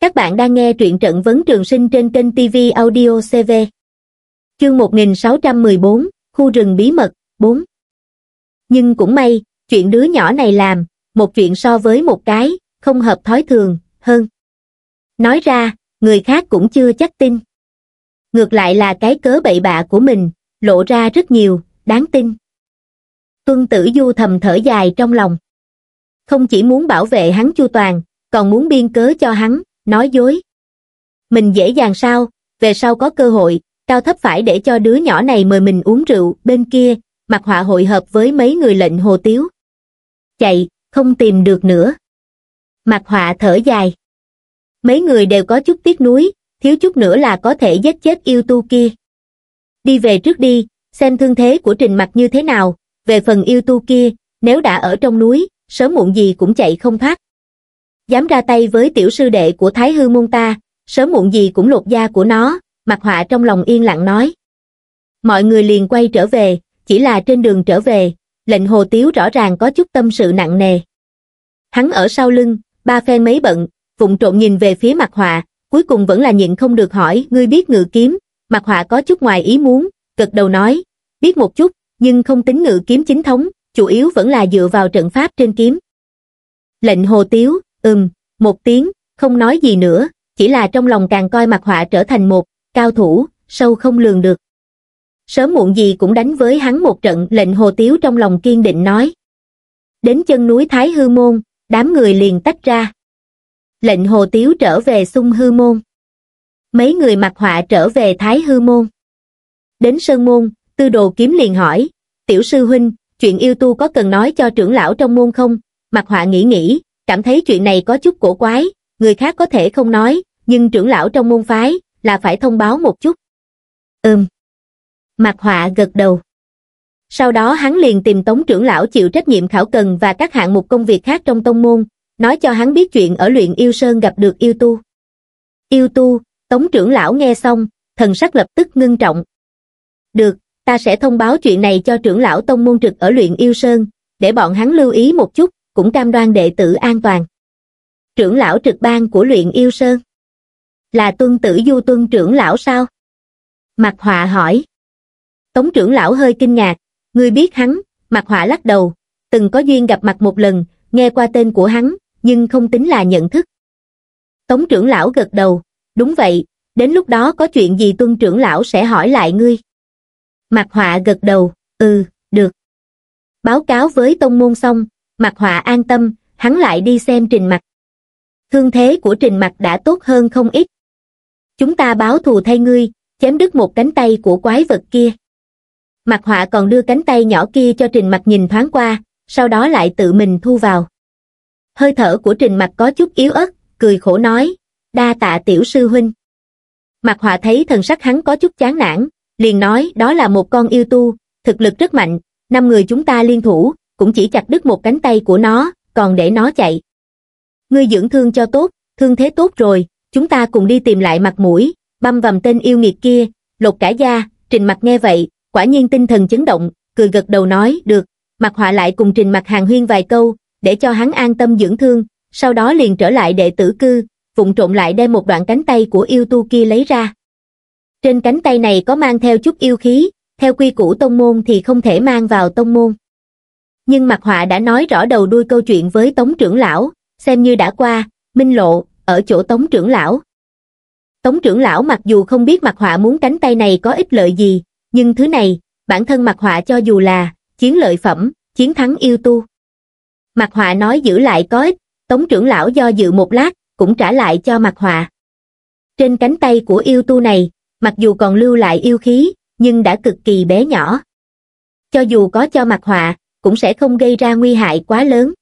Các bạn đang nghe truyện trận vấn trường sinh trên kênh TV Audio CV. Chương 1614, khu rừng bí mật, 4. Nhưng cũng may, chuyện đứa nhỏ này làm, một chuyện so với một cái, không hợp thói thường, hơn. Nói ra, người khác cũng chưa chắc tin. Ngược lại là cái cớ bậy bạ của mình, lộ ra rất nhiều, đáng tin. Tuân tử du thầm thở dài trong lòng. Không chỉ muốn bảo vệ hắn chu toàn, còn muốn biên cớ cho hắn, nói dối. Mình dễ dàng sao, về sau có cơ hội, cao thấp phải để cho đứa nhỏ này mời mình uống rượu, bên kia, mặt họa hội hợp với mấy người lệnh hồ tiếu. Chạy, không tìm được nữa. Mặt họa thở dài. Mấy người đều có chút tiếc nuối, thiếu chút nữa là có thể giết chết yêu tu kia. Đi về trước đi, xem thương thế của trình mặt như thế nào, về phần yêu tu kia, nếu đã ở trong núi, sớm muộn gì cũng chạy không thoát dám ra tay với tiểu sư đệ của Thái Hư Môn ta, sớm muộn gì cũng lột da của nó, mặt họa trong lòng yên lặng nói. Mọi người liền quay trở về, chỉ là trên đường trở về, lệnh hồ tiếu rõ ràng có chút tâm sự nặng nề. Hắn ở sau lưng, ba phen mấy bận, vụng trộn nhìn về phía mặt họa, cuối cùng vẫn là nhịn không được hỏi, ngươi biết ngự kiếm, mặt họa có chút ngoài ý muốn, gật đầu nói, biết một chút, nhưng không tính ngự kiếm chính thống, chủ yếu vẫn là dựa vào trận pháp trên kiếm. Lệnh hồ tiếu, ừm, một tiếng, không nói gì nữa, chỉ là trong lòng càng coi mặt họa trở thành một cao thủ, sâu không lường được. Sớm muộn gì cũng đánh với hắn một trận lệnh hồ tiếu trong lòng kiên định nói. Đến chân núi Thái Hư Môn, đám người liền tách ra. Lệnh hồ tiếu trở về sung hư môn. Mấy người mặt họa trở về Thái Hư Môn. Đến Sơn Môn, tư đồ kiếm liền hỏi, tiểu sư huynh, chuyện yêu tu có cần nói cho trưởng lão trong môn không? Mặt họa nghĩ nghĩ, cảm thấy chuyện này có chút cổ quái, người khác có thể không nói, nhưng trưởng lão trong môn phái là phải thông báo một chút. Ừm. Mạc Họa gật đầu. Sau đó hắn liền tìm Tống trưởng lão chịu trách nhiệm khảo cần và các hạng mục công việc khác trong tông môn, nói cho hắn biết chuyện ở luyện yêu sơn gặp được yêu tu. Yêu tu, Tống trưởng lão nghe xong, thần sắc lập tức ngưng trọng. Được, ta sẽ thông báo chuyện này cho trưởng lão tông môn trực ở luyện yêu sơn, để bọn hắn lưu ý một chút, cũng cam đoan đệ tử an toàn. Trưởng lão trực ban của luyện yêu sơn. Là tuân tử du tuân trưởng lão sao? Mặt họa hỏi. Tống trưởng lão hơi kinh ngạc, ngươi biết hắn, mặt họa lắc đầu, từng có duyên gặp mặt một lần, nghe qua tên của hắn, nhưng không tính là nhận thức. Tống trưởng lão gật đầu, đúng vậy, đến lúc đó có chuyện gì tuân trưởng lão sẽ hỏi lại ngươi. Mặt họa gật đầu, ừ, được. Báo cáo với tông môn xong, Mặt họa an tâm, hắn lại đi xem trình mặt. Thương thế của trình mặt đã tốt hơn không ít. Chúng ta báo thù thay ngươi, chém đứt một cánh tay của quái vật kia. Mặt họa còn đưa cánh tay nhỏ kia cho trình mặt nhìn thoáng qua, sau đó lại tự mình thu vào. Hơi thở của trình mặt có chút yếu ớt, cười khổ nói, đa tạ tiểu sư huynh. Mặt họa thấy thần sắc hắn có chút chán nản, liền nói đó là một con yêu tu, thực lực rất mạnh, năm người chúng ta liên thủ, cũng chỉ chặt đứt một cánh tay của nó, còn để nó chạy. Ngươi dưỡng thương cho tốt, thương thế tốt rồi, chúng ta cùng đi tìm lại mặt mũi, băm vằm tên yêu nghiệt kia, lột cả da, trình mặt nghe vậy, quả nhiên tinh thần chấn động, cười gật đầu nói, được, mặt họa lại cùng trình mặt hàng huyên vài câu, để cho hắn an tâm dưỡng thương, sau đó liền trở lại đệ tử cư, vụng trộn lại đem một đoạn cánh tay của yêu tu kia lấy ra. Trên cánh tay này có mang theo chút yêu khí, theo quy củ tông môn thì không thể mang vào tông môn nhưng mặt họa đã nói rõ đầu đuôi câu chuyện với Tống trưởng lão, xem như đã qua, minh lộ, ở chỗ Tống trưởng lão. Tống trưởng lão mặc dù không biết mặt họa muốn cánh tay này có ích lợi gì, nhưng thứ này, bản thân mặt họa cho dù là chiến lợi phẩm, chiến thắng yêu tu. Mặt họa nói giữ lại có ích, Tống trưởng lão do dự một lát, cũng trả lại cho mặt họa. Trên cánh tay của yêu tu này, mặc dù còn lưu lại yêu khí, nhưng đã cực kỳ bé nhỏ. Cho dù có cho mặt họa, cũng sẽ không gây ra nguy hại quá lớn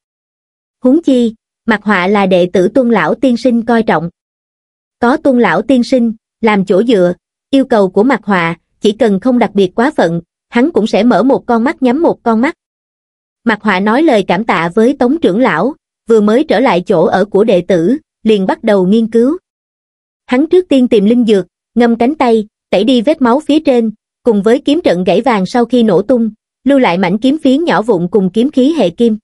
huống chi mặt họa là đệ tử tuân lão tiên sinh coi trọng có tuân lão tiên sinh làm chỗ dựa yêu cầu của mặt họa chỉ cần không đặc biệt quá phận hắn cũng sẽ mở một con mắt nhắm một con mắt mặt họa nói lời cảm tạ với tống trưởng lão vừa mới trở lại chỗ ở của đệ tử liền bắt đầu nghiên cứu hắn trước tiên tìm linh dược ngâm cánh tay tẩy đi vết máu phía trên cùng với kiếm trận gãy vàng sau khi nổ tung lưu lại mảnh kiếm phiến nhỏ vụn cùng kiếm khí hệ kim.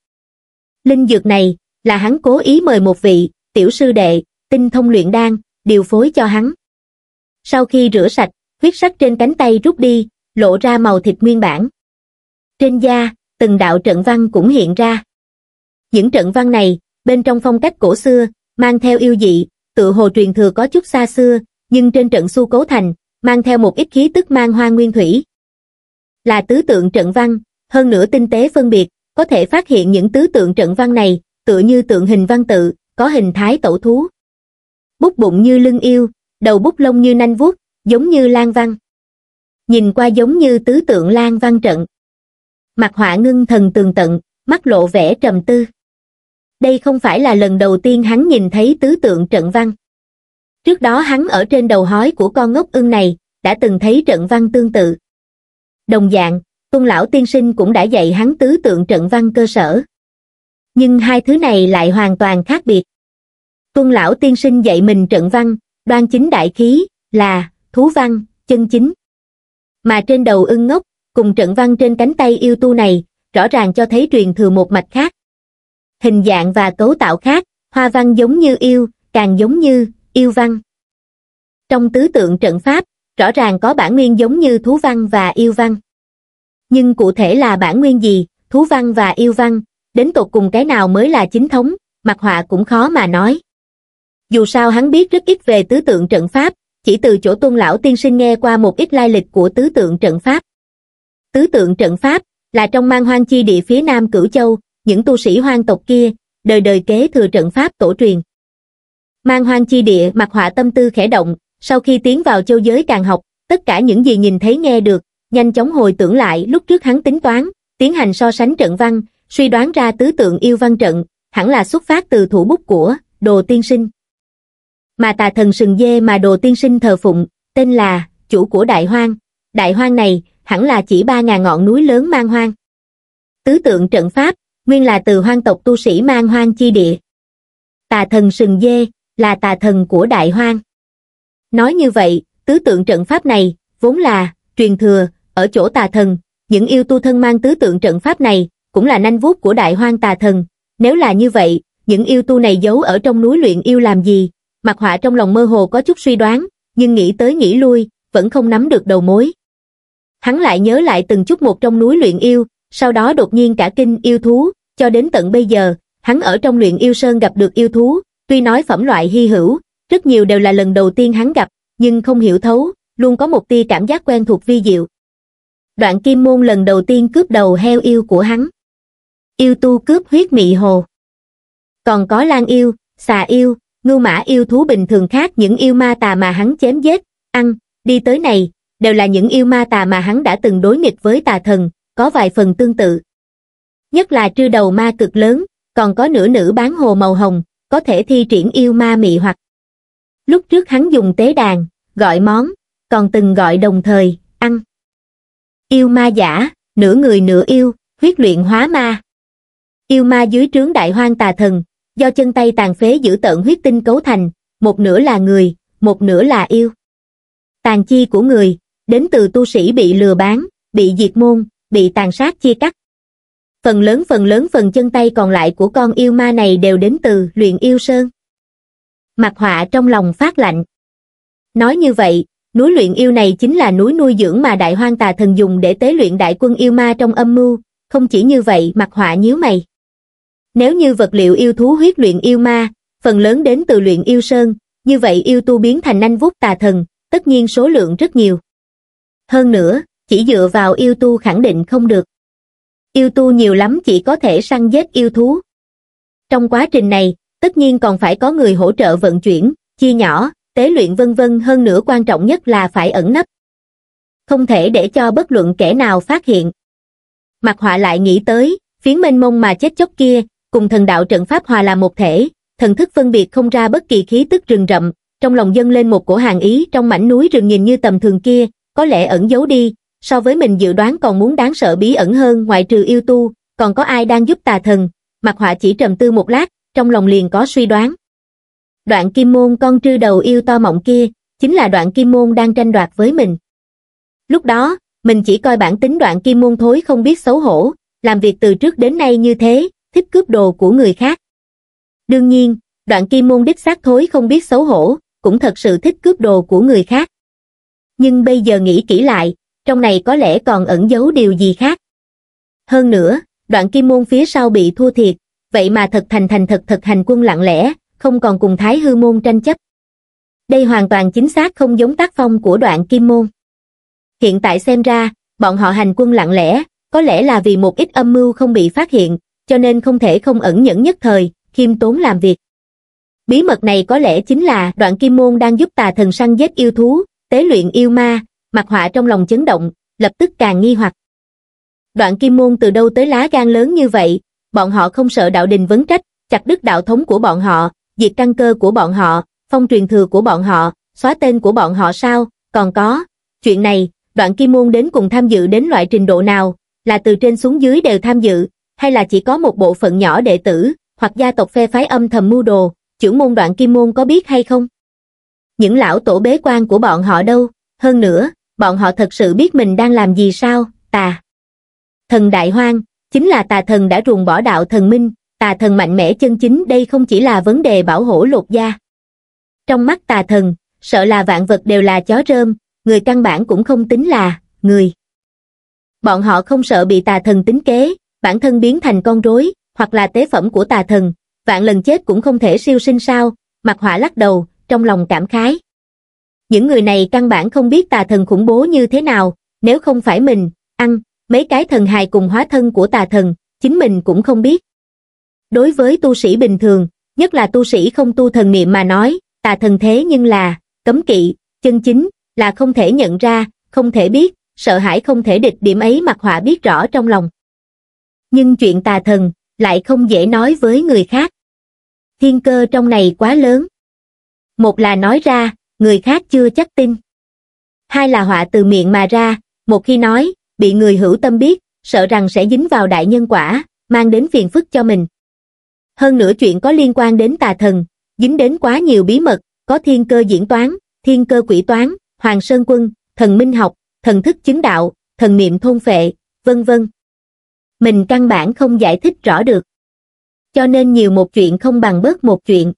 Linh dược này là hắn cố ý mời một vị tiểu sư đệ, tinh thông luyện đan, điều phối cho hắn. Sau khi rửa sạch, huyết sắc trên cánh tay rút đi, lộ ra màu thịt nguyên bản. Trên da, từng đạo trận văn cũng hiện ra. Những trận văn này, bên trong phong cách cổ xưa, mang theo yêu dị, tự hồ truyền thừa có chút xa xưa, nhưng trên trận su cố thành, mang theo một ít khí tức mang hoa nguyên thủy, là tứ tượng trận văn, hơn nữa tinh tế phân biệt, có thể phát hiện những tứ tượng trận văn này, tựa như tượng hình văn tự, có hình thái tổ thú. Bút bụng như lưng yêu, đầu bút lông như nanh vuốt, giống như lan văn. Nhìn qua giống như tứ tượng lan văn trận. Mặt họa ngưng thần tường tận, mắt lộ vẻ trầm tư. Đây không phải là lần đầu tiên hắn nhìn thấy tứ tượng trận văn. Trước đó hắn ở trên đầu hói của con ngốc ưng này, đã từng thấy trận văn tương tự. Đồng dạng, Tôn lão tiên sinh cũng đã dạy hắn tứ tượng trận văn cơ sở. Nhưng hai thứ này lại hoàn toàn khác biệt. Tôn lão tiên sinh dạy mình trận văn, đoan chính đại khí, là, thú văn, chân chính. Mà trên đầu ưng ngốc, cùng trận văn trên cánh tay yêu tu này, rõ ràng cho thấy truyền thừa một mạch khác. Hình dạng và cấu tạo khác, hoa văn giống như yêu, càng giống như, yêu văn. Trong tứ tượng trận pháp, rõ ràng có bản nguyên giống như thú văn và yêu văn. Nhưng cụ thể là bản nguyên gì, thú văn và yêu văn, đến tột cùng cái nào mới là chính thống, mặt họa cũng khó mà nói. Dù sao hắn biết rất ít về tứ tượng trận pháp, chỉ từ chỗ tôn lão tiên sinh nghe qua một ít lai lịch của tứ tượng trận pháp. Tứ tượng trận pháp là trong mang hoang chi địa phía nam Cửu Châu, những tu sĩ hoang tộc kia, đời đời kế thừa trận pháp tổ truyền. Mang hoang chi địa mặt họa tâm tư khẽ động, sau khi tiến vào châu giới càng học, tất cả những gì nhìn thấy nghe được, nhanh chóng hồi tưởng lại lúc trước hắn tính toán, tiến hành so sánh trận văn, suy đoán ra tứ tượng yêu văn trận, hẳn là xuất phát từ thủ bút của Đồ Tiên Sinh. Mà tà thần sừng dê mà Đồ Tiên Sinh thờ phụng, tên là chủ của Đại Hoang. Đại Hoang này hẳn là chỉ ba ngàn ngọn núi lớn mang hoang. Tứ tượng trận pháp, nguyên là từ hoang tộc tu sĩ mang hoang chi địa. Tà thần sừng dê là tà thần của Đại Hoang nói như vậy tứ tượng trận pháp này vốn là truyền thừa ở chỗ tà thần những yêu tu thân mang tứ tượng trận pháp này cũng là nanh vuốt của đại hoang tà thần nếu là như vậy những yêu tu này giấu ở trong núi luyện yêu làm gì mặt họa trong lòng mơ hồ có chút suy đoán nhưng nghĩ tới nghĩ lui vẫn không nắm được đầu mối hắn lại nhớ lại từng chút một trong núi luyện yêu sau đó đột nhiên cả kinh yêu thú cho đến tận bây giờ hắn ở trong luyện yêu sơn gặp được yêu thú tuy nói phẩm loại hy hữu rất nhiều đều là lần đầu tiên hắn gặp, nhưng không hiểu thấu, luôn có một tia cảm giác quen thuộc vi diệu. Đoạn kim môn lần đầu tiên cướp đầu heo yêu của hắn. Yêu tu cướp huyết mị hồ. Còn có lan yêu, xà yêu, ngưu mã yêu thú bình thường khác những yêu ma tà mà hắn chém giết, ăn, đi tới này, đều là những yêu ma tà mà hắn đã từng đối nghịch với tà thần, có vài phần tương tự. Nhất là trư đầu ma cực lớn, còn có nửa nữ bán hồ màu hồng, có thể thi triển yêu ma mị hoặc lúc trước hắn dùng tế đàn, gọi món, còn từng gọi đồng thời, ăn. Yêu ma giả, nửa người nửa yêu, huyết luyện hóa ma. Yêu ma dưới trướng đại hoang tà thần, do chân tay tàn phế giữ tận huyết tinh cấu thành, một nửa là người, một nửa là yêu. Tàn chi của người, đến từ tu sĩ bị lừa bán, bị diệt môn, bị tàn sát chia cắt. Phần lớn phần lớn phần chân tay còn lại của con yêu ma này đều đến từ luyện yêu sơn mặt họa trong lòng phát lạnh nói như vậy núi luyện yêu này chính là núi nuôi dưỡng mà đại hoang tà thần dùng để tế luyện đại quân yêu ma trong âm mưu không chỉ như vậy mặt họa nhíu mày nếu như vật liệu yêu thú huyết luyện yêu ma phần lớn đến từ luyện yêu sơn như vậy yêu tu biến thành anh vút tà thần tất nhiên số lượng rất nhiều hơn nữa chỉ dựa vào yêu tu khẳng định không được yêu tu nhiều lắm chỉ có thể săn giết yêu thú trong quá trình này tất nhiên còn phải có người hỗ trợ vận chuyển, chia nhỏ, tế luyện vân vân hơn nữa quan trọng nhất là phải ẩn nấp. Không thể để cho bất luận kẻ nào phát hiện. Mặt họa lại nghĩ tới, phiến mênh mông mà chết chóc kia, cùng thần đạo trận pháp hòa là một thể, thần thức phân biệt không ra bất kỳ khí tức rừng rậm, trong lòng dân lên một cổ hàng ý trong mảnh núi rừng nhìn như tầm thường kia, có lẽ ẩn giấu đi, so với mình dự đoán còn muốn đáng sợ bí ẩn hơn ngoại trừ yêu tu, còn có ai đang giúp tà thần. Mặt họa chỉ trầm tư một lát, trong lòng liền có suy đoán. Đoạn kim môn con trư đầu yêu to mọng kia, chính là đoạn kim môn đang tranh đoạt với mình. Lúc đó, mình chỉ coi bản tính đoạn kim môn thối không biết xấu hổ, làm việc từ trước đến nay như thế, thích cướp đồ của người khác. Đương nhiên, đoạn kim môn đích xác thối không biết xấu hổ, cũng thật sự thích cướp đồ của người khác. Nhưng bây giờ nghĩ kỹ lại, trong này có lẽ còn ẩn giấu điều gì khác. Hơn nữa, đoạn kim môn phía sau bị thua thiệt, vậy mà thật thành thành thật thật hành quân lặng lẽ không còn cùng thái hư môn tranh chấp đây hoàn toàn chính xác không giống tác phong của đoạn kim môn hiện tại xem ra bọn họ hành quân lặng lẽ có lẽ là vì một ít âm mưu không bị phát hiện cho nên không thể không ẩn nhẫn nhất thời khiêm tốn làm việc bí mật này có lẽ chính là đoạn kim môn đang giúp tà thần săn giết yêu thú tế luyện yêu ma mặt họa trong lòng chấn động lập tức càng nghi hoặc đoạn kim môn từ đâu tới lá gan lớn như vậy bọn họ không sợ đạo đình vấn trách, chặt đứt đạo thống của bọn họ, diệt căn cơ của bọn họ, phong truyền thừa của bọn họ, xóa tên của bọn họ sao, còn có, chuyện này, đoạn kim môn đến cùng tham dự đến loại trình độ nào, là từ trên xuống dưới đều tham dự, hay là chỉ có một bộ phận nhỏ đệ tử, hoặc gia tộc phe phái âm thầm mưu đồ, trưởng môn đoạn kim môn có biết hay không? Những lão tổ bế quan của bọn họ đâu, hơn nữa, bọn họ thật sự biết mình đang làm gì sao, tà. Thần Đại Hoang, chính là tà thần đã ruồng bỏ đạo thần minh, tà thần mạnh mẽ chân chính đây không chỉ là vấn đề bảo hộ lột da. Trong mắt tà thần, sợ là vạn vật đều là chó rơm, người căn bản cũng không tính là người. Bọn họ không sợ bị tà thần tính kế, bản thân biến thành con rối, hoặc là tế phẩm của tà thần, vạn lần chết cũng không thể siêu sinh sao, mặt hỏa lắc đầu, trong lòng cảm khái. Những người này căn bản không biết tà thần khủng bố như thế nào, nếu không phải mình, ăn, mấy cái thần hài cùng hóa thân của tà thần, chính mình cũng không biết. Đối với tu sĩ bình thường, nhất là tu sĩ không tu thần niệm mà nói, tà thần thế nhưng là, cấm kỵ, chân chính, là không thể nhận ra, không thể biết, sợ hãi không thể địch điểm ấy mặc họa biết rõ trong lòng. Nhưng chuyện tà thần, lại không dễ nói với người khác. Thiên cơ trong này quá lớn. Một là nói ra, người khác chưa chắc tin. Hai là họa từ miệng mà ra, một khi nói, bị người hữu tâm biết, sợ rằng sẽ dính vào đại nhân quả, mang đến phiền phức cho mình. Hơn nữa chuyện có liên quan đến tà thần, dính đến quá nhiều bí mật, có thiên cơ diễn toán, thiên cơ quỷ toán, hoàng sơn quân, thần minh học, thần thức chứng đạo, thần niệm thôn phệ, vân vân. Mình căn bản không giải thích rõ được. Cho nên nhiều một chuyện không bằng bớt một chuyện.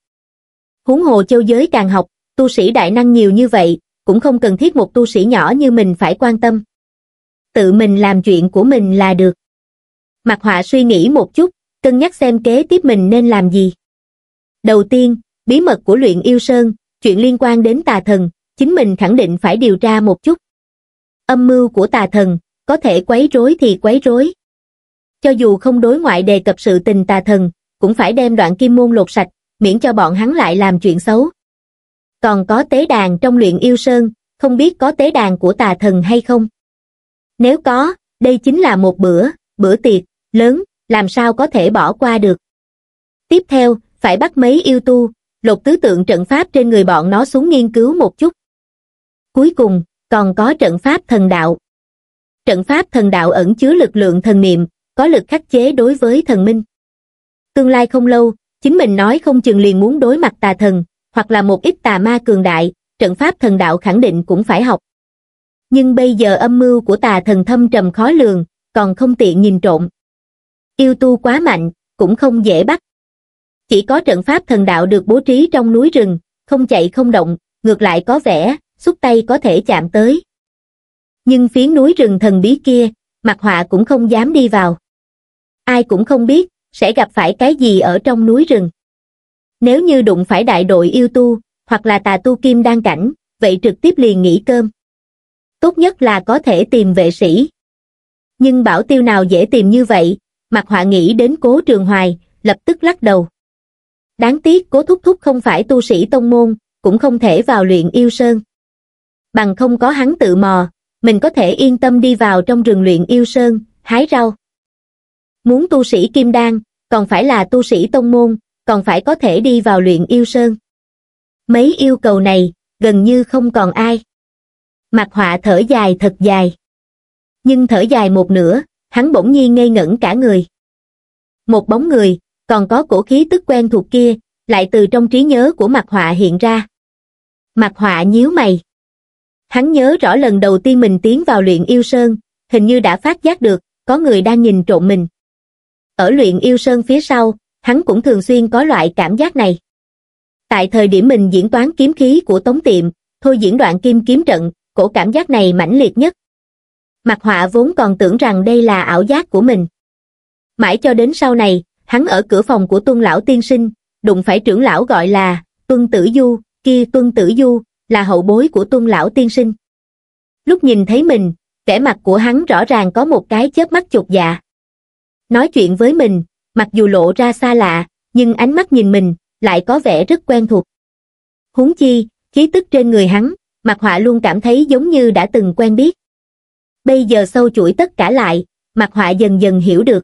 Huống hồ châu giới càng học, tu sĩ đại năng nhiều như vậy, cũng không cần thiết một tu sĩ nhỏ như mình phải quan tâm tự mình làm chuyện của mình là được. Mặt họa suy nghĩ một chút, cân nhắc xem kế tiếp mình nên làm gì. Đầu tiên, bí mật của luyện yêu sơn, chuyện liên quan đến tà thần, chính mình khẳng định phải điều tra một chút. Âm mưu của tà thần, có thể quấy rối thì quấy rối. Cho dù không đối ngoại đề cập sự tình tà thần, cũng phải đem đoạn kim môn lột sạch, miễn cho bọn hắn lại làm chuyện xấu. Còn có tế đàn trong luyện yêu sơn, không biết có tế đàn của tà thần hay không. Nếu có, đây chính là một bữa, bữa tiệc, lớn, làm sao có thể bỏ qua được. Tiếp theo, phải bắt mấy yêu tu, lột tứ tượng trận pháp trên người bọn nó xuống nghiên cứu một chút. Cuối cùng, còn có trận pháp thần đạo. Trận pháp thần đạo ẩn chứa lực lượng thần niệm, có lực khắc chế đối với thần minh. Tương lai không lâu, chính mình nói không chừng liền muốn đối mặt tà thần, hoặc là một ít tà ma cường đại, trận pháp thần đạo khẳng định cũng phải học nhưng bây giờ âm mưu của tà thần thâm trầm khó lường, còn không tiện nhìn trộm. Yêu tu quá mạnh, cũng không dễ bắt. Chỉ có trận pháp thần đạo được bố trí trong núi rừng, không chạy không động, ngược lại có vẻ, xúc tay có thể chạm tới. Nhưng phía núi rừng thần bí kia, mặt họa cũng không dám đi vào. Ai cũng không biết, sẽ gặp phải cái gì ở trong núi rừng. Nếu như đụng phải đại đội yêu tu, hoặc là tà tu kim đang cảnh, vậy trực tiếp liền nghỉ cơm tốt nhất là có thể tìm vệ sĩ. Nhưng bảo tiêu nào dễ tìm như vậy, mặt Họa nghĩ đến Cố Trường Hoài, lập tức lắc đầu. Đáng tiếc Cố Thúc Thúc không phải tu sĩ tông môn, cũng không thể vào luyện yêu sơn. Bằng không có hắn tự mò, mình có thể yên tâm đi vào trong rừng luyện yêu sơn, hái rau. Muốn tu sĩ kim đan, còn phải là tu sĩ tông môn, còn phải có thể đi vào luyện yêu sơn. Mấy yêu cầu này, gần như không còn ai. Mặt họa thở dài thật dài. Nhưng thở dài một nửa, hắn bỗng nhiên ngây ngẩn cả người. Một bóng người, còn có cổ khí tức quen thuộc kia, lại từ trong trí nhớ của mặt họa hiện ra. Mặt họa nhíu mày. Hắn nhớ rõ lần đầu tiên mình tiến vào luyện yêu sơn, hình như đã phát giác được, có người đang nhìn trộm mình. Ở luyện yêu sơn phía sau, hắn cũng thường xuyên có loại cảm giác này. Tại thời điểm mình diễn toán kiếm khí của Tống Tiệm, thôi diễn đoạn kim kiếm trận, cổ cảm giác này mãnh liệt nhất. Mặt họa vốn còn tưởng rằng đây là ảo giác của mình. Mãi cho đến sau này, hắn ở cửa phòng của tuân lão tiên sinh, đụng phải trưởng lão gọi là tuân tử du, kia tuân tử du, là hậu bối của tuân lão tiên sinh. Lúc nhìn thấy mình, vẻ mặt của hắn rõ ràng có một cái chớp mắt chột dạ. Nói chuyện với mình, mặc dù lộ ra xa lạ, nhưng ánh mắt nhìn mình, lại có vẻ rất quen thuộc. Huống chi, khí tức trên người hắn, Mạc Họa luôn cảm thấy giống như đã từng quen biết. Bây giờ sâu chuỗi tất cả lại, Mạc Họa dần dần hiểu được.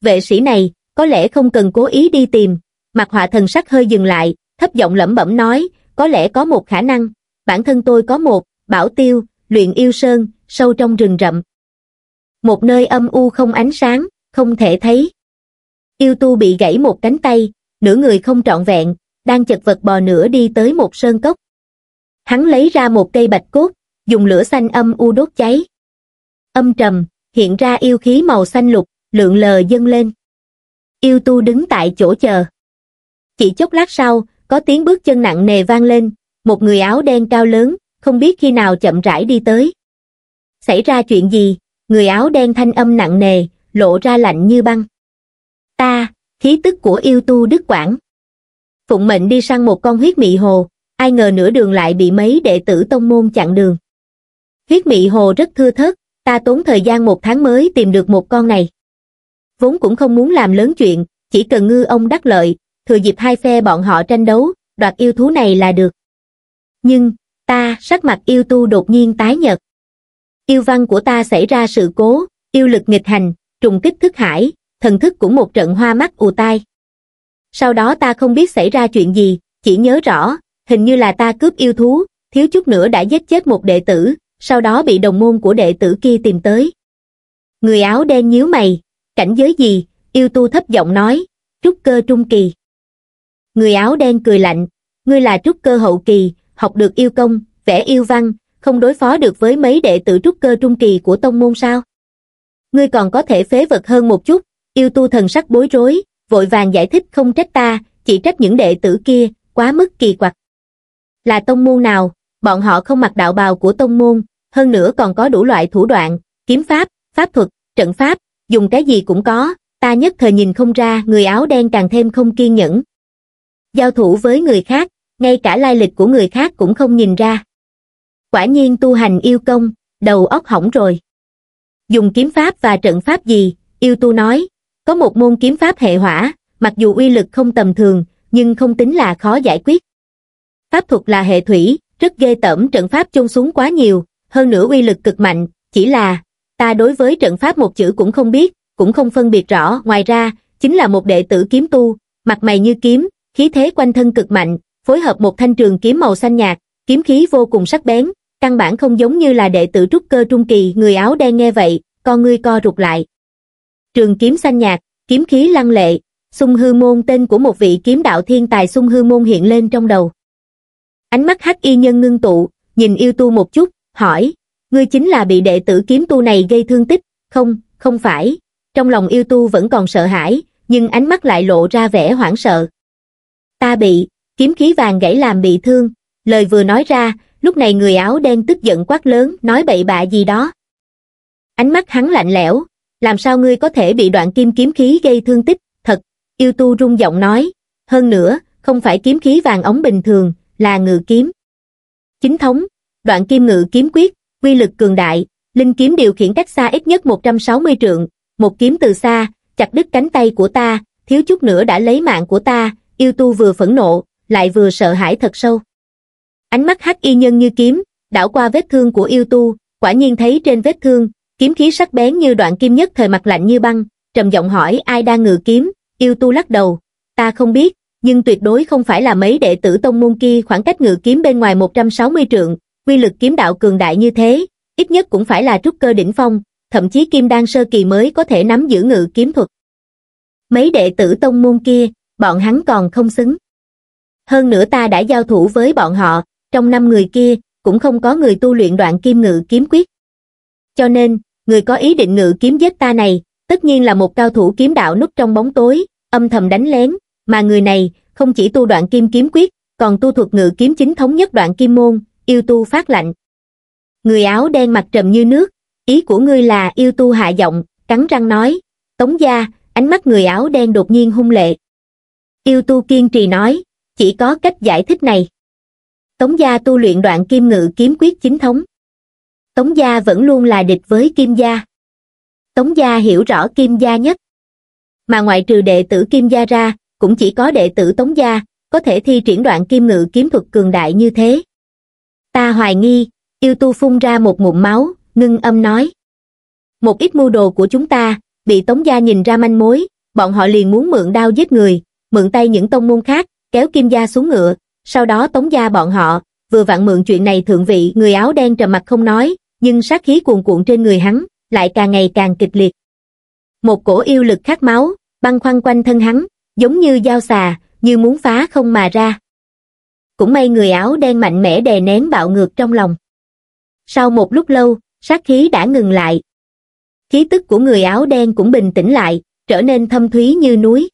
Vệ sĩ này, có lẽ không cần cố ý đi tìm. Mạc Họa thần sắc hơi dừng lại, thấp giọng lẩm bẩm nói, có lẽ có một khả năng. Bản thân tôi có một, bảo tiêu, luyện yêu sơn, sâu trong rừng rậm. Một nơi âm u không ánh sáng, không thể thấy. Yêu tu bị gãy một cánh tay, nửa người không trọn vẹn, đang chật vật bò nửa đi tới một sơn cốc hắn lấy ra một cây bạch cốt dùng lửa xanh âm u đốt cháy âm trầm hiện ra yêu khí màu xanh lục lượng lờ dâng lên yêu tu đứng tại chỗ chờ chỉ chốc lát sau có tiếng bước chân nặng nề vang lên một người áo đen cao lớn không biết khi nào chậm rãi đi tới xảy ra chuyện gì người áo đen thanh âm nặng nề lộ ra lạnh như băng ta khí tức của yêu tu đức quảng phụng mệnh đi săn một con huyết mị hồ ai ngờ nửa đường lại bị mấy đệ tử tông môn chặn đường. Huyết mị hồ rất thưa thớt, ta tốn thời gian một tháng mới tìm được một con này. Vốn cũng không muốn làm lớn chuyện, chỉ cần ngư ông đắc lợi, thừa dịp hai phe bọn họ tranh đấu, đoạt yêu thú này là được. Nhưng, ta, sắc mặt yêu tu đột nhiên tái nhợt. Yêu văn của ta xảy ra sự cố, yêu lực nghịch hành, trùng kích thức hải, thần thức cũng một trận hoa mắt ù tai. Sau đó ta không biết xảy ra chuyện gì, chỉ nhớ rõ, hình như là ta cướp yêu thú, thiếu chút nữa đã giết chết một đệ tử, sau đó bị đồng môn của đệ tử kia tìm tới. Người áo đen nhíu mày, cảnh giới gì, yêu tu thấp giọng nói, trúc cơ trung kỳ. Người áo đen cười lạnh, ngươi là trúc cơ hậu kỳ, học được yêu công, vẽ yêu văn, không đối phó được với mấy đệ tử trúc cơ trung kỳ của tông môn sao? Ngươi còn có thể phế vật hơn một chút, yêu tu thần sắc bối rối, vội vàng giải thích không trách ta, chỉ trách những đệ tử kia, quá mức kỳ quặc. Là tông môn nào, bọn họ không mặc đạo bào của tông môn, hơn nữa còn có đủ loại thủ đoạn, kiếm pháp, pháp thuật, trận pháp, dùng cái gì cũng có, ta nhất thời nhìn không ra người áo đen càng thêm không kiên nhẫn. Giao thủ với người khác, ngay cả lai lịch của người khác cũng không nhìn ra. Quả nhiên tu hành yêu công, đầu óc hỏng rồi. Dùng kiếm pháp và trận pháp gì, yêu tu nói, có một môn kiếm pháp hệ hỏa, mặc dù uy lực không tầm thường, nhưng không tính là khó giải quyết pháp thuật là hệ thủy, rất ghê tẩm trận pháp chôn xuống quá nhiều, hơn nữa uy lực cực mạnh, chỉ là ta đối với trận pháp một chữ cũng không biết, cũng không phân biệt rõ, ngoài ra, chính là một đệ tử kiếm tu, mặt mày như kiếm, khí thế quanh thân cực mạnh, phối hợp một thanh trường kiếm màu xanh nhạt, kiếm khí vô cùng sắc bén, căn bản không giống như là đệ tử trúc cơ trung kỳ, người áo đen nghe vậy, con ngươi co rụt lại. Trường kiếm xanh nhạt, kiếm khí lăng lệ, sung hư môn tên của một vị kiếm đạo thiên tài sung hư môn hiện lên trong đầu ánh mắt hắc y nhân ngưng tụ nhìn yêu tu một chút hỏi ngươi chính là bị đệ tử kiếm tu này gây thương tích không không phải trong lòng yêu tu vẫn còn sợ hãi nhưng ánh mắt lại lộ ra vẻ hoảng sợ ta bị kiếm khí vàng gãy làm bị thương lời vừa nói ra lúc này người áo đen tức giận quát lớn nói bậy bạ gì đó ánh mắt hắn lạnh lẽo làm sao ngươi có thể bị đoạn kim kiếm khí gây thương tích thật yêu tu rung giọng nói hơn nữa không phải kiếm khí vàng ống bình thường là ngự kiếm. Chính thống, đoạn kim ngự kiếm quyết, quy lực cường đại, linh kiếm điều khiển cách xa ít nhất 160 trượng, một kiếm từ xa, chặt đứt cánh tay của ta, thiếu chút nữa đã lấy mạng của ta, yêu tu vừa phẫn nộ, lại vừa sợ hãi thật sâu. Ánh mắt hắc y nhân như kiếm, đảo qua vết thương của yêu tu, quả nhiên thấy trên vết thương, kiếm khí sắc bén như đoạn kim nhất thời mặt lạnh như băng, trầm giọng hỏi ai đang ngự kiếm, yêu tu lắc đầu, ta không biết, nhưng tuyệt đối không phải là mấy đệ tử tông môn kia khoảng cách ngự kiếm bên ngoài 160 trượng, quy lực kiếm đạo cường đại như thế, ít nhất cũng phải là trúc cơ đỉnh phong, thậm chí kim đan sơ kỳ mới có thể nắm giữ ngự kiếm thuật. Mấy đệ tử tông môn kia, bọn hắn còn không xứng. Hơn nữa ta đã giao thủ với bọn họ, trong năm người kia, cũng không có người tu luyện đoạn kim ngự kiếm quyết. Cho nên, người có ý định ngự kiếm giết ta này, tất nhiên là một cao thủ kiếm đạo núp trong bóng tối, âm thầm đánh lén, mà người này không chỉ tu đoạn kim kiếm quyết còn tu thuật ngự kiếm chính thống nhất đoạn kim môn yêu tu phát lạnh người áo đen mặt trầm như nước ý của ngươi là yêu tu hạ giọng cắn răng nói tống gia ánh mắt người áo đen đột nhiên hung lệ yêu tu kiên trì nói chỉ có cách giải thích này tống gia tu luyện đoạn kim ngự kiếm quyết chính thống tống gia vẫn luôn là địch với kim gia tống gia hiểu rõ kim gia nhất mà ngoại trừ đệ tử kim gia ra cũng chỉ có đệ tử Tống Gia, có thể thi triển đoạn kim ngự kiếm thuật cường đại như thế. Ta hoài nghi, yêu tu phun ra một ngụm máu, ngưng âm nói. Một ít mưu đồ của chúng ta, bị Tống Gia nhìn ra manh mối, bọn họ liền muốn mượn đao giết người, mượn tay những tông môn khác, kéo Kim Gia xuống ngựa, sau đó Tống Gia bọn họ, vừa vặn mượn chuyện này thượng vị người áo đen trầm mặt không nói, nhưng sát khí cuồn cuộn trên người hắn, lại càng ngày càng kịch liệt. Một cổ yêu lực khát máu, băng khoăn quanh thân hắn, giống như dao xà, như muốn phá không mà ra. Cũng may người áo đen mạnh mẽ đè nén bạo ngược trong lòng. Sau một lúc lâu, sát khí đã ngừng lại. Khí tức của người áo đen cũng bình tĩnh lại, trở nên thâm thúy như núi.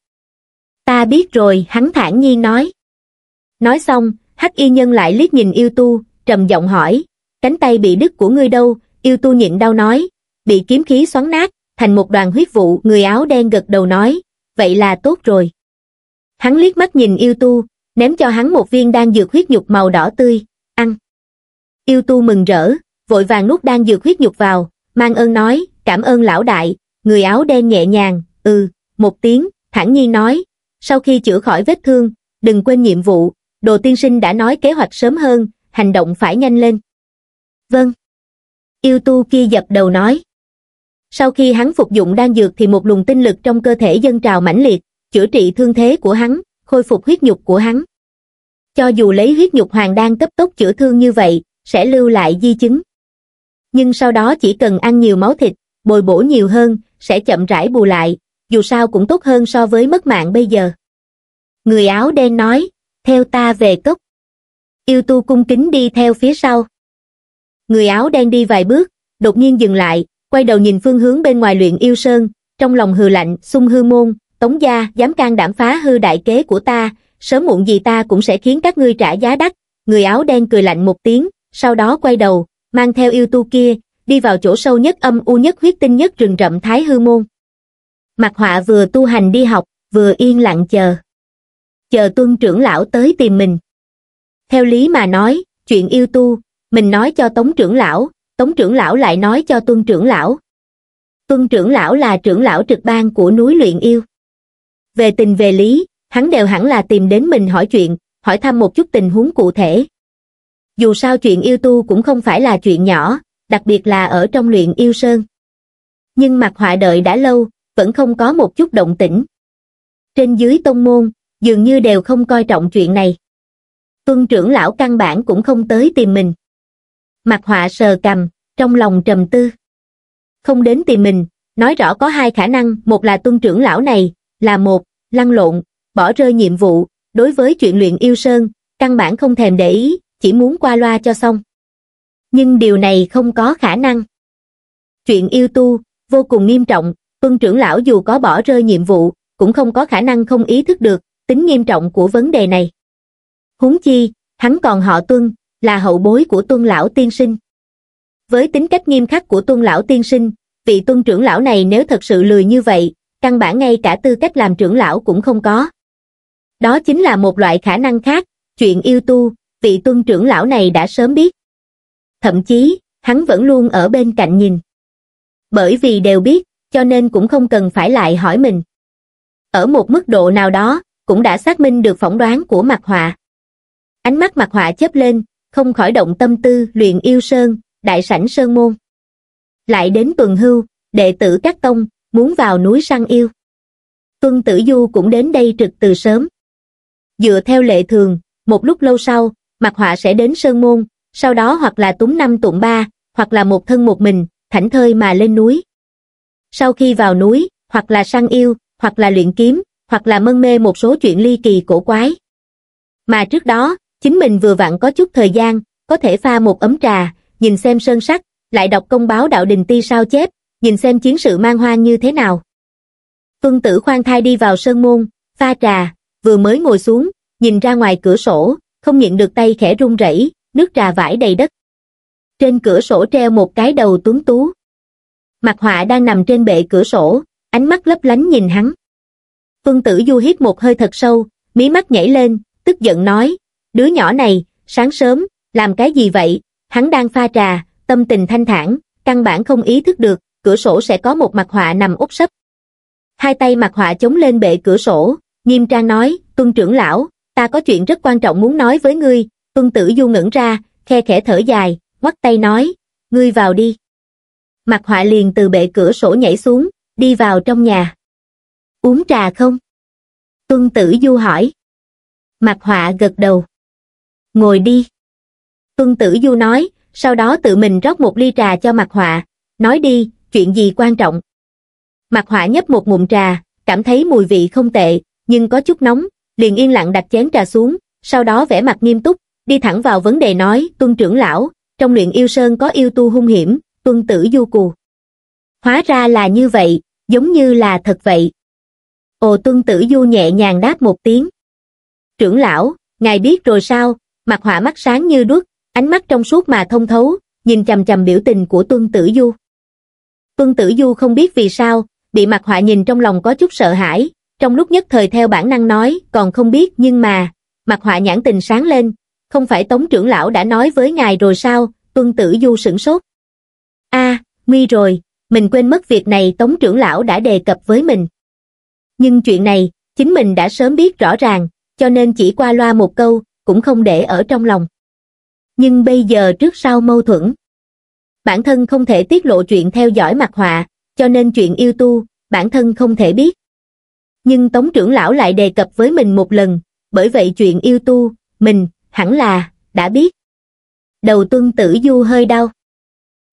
Ta biết rồi, hắn thản nhiên nói. Nói xong, hắc y nhân lại liếc nhìn yêu tu, trầm giọng hỏi, cánh tay bị đứt của ngươi đâu, yêu tu nhịn đau nói, bị kiếm khí xoắn nát, thành một đoàn huyết vụ, người áo đen gật đầu nói, vậy là tốt rồi. Hắn liếc mắt nhìn yêu tu, ném cho hắn một viên đan dược huyết nhục màu đỏ tươi, ăn. Yêu tu mừng rỡ, vội vàng nuốt đan dược huyết nhục vào, mang ơn nói, cảm ơn lão đại, người áo đen nhẹ nhàng, ừ, một tiếng, thản nhiên nói, sau khi chữa khỏi vết thương, đừng quên nhiệm vụ, đồ tiên sinh đã nói kế hoạch sớm hơn, hành động phải nhanh lên. Vâng. Yêu tu kia dập đầu nói sau khi hắn phục dụng đan dược thì một luồng tinh lực trong cơ thể dân trào mãnh liệt, chữa trị thương thế của hắn, khôi phục huyết nhục của hắn. Cho dù lấy huyết nhục hoàng đan cấp tốc chữa thương như vậy, sẽ lưu lại di chứng. Nhưng sau đó chỉ cần ăn nhiều máu thịt, bồi bổ nhiều hơn, sẽ chậm rãi bù lại, dù sao cũng tốt hơn so với mất mạng bây giờ. Người áo đen nói, theo ta về cốc. Yêu tu cung kính đi theo phía sau. Người áo đen đi vài bước, đột nhiên dừng lại, quay đầu nhìn phương hướng bên ngoài luyện yêu sơn, trong lòng hừ lạnh, xung hư môn, tống gia, dám can đảm phá hư đại kế của ta, sớm muộn gì ta cũng sẽ khiến các ngươi trả giá đắt, người áo đen cười lạnh một tiếng, sau đó quay đầu, mang theo yêu tu kia, đi vào chỗ sâu nhất âm u nhất huyết tinh nhất rừng rậm thái hư môn. Mặt họa vừa tu hành đi học, vừa yên lặng chờ. Chờ tuân trưởng lão tới tìm mình. Theo lý mà nói, chuyện yêu tu, mình nói cho tống trưởng lão, tống trưởng lão lại nói cho tuân trưởng lão tuân trưởng lão là trưởng lão trực ban của núi luyện yêu về tình về lý hắn đều hẳn là tìm đến mình hỏi chuyện hỏi thăm một chút tình huống cụ thể dù sao chuyện yêu tu cũng không phải là chuyện nhỏ đặc biệt là ở trong luyện yêu sơn nhưng mặt họa đợi đã lâu vẫn không có một chút động tĩnh trên dưới tông môn dường như đều không coi trọng chuyện này tuân trưởng lão căn bản cũng không tới tìm mình Mặt họa sờ cầm, trong lòng trầm tư. Không đến tìm mình, nói rõ có hai khả năng, một là tuân trưởng lão này, là một, lăn lộn, bỏ rơi nhiệm vụ, đối với chuyện luyện yêu sơn, căn bản không thèm để ý, chỉ muốn qua loa cho xong. Nhưng điều này không có khả năng. Chuyện yêu tu, vô cùng nghiêm trọng, tuân trưởng lão dù có bỏ rơi nhiệm vụ, cũng không có khả năng không ý thức được tính nghiêm trọng của vấn đề này. Huống chi, hắn còn họ tuân, là hậu bối của tuân lão tiên sinh. Với tính cách nghiêm khắc của tuân lão tiên sinh, vị tuân trưởng lão này nếu thật sự lười như vậy, căn bản ngay cả tư cách làm trưởng lão cũng không có. Đó chính là một loại khả năng khác, chuyện yêu tu, vị tuân trưởng lão này đã sớm biết. Thậm chí, hắn vẫn luôn ở bên cạnh nhìn. Bởi vì đều biết, cho nên cũng không cần phải lại hỏi mình. Ở một mức độ nào đó, cũng đã xác minh được phỏng đoán của mặt họa. Ánh mắt mặt họa chớp lên, không khỏi động tâm tư luyện yêu sơn, đại sảnh sơn môn. Lại đến tuần hưu, đệ tử các tông, muốn vào núi săn yêu. Tuân Tử Du cũng đến đây trực từ sớm. Dựa theo lệ thường, một lúc lâu sau, mặt họa sẽ đến sơn môn, sau đó hoặc là túng năm tụng ba, hoặc là một thân một mình, thảnh thơi mà lên núi. Sau khi vào núi, hoặc là săn yêu, hoặc là luyện kiếm, hoặc là mân mê một số chuyện ly kỳ cổ quái. Mà trước đó, Chính mình vừa vặn có chút thời gian, có thể pha một ấm trà, nhìn xem sơn sắc, lại đọc công báo đạo đình ti sao chép, nhìn xem chiến sự mang hoang như thế nào. Phương tử khoan thai đi vào sơn môn, pha trà, vừa mới ngồi xuống, nhìn ra ngoài cửa sổ, không nhịn được tay khẽ run rẩy, nước trà vải đầy đất. Trên cửa sổ treo một cái đầu tuấn tú. Mặt họa đang nằm trên bệ cửa sổ, ánh mắt lấp lánh nhìn hắn. Phương tử du hít một hơi thật sâu, mí mắt nhảy lên, tức giận nói, Đứa nhỏ này, sáng sớm, làm cái gì vậy? Hắn đang pha trà, tâm tình thanh thản, căn bản không ý thức được, cửa sổ sẽ có một mặt họa nằm úp sấp. Hai tay mặt họa chống lên bệ cửa sổ, nghiêm trang nói, tuân trưởng lão, ta có chuyện rất quan trọng muốn nói với ngươi, tuân tử du ngẩn ra, khe khẽ thở dài, ngoắt tay nói, ngươi vào đi. Mặt họa liền từ bệ cửa sổ nhảy xuống, đi vào trong nhà. Uống trà không? Tuân tử du hỏi. Mặt họa gật đầu. Ngồi đi. Tuân tử du nói, sau đó tự mình rót một ly trà cho mặt họa, nói đi, chuyện gì quan trọng. Mặt họa nhấp một ngụm trà, cảm thấy mùi vị không tệ, nhưng có chút nóng, liền yên lặng đặt chén trà xuống, sau đó vẻ mặt nghiêm túc, đi thẳng vào vấn đề nói, tuân trưởng lão, trong luyện yêu sơn có yêu tu hung hiểm, tuân tử du cù. Hóa ra là như vậy, giống như là thật vậy. Ồ tuân tử du nhẹ nhàng đáp một tiếng. Trưởng lão, ngài biết rồi sao, mặt họa mắt sáng như đuốc, ánh mắt trong suốt mà thông thấu, nhìn chầm chầm biểu tình của Tuân Tử Du. Tuân Tử Du không biết vì sao, bị mặt họa nhìn trong lòng có chút sợ hãi, trong lúc nhất thời theo bản năng nói, còn không biết nhưng mà, mặt họa nhãn tình sáng lên, không phải Tống trưởng lão đã nói với ngài rồi sao, Tuân Tử Du sửng sốt. a à, nguy rồi, mình quên mất việc này Tống trưởng lão đã đề cập với mình. Nhưng chuyện này, chính mình đã sớm biết rõ ràng, cho nên chỉ qua loa một câu, cũng không để ở trong lòng. Nhưng bây giờ trước sau mâu thuẫn. Bản thân không thể tiết lộ chuyện theo dõi mặt họa, cho nên chuyện yêu tu, bản thân không thể biết. Nhưng Tống trưởng lão lại đề cập với mình một lần, bởi vậy chuyện yêu tu, mình, hẳn là, đã biết. Đầu tuân tử du hơi đau.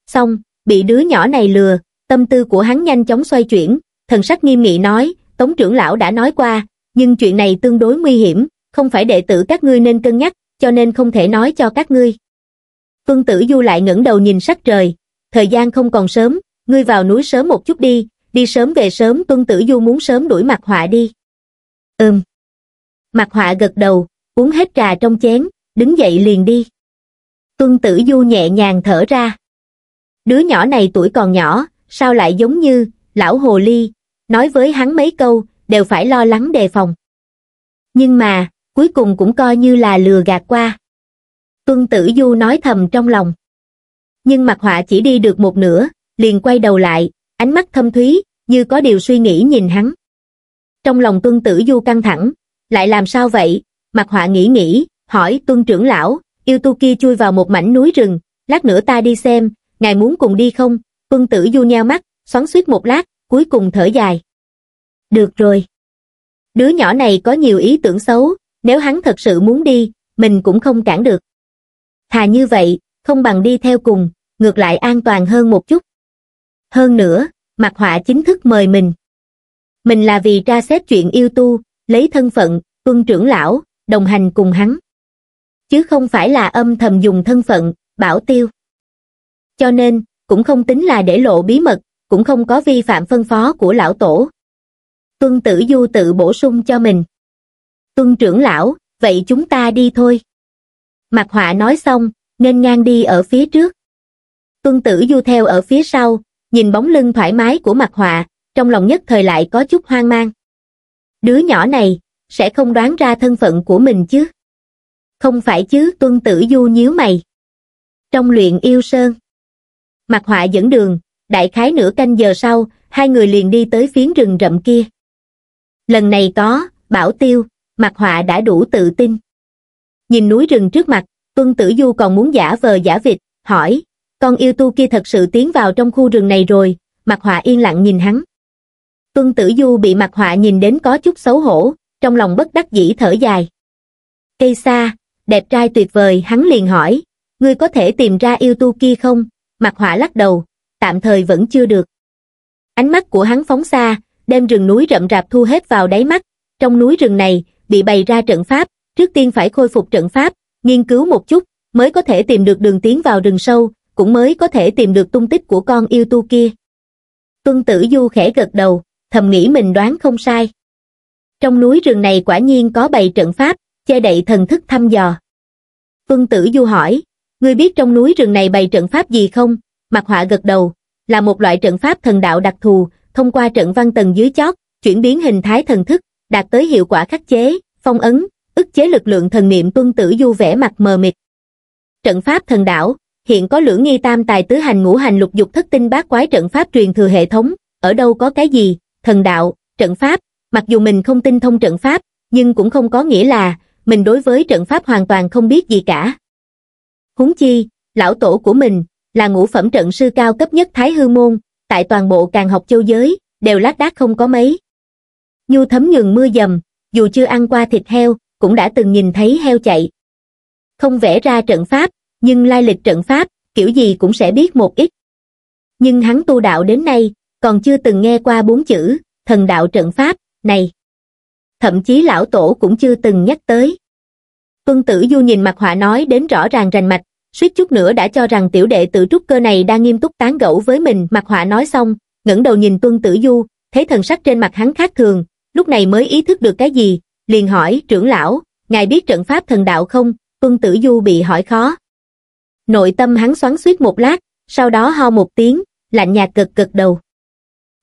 Xong, bị đứa nhỏ này lừa, tâm tư của hắn nhanh chóng xoay chuyển, thần sắc nghiêm nghị nói, Tống trưởng lão đã nói qua, nhưng chuyện này tương đối nguy hiểm, không phải đệ tử các ngươi nên cân nhắc, cho nên không thể nói cho các ngươi. Vương Tử Du lại ngẩng đầu nhìn sắc trời, thời gian không còn sớm, ngươi vào núi sớm một chút đi, đi sớm về sớm Vương Tử Du muốn sớm đuổi mặt họa đi. Ừm. Mặt họa gật đầu, uống hết trà trong chén, đứng dậy liền đi. Tuân Tử Du nhẹ nhàng thở ra. Đứa nhỏ này tuổi còn nhỏ, sao lại giống như lão hồ ly, nói với hắn mấy câu, đều phải lo lắng đề phòng. Nhưng mà, cuối cùng cũng coi như là lừa gạt qua tuân tử du nói thầm trong lòng nhưng mặt họa chỉ đi được một nửa liền quay đầu lại ánh mắt thâm thúy như có điều suy nghĩ nhìn hắn trong lòng tuân tử du căng thẳng lại làm sao vậy mặt họa nghĩ nghĩ hỏi tuân trưởng lão yêu tu kia chui vào một mảnh núi rừng lát nữa ta đi xem ngài muốn cùng đi không tuân tử du nheo mắt xoắn suýt một lát cuối cùng thở dài được rồi đứa nhỏ này có nhiều ý tưởng xấu nếu hắn thật sự muốn đi, mình cũng không cản được. Thà như vậy, không bằng đi theo cùng, ngược lại an toàn hơn một chút. Hơn nữa, mặt họa chính thức mời mình. Mình là vì tra xét chuyện yêu tu, lấy thân phận, tuân trưởng lão, đồng hành cùng hắn. Chứ không phải là âm thầm dùng thân phận, bảo tiêu. Cho nên, cũng không tính là để lộ bí mật, cũng không có vi phạm phân phó của lão tổ. Tuân tử du tự bổ sung cho mình tuân trưởng lão, vậy chúng ta đi thôi. Mặt họa nói xong, nên ngang đi ở phía trước. Tuân tử du theo ở phía sau, nhìn bóng lưng thoải mái của mặt họa, trong lòng nhất thời lại có chút hoang mang. Đứa nhỏ này, sẽ không đoán ra thân phận của mình chứ. Không phải chứ tuân tử du nhíu mày. Trong luyện yêu sơn, mặt họa dẫn đường, đại khái nửa canh giờ sau, hai người liền đi tới phiến rừng rậm kia. Lần này có, bảo tiêu, mặt họa đã đủ tự tin. Nhìn núi rừng trước mặt, tuân tử du còn muốn giả vờ giả vịt, hỏi, con yêu tu kia thật sự tiến vào trong khu rừng này rồi, mặt họa yên lặng nhìn hắn. Tuân tử du bị mặt họa nhìn đến có chút xấu hổ, trong lòng bất đắc dĩ thở dài. Cây xa, đẹp trai tuyệt vời hắn liền hỏi, ngươi có thể tìm ra yêu tu kia không? Mặt họa lắc đầu, tạm thời vẫn chưa được. Ánh mắt của hắn phóng xa, đem rừng núi rậm rạp thu hết vào đáy mắt, trong núi rừng này, bị bày ra trận pháp, trước tiên phải khôi phục trận pháp, nghiên cứu một chút, mới có thể tìm được đường tiến vào rừng sâu, cũng mới có thể tìm được tung tích của con yêu tu kia. Tuân tử du khẽ gật đầu, thầm nghĩ mình đoán không sai. Trong núi rừng này quả nhiên có bày trận pháp, che đậy thần thức thăm dò. Tuân tử du hỏi, ngươi biết trong núi rừng này bày trận pháp gì không? Mặt họa gật đầu, là một loại trận pháp thần đạo đặc thù, thông qua trận văn tầng dưới chót, chuyển biến hình thái thần thức, đạt tới hiệu quả khắc chế, phong ấn, ức chế lực lượng thần niệm tuân tử du vẻ mặt mờ mịt. Trận pháp thần đảo, hiện có lưỡng nghi tam tài tứ hành ngũ hành lục dục thất tinh bát quái trận pháp truyền thừa hệ thống, ở đâu có cái gì, thần đạo, trận pháp, mặc dù mình không tin thông trận pháp, nhưng cũng không có nghĩa là mình đối với trận pháp hoàn toàn không biết gì cả. Huống chi, lão tổ của mình là ngũ phẩm trận sư cao cấp nhất Thái Hư Môn, tại toàn bộ càng học châu giới, đều lác đác không có mấy nhu thấm nhường mưa dầm dù chưa ăn qua thịt heo cũng đã từng nhìn thấy heo chạy không vẽ ra trận pháp nhưng lai lịch trận pháp kiểu gì cũng sẽ biết một ít nhưng hắn tu đạo đến nay còn chưa từng nghe qua bốn chữ thần đạo trận pháp này thậm chí lão tổ cũng chưa từng nhắc tới tuân tử du nhìn mặt họa nói đến rõ ràng rành mạch suýt chút nữa đã cho rằng tiểu đệ tử trúc cơ này đang nghiêm túc tán gẫu với mình mặt họa nói xong ngẩng đầu nhìn tuân tử du thấy thần sắc trên mặt hắn khác thường lúc này mới ý thức được cái gì, liền hỏi trưởng lão, ngài biết trận pháp thần đạo không, quân tử du bị hỏi khó. Nội tâm hắn xoắn suýt một lát, sau đó ho một tiếng, lạnh nhạt gật gật đầu.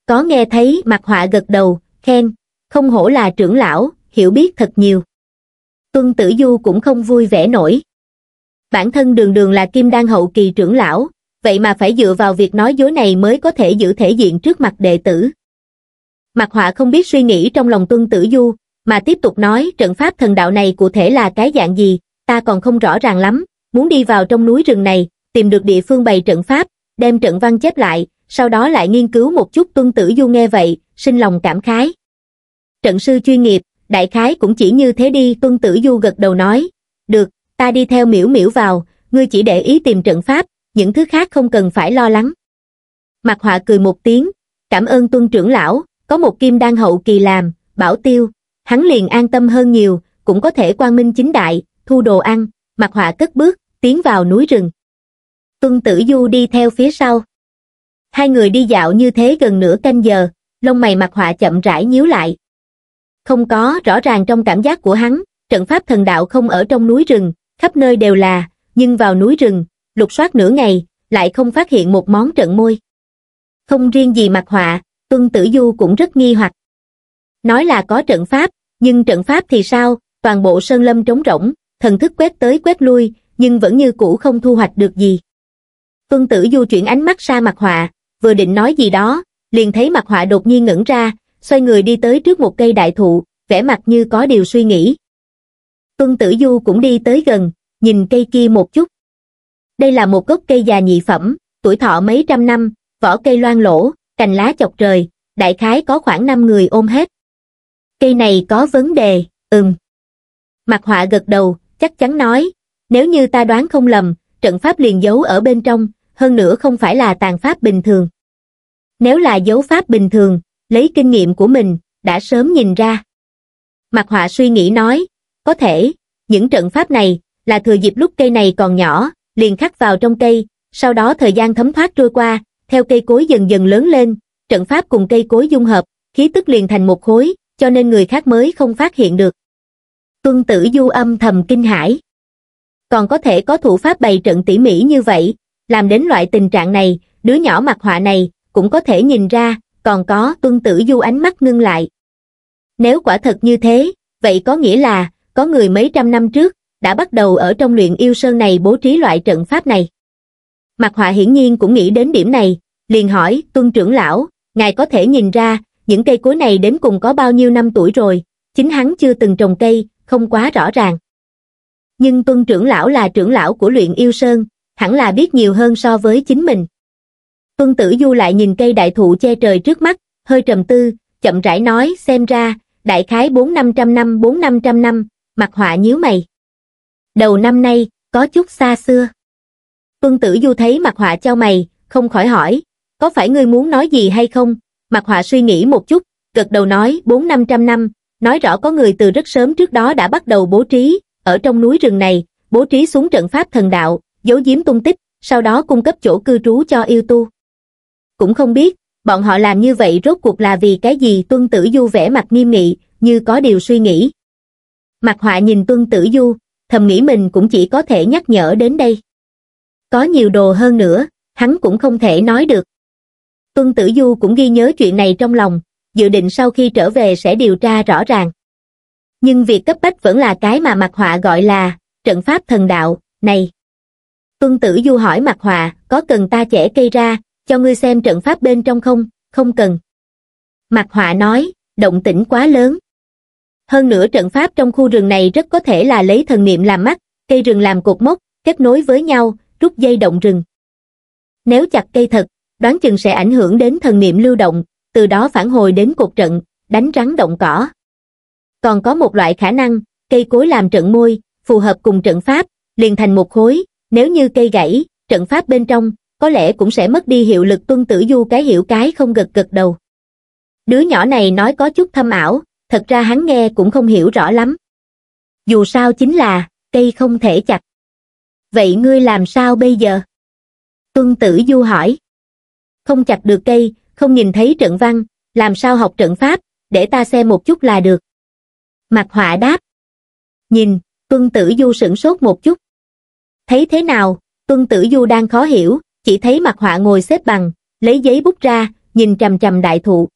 Có nghe thấy mặt họa gật đầu, khen, không hổ là trưởng lão, hiểu biết thật nhiều. Tuân tử du cũng không vui vẻ nổi. Bản thân đường đường là kim đan hậu kỳ trưởng lão, vậy mà phải dựa vào việc nói dối này mới có thể giữ thể diện trước mặt đệ tử. Mạc Họa không biết suy nghĩ trong lòng Tuân Tử Du, mà tiếp tục nói trận pháp thần đạo này cụ thể là cái dạng gì, ta còn không rõ ràng lắm, muốn đi vào trong núi rừng này, tìm được địa phương bày trận pháp, đem trận văn chép lại, sau đó lại nghiên cứu một chút Tuân Tử Du nghe vậy, sinh lòng cảm khái. Trận sư chuyên nghiệp, đại khái cũng chỉ như thế đi Tuân Tử Du gật đầu nói, được, ta đi theo miễu miễu vào, ngươi chỉ để ý tìm trận pháp, những thứ khác không cần phải lo lắng. Mặt họa cười một tiếng, cảm ơn tuân trưởng lão, có một kim đan hậu kỳ làm, bảo tiêu, hắn liền an tâm hơn nhiều, cũng có thể quang minh chính đại, thu đồ ăn, mặc họa cất bước, tiến vào núi rừng. Tuân Tử Du đi theo phía sau. Hai người đi dạo như thế gần nửa canh giờ, lông mày mặt họa chậm rãi nhíu lại. Không có rõ ràng trong cảm giác của hắn, trận pháp thần đạo không ở trong núi rừng, khắp nơi đều là, nhưng vào núi rừng, lục soát nửa ngày, lại không phát hiện một món trận môi. Không riêng gì mặt họa, tuân tử du cũng rất nghi hoặc nói là có trận pháp nhưng trận pháp thì sao toàn bộ sơn lâm trống rỗng thần thức quét tới quét lui nhưng vẫn như cũ không thu hoạch được gì tuân tử du chuyển ánh mắt ra mặt họa vừa định nói gì đó liền thấy mặt họa đột nhiên ngẩng ra xoay người đi tới trước một cây đại thụ vẻ mặt như có điều suy nghĩ tuân tử du cũng đi tới gần nhìn cây kia một chút đây là một gốc cây già nhị phẩm tuổi thọ mấy trăm năm vỏ cây loang lỗ cành lá chọc trời, đại khái có khoảng 5 người ôm hết. Cây này có vấn đề, ừm. Mặt họa gật đầu, chắc chắn nói, nếu như ta đoán không lầm, trận pháp liền giấu ở bên trong, hơn nữa không phải là tàn pháp bình thường. Nếu là dấu pháp bình thường, lấy kinh nghiệm của mình, đã sớm nhìn ra. Mặt họa suy nghĩ nói, có thể, những trận pháp này, là thừa dịp lúc cây này còn nhỏ, liền khắc vào trong cây, sau đó thời gian thấm thoát trôi qua, theo cây cối dần dần lớn lên, trận pháp cùng cây cối dung hợp, khí tức liền thành một khối, cho nên người khác mới không phát hiện được. Tuân tử du âm thầm kinh hãi. Còn có thể có thủ pháp bày trận tỉ mỉ như vậy, làm đến loại tình trạng này, đứa nhỏ mặt họa này, cũng có thể nhìn ra, còn có tuân tử du ánh mắt ngưng lại. Nếu quả thật như thế, vậy có nghĩa là, có người mấy trăm năm trước, đã bắt đầu ở trong luyện yêu sơn này bố trí loại trận pháp này. Mạc Họa hiển nhiên cũng nghĩ đến điểm này, liền hỏi, tuân trưởng lão, ngài có thể nhìn ra, những cây cối này đến cùng có bao nhiêu năm tuổi rồi, chính hắn chưa từng trồng cây, không quá rõ ràng. Nhưng tuân trưởng lão là trưởng lão của luyện yêu sơn, hẳn là biết nhiều hơn so với chính mình. Tuân tử du lại nhìn cây đại thụ che trời trước mắt, hơi trầm tư, chậm rãi nói xem ra, đại khái 4-500 năm 4-500 năm, mặt họa nhíu mày. Đầu năm nay, có chút xa xưa. Tuân tử du thấy mặt họa trao mày, không khỏi hỏi, có phải ngươi muốn nói gì hay không? Mặt họa suy nghĩ một chút, gật đầu nói bốn năm trăm năm, nói rõ có người từ rất sớm trước đó đã bắt đầu bố trí, ở trong núi rừng này, bố trí xuống trận pháp thần đạo, giấu giếm tung tích, sau đó cung cấp chỗ cư trú cho yêu tu. Cũng không biết, bọn họ làm như vậy rốt cuộc là vì cái gì tuân tử du vẻ mặt nghiêm nghị, như có điều suy nghĩ. Mặt họa nhìn tuân tử du, thầm nghĩ mình cũng chỉ có thể nhắc nhở đến đây có nhiều đồ hơn nữa, hắn cũng không thể nói được. Tuân Tử Du cũng ghi nhớ chuyện này trong lòng, dự định sau khi trở về sẽ điều tra rõ ràng. Nhưng việc cấp bách vẫn là cái mà Mạc Họa gọi là trận pháp thần đạo, này. Tuân Tử Du hỏi Mạc Họa, có cần ta chẻ cây ra, cho ngươi xem trận pháp bên trong không, không cần. Mạc Họa nói, động tĩnh quá lớn. Hơn nữa trận pháp trong khu rừng này rất có thể là lấy thần niệm làm mắt, cây rừng làm cột mốc, kết nối với nhau, rút dây động rừng. Nếu chặt cây thật, đoán chừng sẽ ảnh hưởng đến thần niệm lưu động, từ đó phản hồi đến cuộc trận, đánh rắn động cỏ. Còn có một loại khả năng, cây cối làm trận môi, phù hợp cùng trận pháp, liền thành một khối, nếu như cây gãy, trận pháp bên trong, có lẽ cũng sẽ mất đi hiệu lực tuân tử du cái hiểu cái không gật gật đầu. Đứa nhỏ này nói có chút thâm ảo, thật ra hắn nghe cũng không hiểu rõ lắm. Dù sao chính là, cây không thể chặt vậy ngươi làm sao bây giờ tuân tử du hỏi không chặt được cây không nhìn thấy trận văn làm sao học trận pháp để ta xem một chút là được mặt họa đáp nhìn tuân tử du sửng sốt một chút thấy thế nào tuân tử du đang khó hiểu chỉ thấy mặt họa ngồi xếp bằng lấy giấy bút ra nhìn trầm trầm đại thụ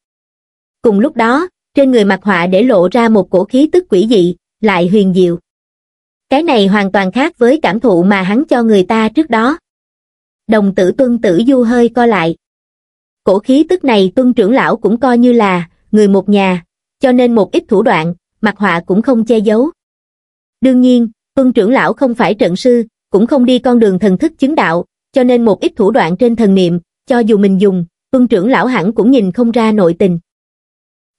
cùng lúc đó trên người mặt họa để lộ ra một cổ khí tức quỷ dị lại huyền diệu cái này hoàn toàn khác với cảm thụ mà hắn cho người ta trước đó. Đồng tử tuân tử du hơi co lại. Cổ khí tức này tuân trưởng lão cũng coi như là người một nhà, cho nên một ít thủ đoạn, mặt họa cũng không che giấu. Đương nhiên, tuân trưởng lão không phải trận sư, cũng không đi con đường thần thức chứng đạo, cho nên một ít thủ đoạn trên thần niệm, cho dù mình dùng, tuân trưởng lão hẳn cũng nhìn không ra nội tình.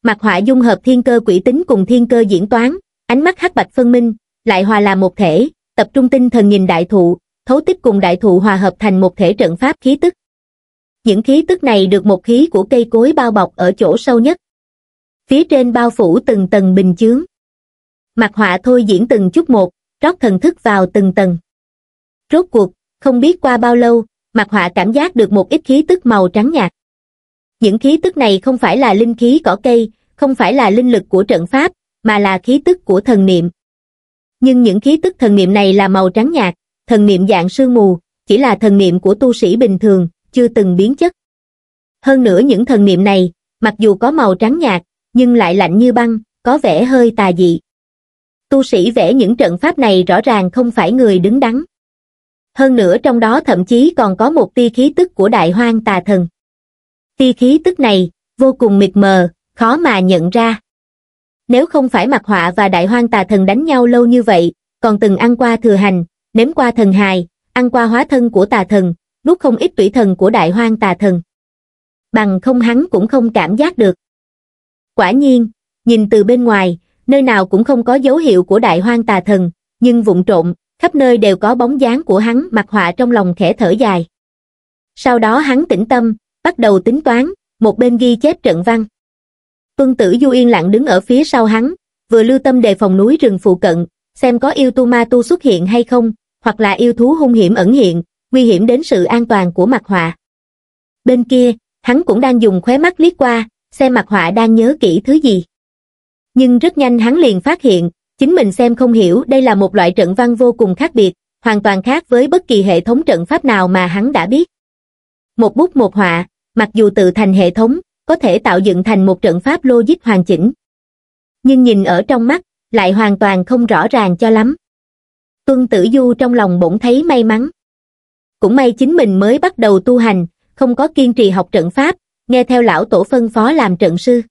Mặt họa dung hợp thiên cơ quỷ tính cùng thiên cơ diễn toán, ánh mắt hắc bạch phân minh, lại hòa làm một thể, tập trung tinh thần nhìn đại thụ, thấu tích cùng đại thụ hòa hợp thành một thể trận pháp khí tức. Những khí tức này được một khí của cây cối bao bọc ở chỗ sâu nhất. Phía trên bao phủ từng tầng bình chướng. Mặt họa thôi diễn từng chút một, rót thần thức vào từng tầng. Rốt cuộc, không biết qua bao lâu, mặt họa cảm giác được một ít khí tức màu trắng nhạt. Những khí tức này không phải là linh khí cỏ cây, không phải là linh lực của trận pháp, mà là khí tức của thần niệm, nhưng những khí tức thần niệm này là màu trắng nhạt, thần niệm dạng sương mù, chỉ là thần niệm của tu sĩ bình thường, chưa từng biến chất. Hơn nữa những thần niệm này, mặc dù có màu trắng nhạt, nhưng lại lạnh như băng, có vẻ hơi tà dị. Tu sĩ vẽ những trận pháp này rõ ràng không phải người đứng đắn. Hơn nữa trong đó thậm chí còn có một tia khí tức của đại hoang tà thần. Tia khí tức này, vô cùng mịt mờ, khó mà nhận ra nếu không phải mặt họa và đại hoang tà thần đánh nhau lâu như vậy, còn từng ăn qua thừa hành, nếm qua thần hài, ăn qua hóa thân của tà thần, nuốt không ít tủy thần của đại hoang tà thần. Bằng không hắn cũng không cảm giác được. Quả nhiên, nhìn từ bên ngoài, nơi nào cũng không có dấu hiệu của đại hoang tà thần, nhưng vụn trộm, khắp nơi đều có bóng dáng của hắn mặt họa trong lòng khẽ thở dài. Sau đó hắn tĩnh tâm, bắt đầu tính toán, một bên ghi chép trận văn. Tuân tử Du yên lặng đứng ở phía sau hắn, vừa lưu tâm đề phòng núi rừng phụ cận, xem có yêu tu ma tu xuất hiện hay không, hoặc là yêu thú hung hiểm ẩn hiện, nguy hiểm đến sự an toàn của mặt họa. Bên kia, hắn cũng đang dùng khóe mắt liếc qua, xem mặt họa đang nhớ kỹ thứ gì. Nhưng rất nhanh hắn liền phát hiện, chính mình xem không hiểu đây là một loại trận văn vô cùng khác biệt, hoàn toàn khác với bất kỳ hệ thống trận pháp nào mà hắn đã biết. Một bút một họa, mặc dù tự thành hệ thống, có thể tạo dựng thành một trận pháp logic hoàn chỉnh. Nhưng nhìn ở trong mắt, lại hoàn toàn không rõ ràng cho lắm. Tuân Tử Du trong lòng bỗng thấy may mắn. Cũng may chính mình mới bắt đầu tu hành, không có kiên trì học trận pháp, nghe theo lão tổ phân phó làm trận sư.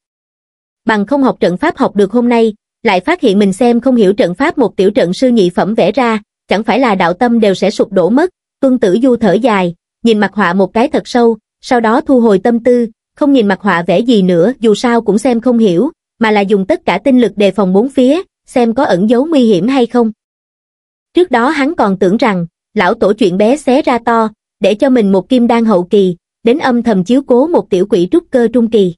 Bằng không học trận pháp học được hôm nay, lại phát hiện mình xem không hiểu trận pháp một tiểu trận sư nhị phẩm vẽ ra, chẳng phải là đạo tâm đều sẽ sụp đổ mất. Tuân Tử Du thở dài, nhìn mặt họa một cái thật sâu, sau đó thu hồi tâm tư, không nhìn mặt họa vẽ gì nữa dù sao cũng xem không hiểu, mà là dùng tất cả tinh lực đề phòng bốn phía, xem có ẩn dấu nguy hiểm hay không. Trước đó hắn còn tưởng rằng, lão tổ chuyện bé xé ra to, để cho mình một kim đan hậu kỳ, đến âm thầm chiếu cố một tiểu quỷ trúc cơ trung kỳ.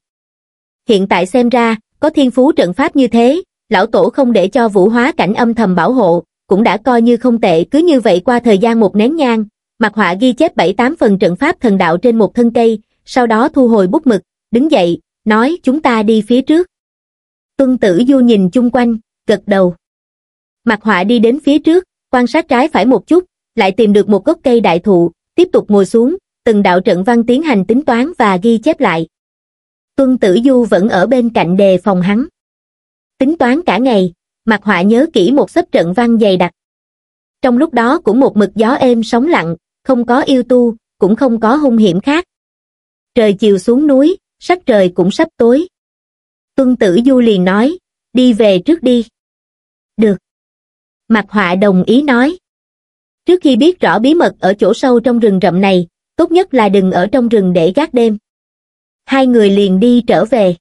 Hiện tại xem ra, có thiên phú trận pháp như thế, lão tổ không để cho vũ hóa cảnh âm thầm bảo hộ, cũng đã coi như không tệ cứ như vậy qua thời gian một nén nhang, mặt họa ghi chép 7-8 phần trận pháp thần đạo trên một thân cây, sau đó thu hồi bút mực, đứng dậy, nói chúng ta đi phía trước. Tuân tử du nhìn chung quanh, gật đầu. Mặt họa đi đến phía trước, quan sát trái phải một chút, lại tìm được một gốc cây đại thụ, tiếp tục ngồi xuống, từng đạo trận văn tiến hành tính toán và ghi chép lại. Tuân tử du vẫn ở bên cạnh đề phòng hắn. Tính toán cả ngày, mặt họa nhớ kỹ một sấp trận văn dày đặc. Trong lúc đó cũng một mực gió êm sóng lặng, không có yêu tu, cũng không có hung hiểm khác, Trời chiều xuống núi, sắc trời cũng sắp tối. Tuân tử du liền nói, đi về trước đi. Được. Mặt họa đồng ý nói. Trước khi biết rõ bí mật ở chỗ sâu trong rừng rậm này, tốt nhất là đừng ở trong rừng để gác đêm. Hai người liền đi trở về.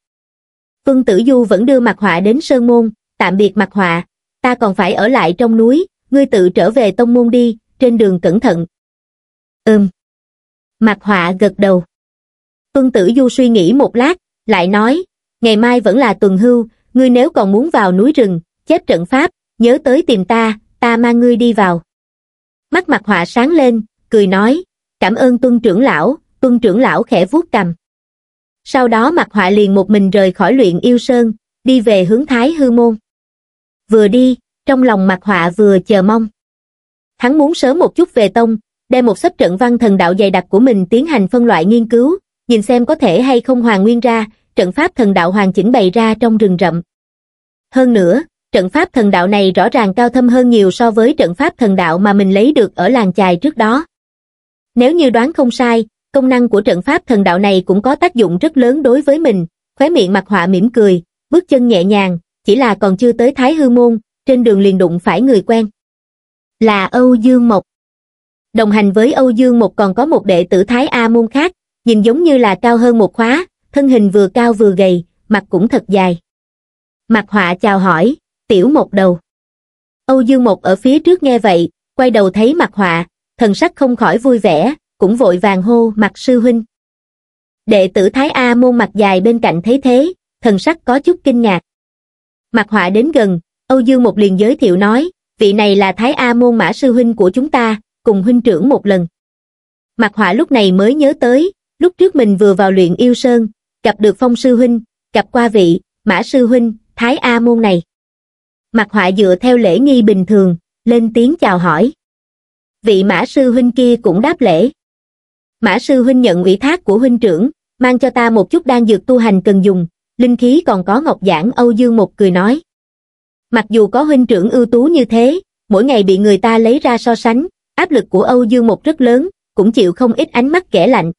Tuân tử du vẫn đưa mặt họa đến Sơn Môn, tạm biệt mặt họa, ta còn phải ở lại trong núi, ngươi tự trở về tông môn đi, trên đường cẩn thận. Ừm. Mặt họa gật đầu. Tuân Tử Du suy nghĩ một lát, lại nói, ngày mai vẫn là tuần hưu, ngươi nếu còn muốn vào núi rừng, chết trận pháp, nhớ tới tìm ta, ta mang ngươi đi vào. Mắt mặt họa sáng lên, cười nói, cảm ơn tuân trưởng lão, tuân trưởng lão khẽ vuốt cầm. Sau đó mặt họa liền một mình rời khỏi luyện yêu sơn, đi về hướng Thái Hư Môn. Vừa đi, trong lòng mặt họa vừa chờ mong. Hắn muốn sớm một chút về tông, đem một sách trận văn thần đạo dày đặc của mình tiến hành phân loại nghiên cứu, nhìn xem có thể hay không hoàn nguyên ra trận pháp thần đạo hoàn chỉnh bày ra trong rừng rậm hơn nữa trận pháp thần đạo này rõ ràng cao thâm hơn nhiều so với trận pháp thần đạo mà mình lấy được ở làng chài trước đó nếu như đoán không sai công năng của trận pháp thần đạo này cũng có tác dụng rất lớn đối với mình khóe miệng mặt họa mỉm cười bước chân nhẹ nhàng chỉ là còn chưa tới thái hư môn trên đường liền đụng phải người quen là âu dương mộc đồng hành với âu dương mộc còn có một đệ tử thái a môn khác nhìn giống như là cao hơn một khóa thân hình vừa cao vừa gầy mặt cũng thật dài mặt họa chào hỏi tiểu một đầu âu dương một ở phía trước nghe vậy quay đầu thấy mặt họa thần sắc không khỏi vui vẻ cũng vội vàng hô mặt sư huynh đệ tử thái a môn mặt dài bên cạnh thấy thế thần sắc có chút kinh ngạc mặt họa đến gần âu dương một liền giới thiệu nói vị này là thái a môn mã sư huynh của chúng ta cùng huynh trưởng một lần mặt họa lúc này mới nhớ tới Lúc trước mình vừa vào luyện yêu sơn, gặp được phong sư huynh, gặp qua vị, mã sư huynh, thái A môn này. Mặt họa dựa theo lễ nghi bình thường, lên tiếng chào hỏi. Vị mã sư huynh kia cũng đáp lễ. Mã sư huynh nhận ủy thác của huynh trưởng, mang cho ta một chút đan dược tu hành cần dùng, linh khí còn có ngọc giảng Âu Dương một cười nói. Mặc dù có huynh trưởng ưu tú như thế, mỗi ngày bị người ta lấy ra so sánh, áp lực của Âu Dương một rất lớn, cũng chịu không ít ánh mắt kẻ lạnh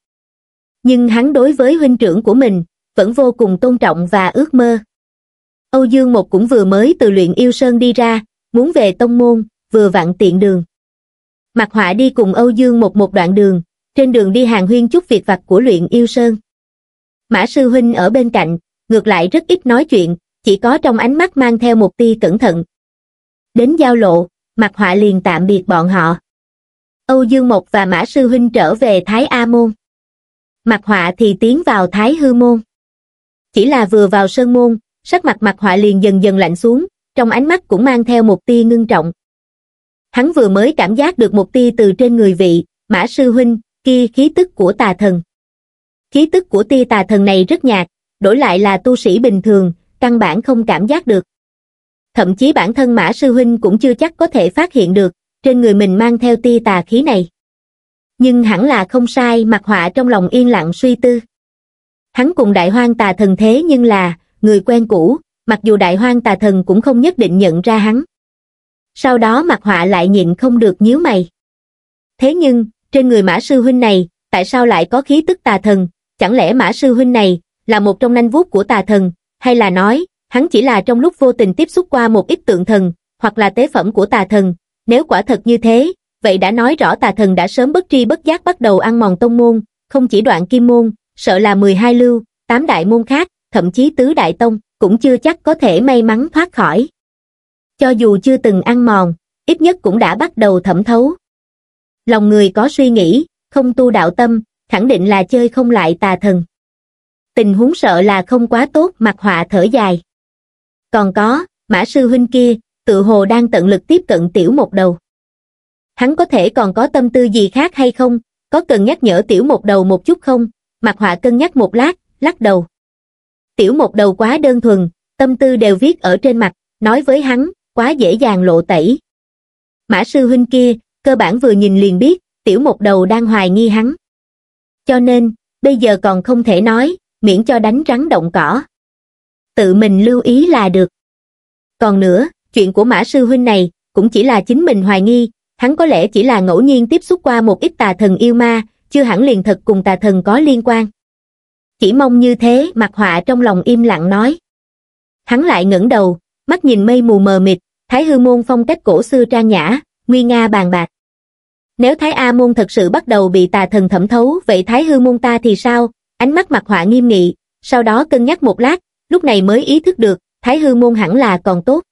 nhưng hắn đối với huynh trưởng của mình vẫn vô cùng tôn trọng và ước mơ. Âu Dương Một cũng vừa mới từ luyện yêu sơn đi ra, muốn về tông môn, vừa vặn tiện đường. Mặc Họa đi cùng Âu Dương Một một đoạn đường, trên đường đi hàng huyên chút việc vặt của luyện yêu sơn. Mã Sư Huynh ở bên cạnh, ngược lại rất ít nói chuyện, chỉ có trong ánh mắt mang theo một tia cẩn thận. Đến giao lộ, Mặc Họa liền tạm biệt bọn họ. Âu Dương một và Mã Sư Huynh trở về Thái A Môn mặt họa thì tiến vào thái hư môn chỉ là vừa vào sơn môn sắc mặt mặt họa liền dần dần lạnh xuống trong ánh mắt cũng mang theo một tia ngưng trọng hắn vừa mới cảm giác được một tia từ trên người vị mã sư huynh kia khí tức của tà thần khí tức của tia tà thần này rất nhạt đổi lại là tu sĩ bình thường căn bản không cảm giác được thậm chí bản thân mã sư huynh cũng chưa chắc có thể phát hiện được trên người mình mang theo tia tà khí này nhưng hẳn là không sai mặt họa trong lòng yên lặng suy tư. Hắn cùng đại hoang tà thần thế nhưng là, người quen cũ, mặc dù đại hoang tà thần cũng không nhất định nhận ra hắn. Sau đó mặt họa lại nhịn không được nhíu mày. Thế nhưng, trên người mã sư huynh này, tại sao lại có khí tức tà thần, chẳng lẽ mã sư huynh này là một trong nanh vuốt của tà thần, hay là nói, hắn chỉ là trong lúc vô tình tiếp xúc qua một ít tượng thần, hoặc là tế phẩm của tà thần, nếu quả thật như thế, vậy đã nói rõ tà thần đã sớm bất tri bất giác bắt đầu ăn mòn tông môn, không chỉ đoạn kim môn, sợ là 12 lưu, tám đại môn khác, thậm chí tứ đại tông, cũng chưa chắc có thể may mắn thoát khỏi. Cho dù chưa từng ăn mòn, ít nhất cũng đã bắt đầu thẩm thấu. Lòng người có suy nghĩ, không tu đạo tâm, khẳng định là chơi không lại tà thần. Tình huống sợ là không quá tốt mặt họa thở dài. Còn có, mã sư huynh kia, tự hồ đang tận lực tiếp cận tiểu một đầu hắn có thể còn có tâm tư gì khác hay không, có cần nhắc nhở tiểu một đầu một chút không? Mạc Họa cân nhắc một lát, lắc đầu. Tiểu một đầu quá đơn thuần, tâm tư đều viết ở trên mặt, nói với hắn, quá dễ dàng lộ tẩy. Mã sư huynh kia, cơ bản vừa nhìn liền biết, tiểu một đầu đang hoài nghi hắn. Cho nên, bây giờ còn không thể nói, miễn cho đánh rắn động cỏ. Tự mình lưu ý là được. Còn nữa, chuyện của mã sư huynh này, cũng chỉ là chính mình hoài nghi, hắn có lẽ chỉ là ngẫu nhiên tiếp xúc qua một ít tà thần yêu ma, chưa hẳn liền thật cùng tà thần có liên quan. Chỉ mong như thế mặt họa trong lòng im lặng nói. Hắn lại ngẩng đầu, mắt nhìn mây mù mờ mịt, thái hư môn phong cách cổ xưa trang nhã, nguy nga bàn bạc. Nếu thái A môn thật sự bắt đầu bị tà thần thẩm thấu vậy thái hư môn ta thì sao? Ánh mắt mặt họa nghiêm nghị, sau đó cân nhắc một lát, lúc này mới ý thức được, thái hư môn hẳn là còn tốt.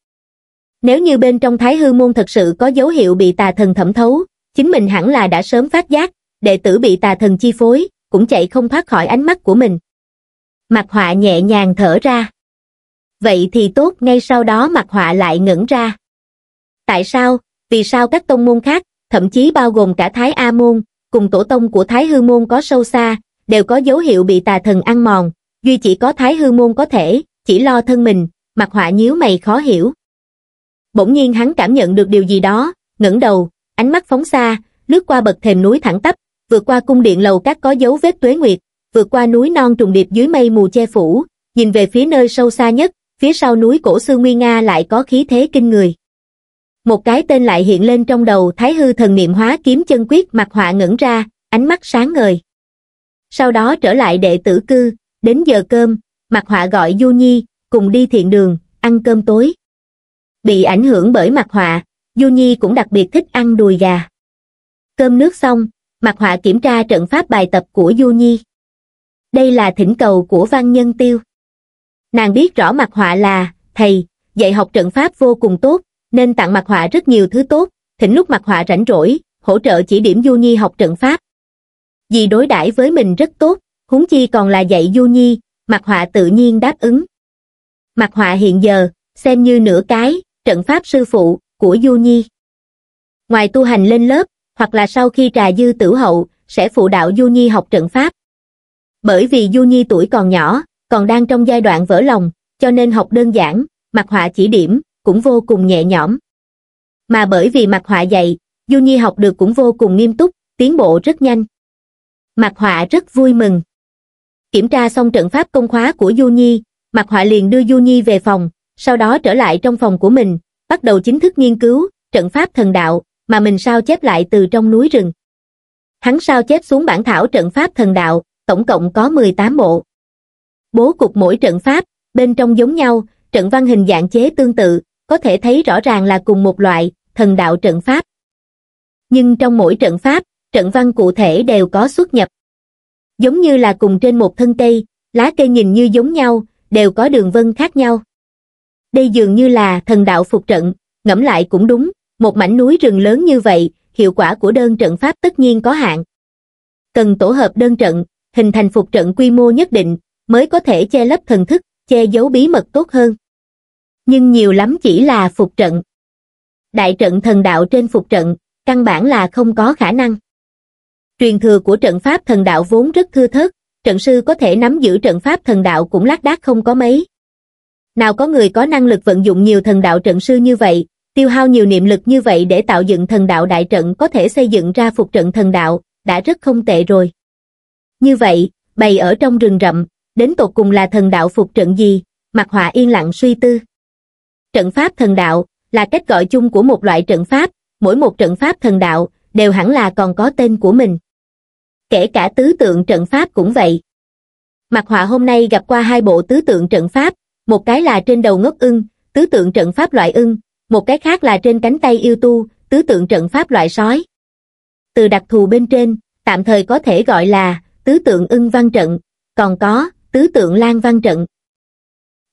Nếu như bên trong thái hư môn thật sự có dấu hiệu bị tà thần thẩm thấu, chính mình hẳn là đã sớm phát giác, đệ tử bị tà thần chi phối, cũng chạy không thoát khỏi ánh mắt của mình. Mặt họa nhẹ nhàng thở ra. Vậy thì tốt ngay sau đó mặt họa lại ngẩn ra. Tại sao, vì sao các tông môn khác, thậm chí bao gồm cả Thái A môn, cùng tổ tông của Thái Hư môn có sâu xa, đều có dấu hiệu bị tà thần ăn mòn, duy chỉ có Thái Hư môn có thể, chỉ lo thân mình, mặt họa nhíu mày khó hiểu. Bỗng nhiên hắn cảm nhận được điều gì đó, ngẩng đầu, ánh mắt phóng xa, lướt qua bậc thềm núi thẳng tắp, vượt qua cung điện lầu các có dấu vết tuế nguyệt, vượt qua núi non trùng điệp dưới mây mù che phủ, nhìn về phía nơi sâu xa nhất, phía sau núi cổ sư Nguy Nga lại có khí thế kinh người. Một cái tên lại hiện lên trong đầu Thái Hư thần niệm hóa kiếm chân quyết mặt họa ngẩn ra, ánh mắt sáng ngời. Sau đó trở lại đệ tử cư, đến giờ cơm, mặt họa gọi Du Nhi, cùng đi thiện đường, ăn cơm tối bị ảnh hưởng bởi mặt họa du nhi cũng đặc biệt thích ăn đùi gà cơm nước xong mặt họa kiểm tra trận pháp bài tập của du nhi đây là thỉnh cầu của văn nhân tiêu nàng biết rõ mặt họa là thầy dạy học trận pháp vô cùng tốt nên tặng mặt họa rất nhiều thứ tốt thỉnh lúc mặt họa rảnh rỗi hỗ trợ chỉ điểm du nhi học trận pháp vì đối đãi với mình rất tốt huống chi còn là dạy du nhi mặt họa tự nhiên đáp ứng mặt họa hiện giờ xem như nửa cái trận pháp sư phụ của Du Nhi. Ngoài tu hành lên lớp, hoặc là sau khi trà dư tử hậu, sẽ phụ đạo Du Nhi học trận pháp. Bởi vì Du Nhi tuổi còn nhỏ, còn đang trong giai đoạn vỡ lòng, cho nên học đơn giản, mặt họa chỉ điểm, cũng vô cùng nhẹ nhõm. Mà bởi vì mặt họa dạy, Du Nhi học được cũng vô cùng nghiêm túc, tiến bộ rất nhanh. Mặt họa rất vui mừng. Kiểm tra xong trận pháp công khóa của Du Nhi, mặt họa liền đưa Du Nhi về phòng, sau đó trở lại trong phòng của mình, bắt đầu chính thức nghiên cứu trận pháp thần đạo mà mình sao chép lại từ trong núi rừng. Hắn sao chép xuống bản thảo trận pháp thần đạo, tổng cộng có 18 bộ. Bố cục mỗi trận pháp, bên trong giống nhau, trận văn hình dạng chế tương tự, có thể thấy rõ ràng là cùng một loại, thần đạo trận pháp. Nhưng trong mỗi trận pháp, trận văn cụ thể đều có xuất nhập. Giống như là cùng trên một thân cây, lá cây nhìn như giống nhau, đều có đường vân khác nhau đây dường như là thần đạo phục trận, ngẫm lại cũng đúng, một mảnh núi rừng lớn như vậy, hiệu quả của đơn trận pháp tất nhiên có hạn. Cần tổ hợp đơn trận, hình thành phục trận quy mô nhất định, mới có thể che lấp thần thức, che giấu bí mật tốt hơn. Nhưng nhiều lắm chỉ là phục trận. Đại trận thần đạo trên phục trận, căn bản là không có khả năng. Truyền thừa của trận pháp thần đạo vốn rất thưa thớt, trận sư có thể nắm giữ trận pháp thần đạo cũng lác đác không có mấy nào có người có năng lực vận dụng nhiều thần đạo trận sư như vậy, tiêu hao nhiều niệm lực như vậy để tạo dựng thần đạo đại trận có thể xây dựng ra phục trận thần đạo, đã rất không tệ rồi. Như vậy, bày ở trong rừng rậm, đến tột cùng là thần đạo phục trận gì, Mạc Họa yên lặng suy tư. Trận pháp thần đạo là cách gọi chung của một loại trận pháp, mỗi một trận pháp thần đạo đều hẳn là còn có tên của mình. Kể cả tứ tượng trận pháp cũng vậy. Mạc Họa hôm nay gặp qua hai bộ tứ tượng trận pháp, một cái là trên đầu ngốc ưng, tứ tượng trận pháp loại ưng, một cái khác là trên cánh tay yêu tu, tứ tượng trận pháp loại sói. Từ đặc thù bên trên, tạm thời có thể gọi là tứ tượng ưng văn trận, còn có tứ tượng lan văn trận.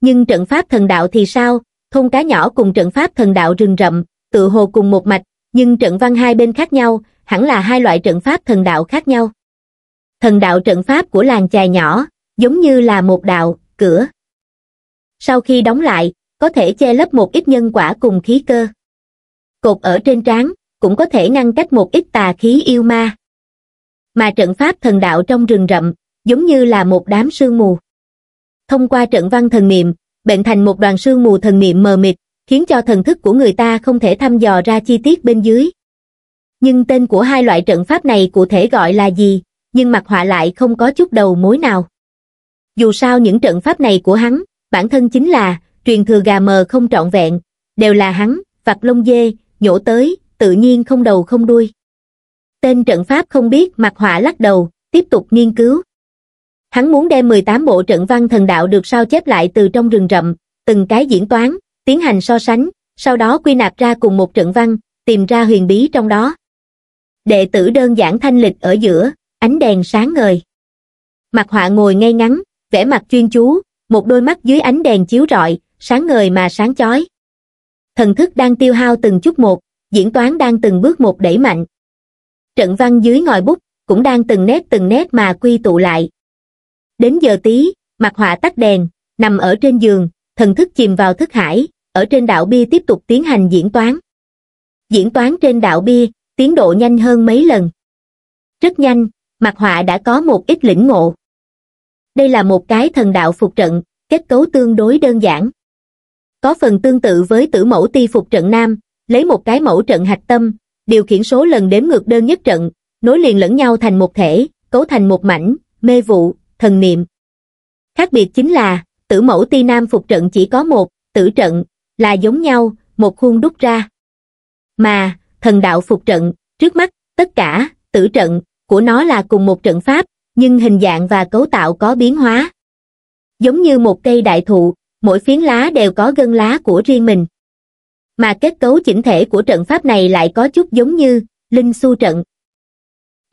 Nhưng trận pháp thần đạo thì sao, thôn cá nhỏ cùng trận pháp thần đạo rừng rậm, tự hồ cùng một mạch, nhưng trận văn hai bên khác nhau, hẳn là hai loại trận pháp thần đạo khác nhau. Thần đạo trận pháp của làng chài nhỏ, giống như là một đạo, cửa sau khi đóng lại, có thể che lấp một ít nhân quả cùng khí cơ. Cột ở trên trán, cũng có thể ngăn cách một ít tà khí yêu ma. Mà trận pháp thần đạo trong rừng rậm, giống như là một đám sương mù. Thông qua trận văn thần niệm, bệnh thành một đoàn sương mù thần niệm mờ mịt, khiến cho thần thức của người ta không thể thăm dò ra chi tiết bên dưới. Nhưng tên của hai loại trận pháp này cụ thể gọi là gì, nhưng mặt họa lại không có chút đầu mối nào. Dù sao những trận pháp này của hắn, bản thân chính là truyền thừa gà mờ không trọn vẹn, đều là hắn, vặt lông dê, nhổ tới, tự nhiên không đầu không đuôi. Tên trận pháp không biết mặt họa lắc đầu, tiếp tục nghiên cứu. Hắn muốn đem 18 bộ trận văn thần đạo được sao chép lại từ trong rừng rậm, từng cái diễn toán, tiến hành so sánh, sau đó quy nạp ra cùng một trận văn, tìm ra huyền bí trong đó. Đệ tử đơn giản thanh lịch ở giữa, ánh đèn sáng ngời. Mặt họa ngồi ngay ngắn, vẻ mặt chuyên chú, một đôi mắt dưới ánh đèn chiếu rọi, sáng ngời mà sáng chói. Thần thức đang tiêu hao từng chút một, diễn toán đang từng bước một đẩy mạnh. Trận văn dưới ngòi bút cũng đang từng nét từng nét mà quy tụ lại. Đến giờ tí, mặt họa tắt đèn, nằm ở trên giường, thần thức chìm vào thức hải, ở trên đạo bia tiếp tục tiến hành diễn toán. Diễn toán trên đạo bia, tiến độ nhanh hơn mấy lần. Rất nhanh, mặt họa đã có một ít lĩnh ngộ đây là một cái thần đạo phục trận, kết cấu tương đối đơn giản. Có phần tương tự với tử mẫu ti phục trận nam, lấy một cái mẫu trận hạch tâm, điều khiển số lần đếm ngược đơn nhất trận, nối liền lẫn nhau thành một thể, cấu thành một mảnh, mê vụ, thần niệm. Khác biệt chính là, tử mẫu ti nam phục trận chỉ có một, tử trận, là giống nhau, một khuôn đúc ra. Mà, thần đạo phục trận, trước mắt, tất cả, tử trận, của nó là cùng một trận pháp, nhưng hình dạng và cấu tạo có biến hóa. Giống như một cây đại thụ, mỗi phiến lá đều có gân lá của riêng mình. Mà kết cấu chỉnh thể của trận pháp này lại có chút giống như linh su trận.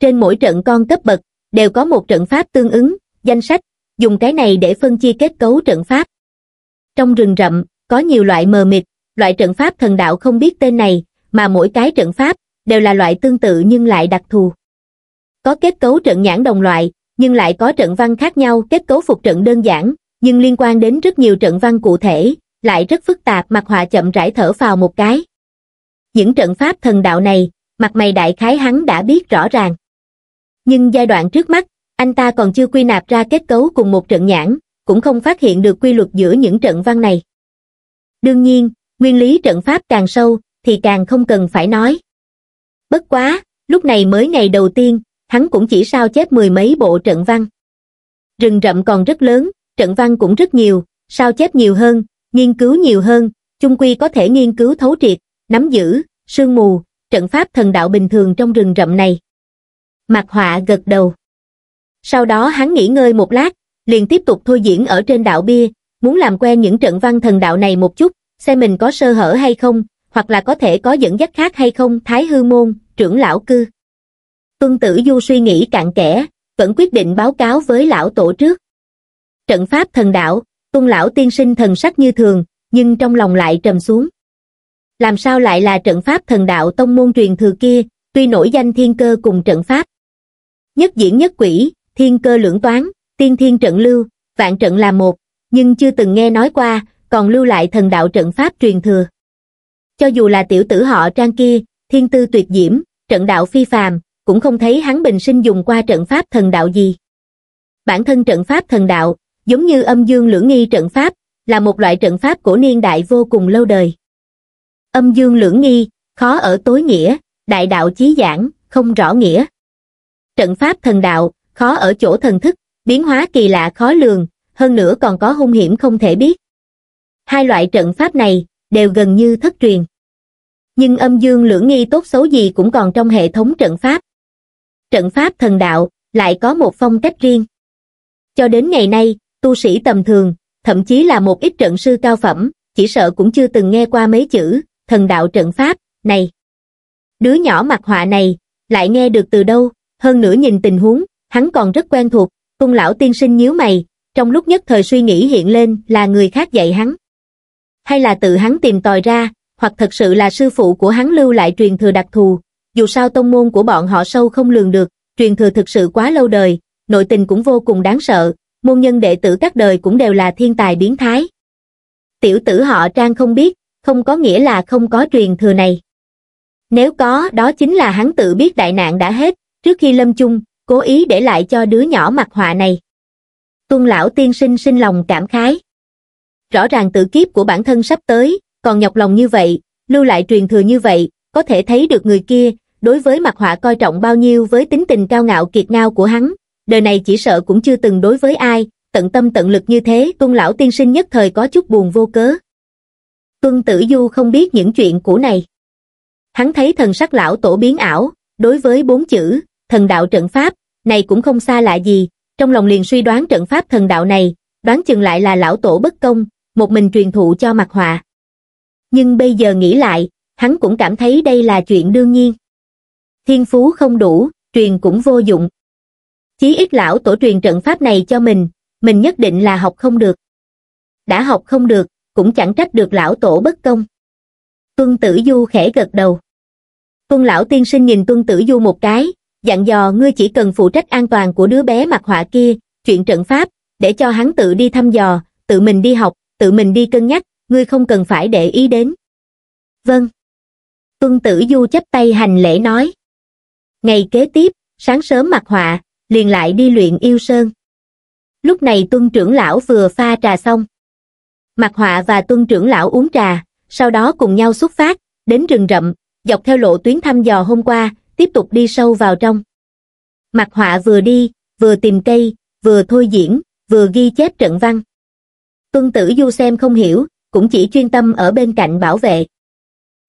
Trên mỗi trận con cấp bậc đều có một trận pháp tương ứng, danh sách, dùng cái này để phân chia kết cấu trận pháp. Trong rừng rậm, có nhiều loại mờ mịt, loại trận pháp thần đạo không biết tên này, mà mỗi cái trận pháp đều là loại tương tự nhưng lại đặc thù. Có kết cấu trận nhãn đồng loại, nhưng lại có trận văn khác nhau kết cấu phục trận đơn giản, nhưng liên quan đến rất nhiều trận văn cụ thể, lại rất phức tạp mặt họa chậm rãi thở vào một cái. Những trận pháp thần đạo này, mặt mày đại khái hắn đã biết rõ ràng. Nhưng giai đoạn trước mắt, anh ta còn chưa quy nạp ra kết cấu cùng một trận nhãn, cũng không phát hiện được quy luật giữa những trận văn này. Đương nhiên, nguyên lý trận pháp càng sâu, thì càng không cần phải nói. Bất quá, lúc này mới ngày đầu tiên, hắn cũng chỉ sao chép mười mấy bộ trận văn. Rừng rậm còn rất lớn, trận văn cũng rất nhiều, sao chép nhiều hơn, nghiên cứu nhiều hơn, chung quy có thể nghiên cứu thấu triệt, nắm giữ, sương mù, trận pháp thần đạo bình thường trong rừng rậm này. Mạc họa gật đầu. Sau đó hắn nghỉ ngơi một lát, liền tiếp tục thôi diễn ở trên đạo bia, muốn làm quen những trận văn thần đạo này một chút, xem mình có sơ hở hay không, hoặc là có thể có dẫn dắt khác hay không, Thái Hư Môn, trưởng lão cư. Tuân Tử Du suy nghĩ cạn kẽ, vẫn quyết định báo cáo với lão tổ trước. Trận pháp thần đạo, Tuân lão tiên sinh thần sắc như thường, nhưng trong lòng lại trầm xuống. Làm sao lại là trận pháp thần đạo tông môn truyền thừa kia, tuy nổi danh thiên cơ cùng trận pháp. Nhất diễn nhất quỷ, thiên cơ lưỡng toán, tiên thiên trận lưu, vạn trận là một, nhưng chưa từng nghe nói qua, còn lưu lại thần đạo trận pháp truyền thừa. Cho dù là tiểu tử họ trang kia, thiên tư tuyệt diễm, trận đạo phi phàm, cũng không thấy hắn bình sinh dùng qua trận pháp thần đạo gì. Bản thân trận pháp thần đạo, giống như âm dương lưỡng nghi trận pháp, là một loại trận pháp của niên đại vô cùng lâu đời. Âm dương lưỡng nghi, khó ở tối nghĩa, đại đạo chí giảng, không rõ nghĩa. Trận pháp thần đạo, khó ở chỗ thần thức, biến hóa kỳ lạ khó lường, hơn nữa còn có hung hiểm không thể biết. Hai loại trận pháp này, đều gần như thất truyền. Nhưng âm dương lưỡng nghi tốt xấu gì cũng còn trong hệ thống trận pháp trận pháp thần đạo lại có một phong cách riêng. Cho đến ngày nay, tu sĩ tầm thường, thậm chí là một ít trận sư cao phẩm, chỉ sợ cũng chưa từng nghe qua mấy chữ, thần đạo trận pháp, này. Đứa nhỏ mặt họa này, lại nghe được từ đâu, hơn nữa nhìn tình huống, hắn còn rất quen thuộc, cung lão tiên sinh nhíu mày, trong lúc nhất thời suy nghĩ hiện lên là người khác dạy hắn. Hay là tự hắn tìm tòi ra, hoặc thật sự là sư phụ của hắn lưu lại truyền thừa đặc thù, dù sao tông môn của bọn họ sâu không lường được, truyền thừa thực sự quá lâu đời, nội tình cũng vô cùng đáng sợ, môn nhân đệ tử các đời cũng đều là thiên tài biến thái. Tiểu tử họ Trang không biết, không có nghĩa là không có truyền thừa này. Nếu có, đó chính là hắn tự biết đại nạn đã hết, trước khi lâm chung, cố ý để lại cho đứa nhỏ mặt họa này. Tuân lão tiên sinh sinh lòng cảm khái. Rõ ràng tự kiếp của bản thân sắp tới, còn nhọc lòng như vậy, lưu lại truyền thừa như vậy, có thể thấy được người kia, đối với mặt họa coi trọng bao nhiêu với tính tình cao ngạo kiệt ngao của hắn, đời này chỉ sợ cũng chưa từng đối với ai, tận tâm tận lực như thế tuân lão tiên sinh nhất thời có chút buồn vô cớ. Tuân tử du không biết những chuyện cũ này. Hắn thấy thần sắc lão tổ biến ảo, đối với bốn chữ, thần đạo trận pháp, này cũng không xa lạ gì, trong lòng liền suy đoán trận pháp thần đạo này, đoán chừng lại là lão tổ bất công, một mình truyền thụ cho mặt họa. Nhưng bây giờ nghĩ lại, hắn cũng cảm thấy đây là chuyện đương nhiên thiên phú không đủ, truyền cũng vô dụng. Chí ít lão tổ truyền trận pháp này cho mình, mình nhất định là học không được. Đã học không được, cũng chẳng trách được lão tổ bất công. Tuân Tử Du khẽ gật đầu. Tuân lão tiên sinh nhìn Tuân Tử Du một cái, dặn dò ngươi chỉ cần phụ trách an toàn của đứa bé mặt họa kia, chuyện trận pháp, để cho hắn tự đi thăm dò, tự mình đi học, tự mình đi cân nhắc, ngươi không cần phải để ý đến. Vâng. Tuân Tử Du chấp tay hành lễ nói. Ngày kế tiếp, sáng sớm mặt họa, liền lại đi luyện yêu sơn. Lúc này tuân trưởng lão vừa pha trà xong. mặt họa và tuân trưởng lão uống trà, sau đó cùng nhau xuất phát, đến rừng rậm, dọc theo lộ tuyến thăm dò hôm qua, tiếp tục đi sâu vào trong. mặt họa vừa đi, vừa tìm cây, vừa thôi diễn, vừa ghi chép trận văn. Tuân tử du xem không hiểu, cũng chỉ chuyên tâm ở bên cạnh bảo vệ.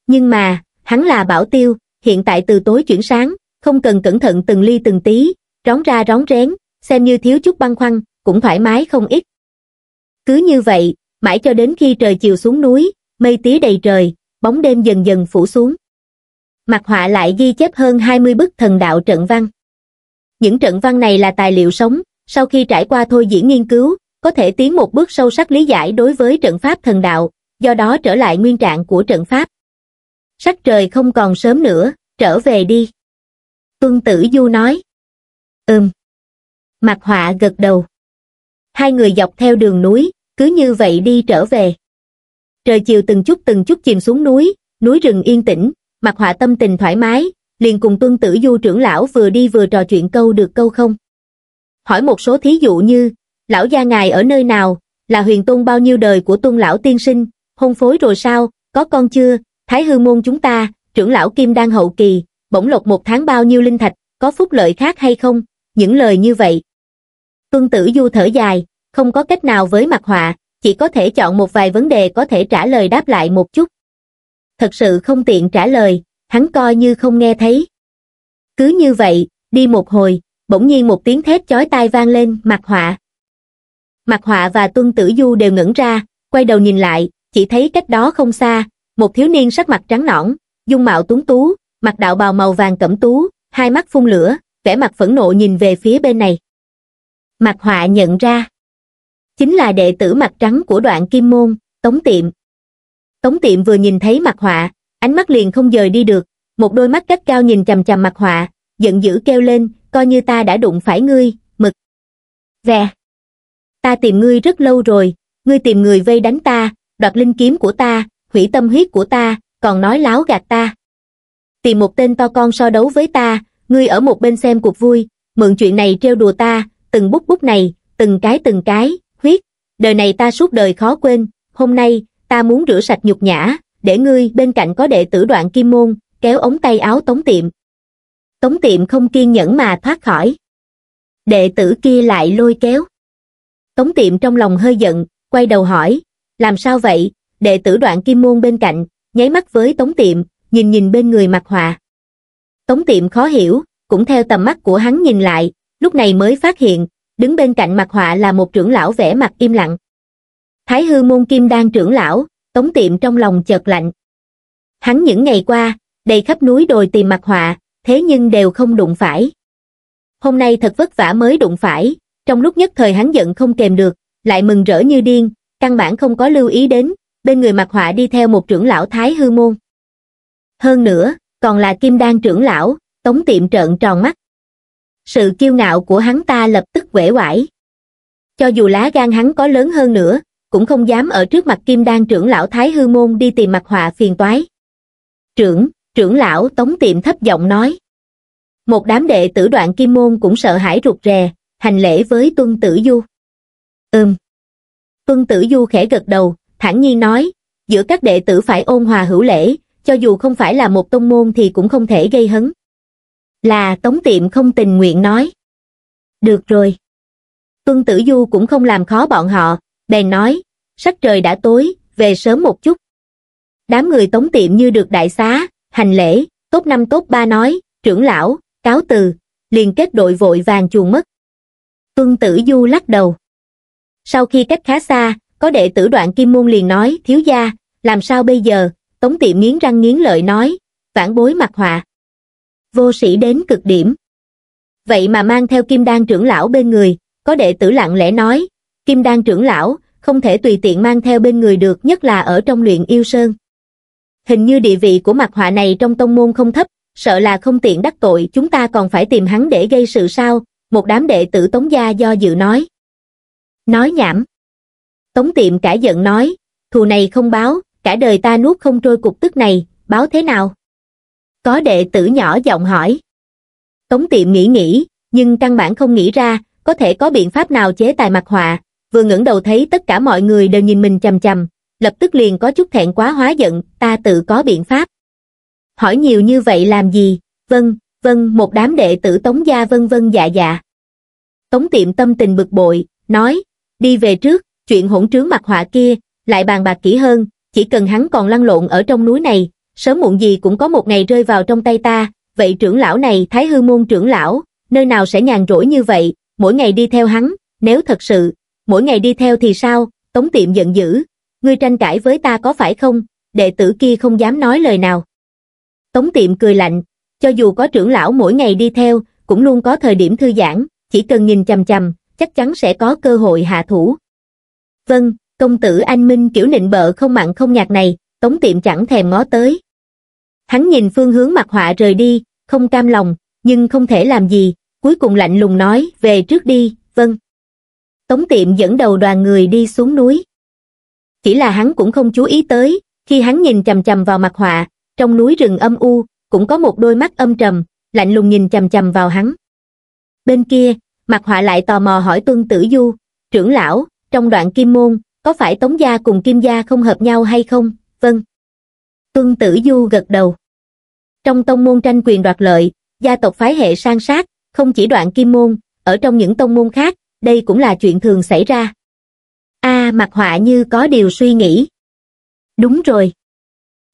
Nhưng mà, hắn là bảo tiêu, hiện tại từ tối chuyển sáng, không cần cẩn thận từng ly từng tí, rón ra rón rén, xem như thiếu chút băn khoăn, cũng thoải mái không ít. Cứ như vậy, mãi cho đến khi trời chiều xuống núi, mây tía đầy trời, bóng đêm dần dần phủ xuống. Mặt họa lại ghi chép hơn 20 bức thần đạo trận văn. Những trận văn này là tài liệu sống, sau khi trải qua thôi diễn nghiên cứu, có thể tiến một bước sâu sắc lý giải đối với trận pháp thần đạo, do đó trở lại nguyên trạng của trận pháp. Sắc trời không còn sớm nữa, trở về đi. Tuân Tử Du nói. Ừm. Mặt họa gật đầu. Hai người dọc theo đường núi, cứ như vậy đi trở về. Trời chiều từng chút từng chút chìm xuống núi, núi rừng yên tĩnh, mặt họa tâm tình thoải mái, liền cùng Tuân Tử Du trưởng lão vừa đi vừa trò chuyện câu được câu không. Hỏi một số thí dụ như, lão gia ngài ở nơi nào, là huyền tôn bao nhiêu đời của Tuân lão tiên sinh, hôn phối rồi sao, có con chưa, thái hư môn chúng ta, trưởng lão Kim đang hậu kỳ, bổng lộc một tháng bao nhiêu linh thạch, có phúc lợi khác hay không, những lời như vậy. Tuân tử du thở dài, không có cách nào với mặt họa, chỉ có thể chọn một vài vấn đề có thể trả lời đáp lại một chút. Thật sự không tiện trả lời, hắn coi như không nghe thấy. Cứ như vậy, đi một hồi, bỗng nhiên một tiếng thét chói tai vang lên, mặt họa. Mặt họa và tuân tử du đều ngẩn ra, quay đầu nhìn lại, chỉ thấy cách đó không xa, một thiếu niên sắc mặt trắng nõn, dung mạo tuấn tú, mặt đạo bào màu vàng cẩm tú hai mắt phun lửa vẻ mặt phẫn nộ nhìn về phía bên này mặt họa nhận ra chính là đệ tử mặt trắng của đoạn kim môn tống tiệm tống tiệm vừa nhìn thấy mặt họa ánh mắt liền không rời đi được một đôi mắt cách cao nhìn chằm chằm mặt họa giận dữ kêu lên coi như ta đã đụng phải ngươi mực vè ta tìm ngươi rất lâu rồi ngươi tìm người vây đánh ta đoạt linh kiếm của ta hủy tâm huyết của ta còn nói láo gạt ta tìm một tên to con so đấu với ta, ngươi ở một bên xem cuộc vui, mượn chuyện này trêu đùa ta, từng bút bút này, từng cái từng cái, huyết, đời này ta suốt đời khó quên, hôm nay, ta muốn rửa sạch nhục nhã, để ngươi bên cạnh có đệ tử đoạn kim môn, kéo ống tay áo tống tiệm. Tống tiệm không kiên nhẫn mà thoát khỏi. Đệ tử kia lại lôi kéo. Tống tiệm trong lòng hơi giận, quay đầu hỏi, làm sao vậy, đệ tử đoạn kim môn bên cạnh, nháy mắt với tống tiệm, nhìn nhìn bên người mặt họa. Tống tiệm khó hiểu, cũng theo tầm mắt của hắn nhìn lại, lúc này mới phát hiện, đứng bên cạnh mặt họa là một trưởng lão vẻ mặt im lặng. Thái hư môn kim đang trưởng lão, tống tiệm trong lòng chợt lạnh. Hắn những ngày qua, đầy khắp núi đồi tìm mặt họa, thế nhưng đều không đụng phải. Hôm nay thật vất vả mới đụng phải, trong lúc nhất thời hắn giận không kèm được, lại mừng rỡ như điên, căn bản không có lưu ý đến, bên người mặt họa đi theo một trưởng lão thái hư môn hơn nữa còn là kim đan trưởng lão tống tiệm trợn tròn mắt sự kiêu ngạo của hắn ta lập tức uể oải cho dù lá gan hắn có lớn hơn nữa cũng không dám ở trước mặt kim đan trưởng lão thái hư môn đi tìm mặt họa phiền toái trưởng trưởng lão tống tiệm thấp giọng nói một đám đệ tử đoạn kim môn cũng sợ hãi rụt rè hành lễ với tuân tử du ừm tuân tử du khẽ gật đầu thẳng nhiên nói giữa các đệ tử phải ôn hòa hữu lễ cho dù không phải là một tông môn thì cũng không thể gây hấn. Là Tống Tiệm không tình nguyện nói. Được rồi. Tuân Tử Du cũng không làm khó bọn họ, bèn nói, sắc trời đã tối, về sớm một chút. Đám người Tống Tiệm như được đại xá, hành lễ, tốt năm tốt ba nói, trưởng lão, cáo từ, liền kết đội vội vàng chuồn mất. Tuân Tử Du lắc đầu. Sau khi cách khá xa, có đệ tử đoạn kim môn liền nói, thiếu gia, làm sao bây giờ, Tống tiệm nghiến răng nghiến lợi nói, phản bối mặt họa. Vô sĩ đến cực điểm. Vậy mà mang theo kim đan trưởng lão bên người, có đệ tử lặng lẽ nói, kim đan trưởng lão, không thể tùy tiện mang theo bên người được nhất là ở trong luyện yêu sơn. Hình như địa vị của mặt họa này trong tông môn không thấp, sợ là không tiện đắc tội chúng ta còn phải tìm hắn để gây sự sao, một đám đệ tử tống gia do dự nói. Nói nhảm. Tống tiệm cả giận nói, thù này không báo, cả đời ta nuốt không trôi cục tức này, báo thế nào? Có đệ tử nhỏ giọng hỏi. Tống tiệm nghĩ nghĩ, nhưng căn bản không nghĩ ra, có thể có biện pháp nào chế tài mặt họa, vừa ngẩng đầu thấy tất cả mọi người đều nhìn mình chằm chằm, lập tức liền có chút thẹn quá hóa giận, ta tự có biện pháp. Hỏi nhiều như vậy làm gì? Vâng, vâng, một đám đệ tử Tống gia vân vân dạ dạ. Tống tiệm tâm tình bực bội, nói, đi về trước, chuyện hỗn trướng mặt họa kia, lại bàn bạc kỹ hơn, chỉ cần hắn còn lăn lộn ở trong núi này, sớm muộn gì cũng có một ngày rơi vào trong tay ta, vậy trưởng lão này Thái Hư Môn trưởng lão, nơi nào sẽ nhàn rỗi như vậy, mỗi ngày đi theo hắn, nếu thật sự, mỗi ngày đi theo thì sao, Tống Tiệm giận dữ, ngươi tranh cãi với ta có phải không, đệ tử kia không dám nói lời nào. Tống Tiệm cười lạnh, cho dù có trưởng lão mỗi ngày đi theo, cũng luôn có thời điểm thư giãn, chỉ cần nhìn chằm chằm, chắc chắn sẽ có cơ hội hạ thủ. Vâng, công tử anh minh kiểu nịnh bợ không mặn không nhạt này, tống tiệm chẳng thèm ngó tới. Hắn nhìn phương hướng mặt họa rời đi, không cam lòng, nhưng không thể làm gì, cuối cùng lạnh lùng nói, về trước đi, vâng. Tống tiệm dẫn đầu đoàn người đi xuống núi. Chỉ là hắn cũng không chú ý tới, khi hắn nhìn chầm chầm vào mặt họa, trong núi rừng âm u, cũng có một đôi mắt âm trầm, lạnh lùng nhìn chầm chầm vào hắn. Bên kia, mặt họa lại tò mò hỏi tuân tử du, trưởng lão, trong đoạn kim môn, có phải Tống Gia cùng Kim Gia không hợp nhau hay không, vâng. Tuân Tử Du gật đầu. Trong tông môn tranh quyền đoạt lợi, gia tộc phái hệ sang sát, không chỉ đoạn kim môn, ở trong những tông môn khác, đây cũng là chuyện thường xảy ra. a mặt họa như có điều suy nghĩ. Đúng rồi.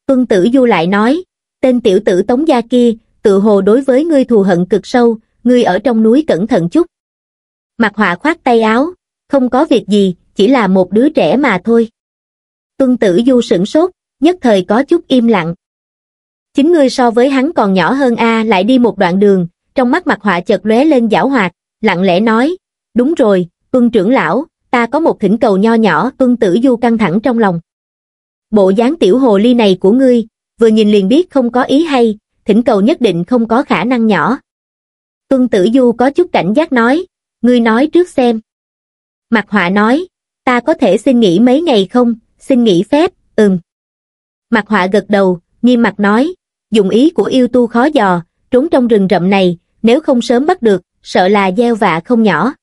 Tuân Tử Du lại nói, tên tiểu tử Tống Gia kia, tự hồ đối với ngươi thù hận cực sâu, ngươi ở trong núi cẩn thận chút. Mặt họa khoát tay áo, không có việc gì, chỉ là một đứa trẻ mà thôi. Tuân tử du sửng sốt, nhất thời có chút im lặng. Chính ngươi so với hắn còn nhỏ hơn A lại đi một đoạn đường, trong mắt mặt họa chợt lóe lên giảo hoạt, lặng lẽ nói, đúng rồi, tuân trưởng lão, ta có một thỉnh cầu nho nhỏ tuân tử du căng thẳng trong lòng. Bộ dáng tiểu hồ ly này của ngươi, vừa nhìn liền biết không có ý hay, thỉnh cầu nhất định không có khả năng nhỏ. Tuân tử du có chút cảnh giác nói, ngươi nói trước xem. Mặt họa nói, ta có thể xin nghỉ mấy ngày không, xin nghỉ phép, ừm. Mặt họa gật đầu, nghiêm mặt nói, dụng ý của yêu tu khó dò, trốn trong rừng rậm này, nếu không sớm bắt được, sợ là gieo vạ không nhỏ.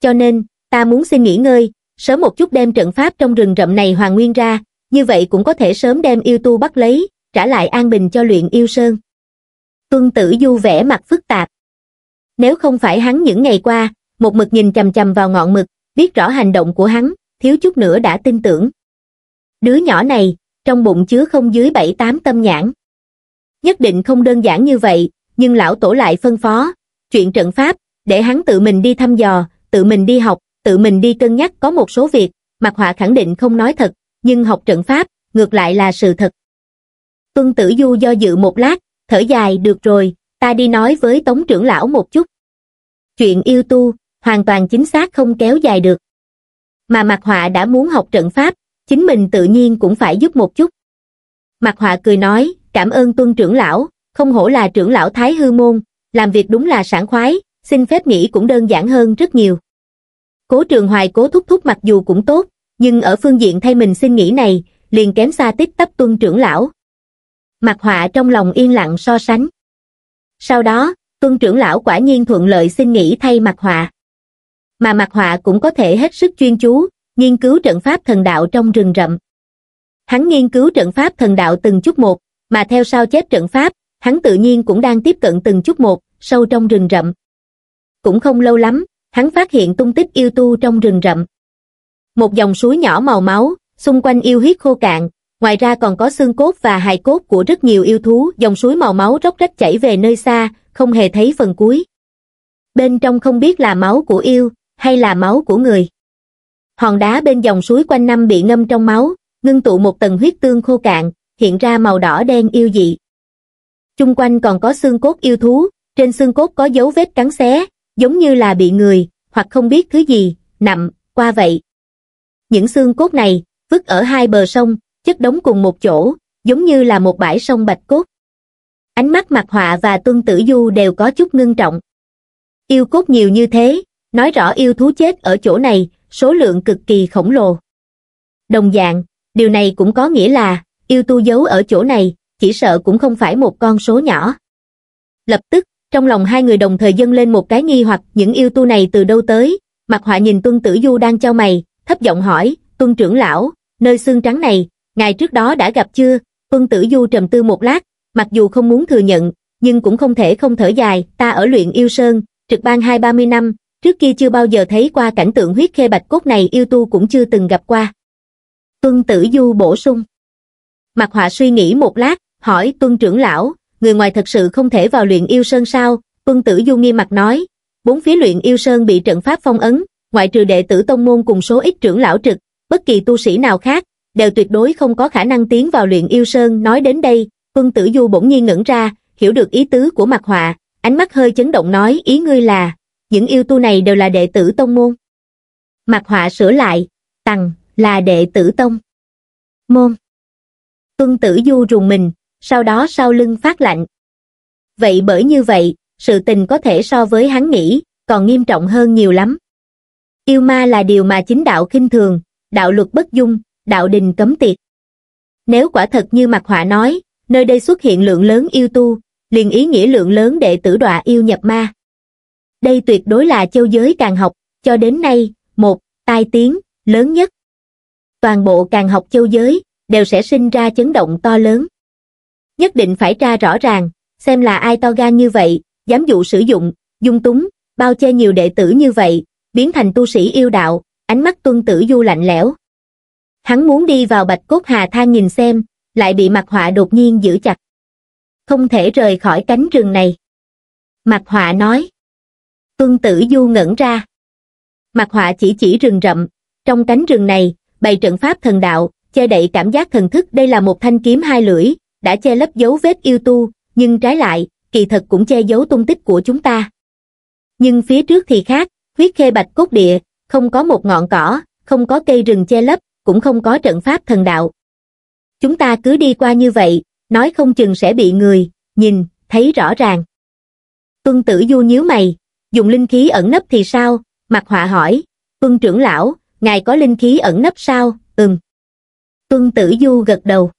Cho nên, ta muốn xin nghỉ ngơi, sớm một chút đem trận pháp trong rừng rậm này hoàn nguyên ra, như vậy cũng có thể sớm đem yêu tu bắt lấy, trả lại an bình cho luyện yêu sơn. Tuân tử du vẻ mặt phức tạp. Nếu không phải hắn những ngày qua, một mực nhìn chầm chầm vào ngọn mực, biết rõ hành động của hắn, thiếu chút nữa đã tin tưởng. Đứa nhỏ này, trong bụng chứa không dưới bảy tám tâm nhãn. Nhất định không đơn giản như vậy, nhưng lão tổ lại phân phó, chuyện trận pháp, để hắn tự mình đi thăm dò, tự mình đi học, tự mình đi cân nhắc có một số việc, mặt Họa khẳng định không nói thật, nhưng học trận pháp, ngược lại là sự thật. Tuân Tử Du do dự một lát, thở dài được rồi, ta đi nói với Tống trưởng lão một chút. Chuyện yêu tu, hoàn toàn chính xác không kéo dài được. Mà mặt Họa đã muốn học trận pháp, chính mình tự nhiên cũng phải giúp một chút. mặt Họa cười nói, cảm ơn tuân trưởng lão, không hổ là trưởng lão Thái Hư Môn, làm việc đúng là sảng khoái, xin phép nghỉ cũng đơn giản hơn rất nhiều. Cố trường hoài cố thúc thúc mặc dù cũng tốt, nhưng ở phương diện thay mình xin nghỉ này, liền kém xa tiếp tấp tuân trưởng lão. Mặt họa trong lòng yên lặng so sánh. Sau đó, tuân trưởng lão quả nhiên thuận lợi xin nghỉ thay mặt họa mà mặt họa cũng có thể hết sức chuyên chú, nghiên cứu trận pháp thần đạo trong rừng rậm. Hắn nghiên cứu trận pháp thần đạo từng chút một, mà theo sao chép trận pháp, hắn tự nhiên cũng đang tiếp cận từng chút một, sâu trong rừng rậm. Cũng không lâu lắm, hắn phát hiện tung tích yêu tu trong rừng rậm. Một dòng suối nhỏ màu máu, xung quanh yêu huyết khô cạn, ngoài ra còn có xương cốt và hài cốt của rất nhiều yêu thú, dòng suối màu máu róc rách chảy về nơi xa, không hề thấy phần cuối. Bên trong không biết là máu của yêu, hay là máu của người. Hòn đá bên dòng suối quanh năm bị ngâm trong máu, ngưng tụ một tầng huyết tương khô cạn, hiện ra màu đỏ đen yêu dị. Trung quanh còn có xương cốt yêu thú, trên xương cốt có dấu vết cắn xé, giống như là bị người, hoặc không biết thứ gì, nằm, qua vậy. Những xương cốt này, vứt ở hai bờ sông, chất đống cùng một chỗ, giống như là một bãi sông bạch cốt. Ánh mắt mặt họa và tuân tử du đều có chút ngưng trọng. Yêu cốt nhiều như thế, nói rõ yêu thú chết ở chỗ này, số lượng cực kỳ khổng lồ. Đồng dạng, điều này cũng có nghĩa là, yêu tu giấu ở chỗ này, chỉ sợ cũng không phải một con số nhỏ. Lập tức, trong lòng hai người đồng thời dâng lên một cái nghi hoặc những yêu tu này từ đâu tới, mặt họa nhìn tuân tử du đang cho mày, thấp giọng hỏi, tuân trưởng lão, nơi xương trắng này, ngài trước đó đã gặp chưa? Tuân tử du trầm tư một lát, mặc dù không muốn thừa nhận, nhưng cũng không thể không thở dài, ta ở luyện yêu sơn, trực ban hai ba mươi năm, trước kia chưa bao giờ thấy qua cảnh tượng huyết khê bạch cốt này yêu tu cũng chưa từng gặp qua. Tuân Tử Du bổ sung. Mặt họa suy nghĩ một lát, hỏi Tuân trưởng lão, người ngoài thật sự không thể vào luyện yêu sơn sao? Tuân Tử Du nghi mặt nói, bốn phía luyện yêu sơn bị trận pháp phong ấn, ngoại trừ đệ tử tông môn cùng số ít trưởng lão trực, bất kỳ tu sĩ nào khác, đều tuyệt đối không có khả năng tiến vào luyện yêu sơn. Nói đến đây, Tuân Tử Du bỗng nhiên ngẩn ra, hiểu được ý tứ của mặt họa, ánh mắt hơi chấn động nói ý ngươi là, những yêu tu này đều là đệ tử tông môn. Mặt họa sửa lại, Tằng là đệ tử tông. Môn. Tuân tử du rùng mình, sau đó sau lưng phát lạnh. Vậy bởi như vậy, sự tình có thể so với hắn nghĩ, còn nghiêm trọng hơn nhiều lắm. Yêu ma là điều mà chính đạo khinh thường, đạo luật bất dung, đạo đình cấm tiệt. Nếu quả thật như mặt họa nói, nơi đây xuất hiện lượng lớn yêu tu, liền ý nghĩa lượng lớn đệ tử đọa yêu nhập ma đây tuyệt đối là châu giới càng học cho đến nay một tai tiếng lớn nhất toàn bộ càng học châu giới đều sẽ sinh ra chấn động to lớn nhất định phải tra rõ ràng xem là ai to gan như vậy dám dụ sử dụng dung túng bao che nhiều đệ tử như vậy biến thành tu sĩ yêu đạo ánh mắt tuân tử du lạnh lẽo hắn muốn đi vào bạch cốt hà thang nhìn xem lại bị mặt họa đột nhiên giữ chặt không thể rời khỏi cánh rừng này mặt họa nói Tuân tử du ngẩn ra. Mặt họa chỉ chỉ rừng rậm, trong cánh rừng này, bày trận pháp thần đạo, che đậy cảm giác thần thức đây là một thanh kiếm hai lưỡi, đã che lấp dấu vết yêu tu, nhưng trái lại, kỳ thật cũng che giấu tung tích của chúng ta. Nhưng phía trước thì khác, huyết khê bạch cốt địa, không có một ngọn cỏ, không có cây rừng che lấp, cũng không có trận pháp thần đạo. Chúng ta cứ đi qua như vậy, nói không chừng sẽ bị người, nhìn, thấy rõ ràng. Tuân tử du nhíu mày, dùng linh khí ẩn nấp thì sao mặt họa hỏi tuân trưởng lão ngài có linh khí ẩn nấp sao ừm tuân tử du gật đầu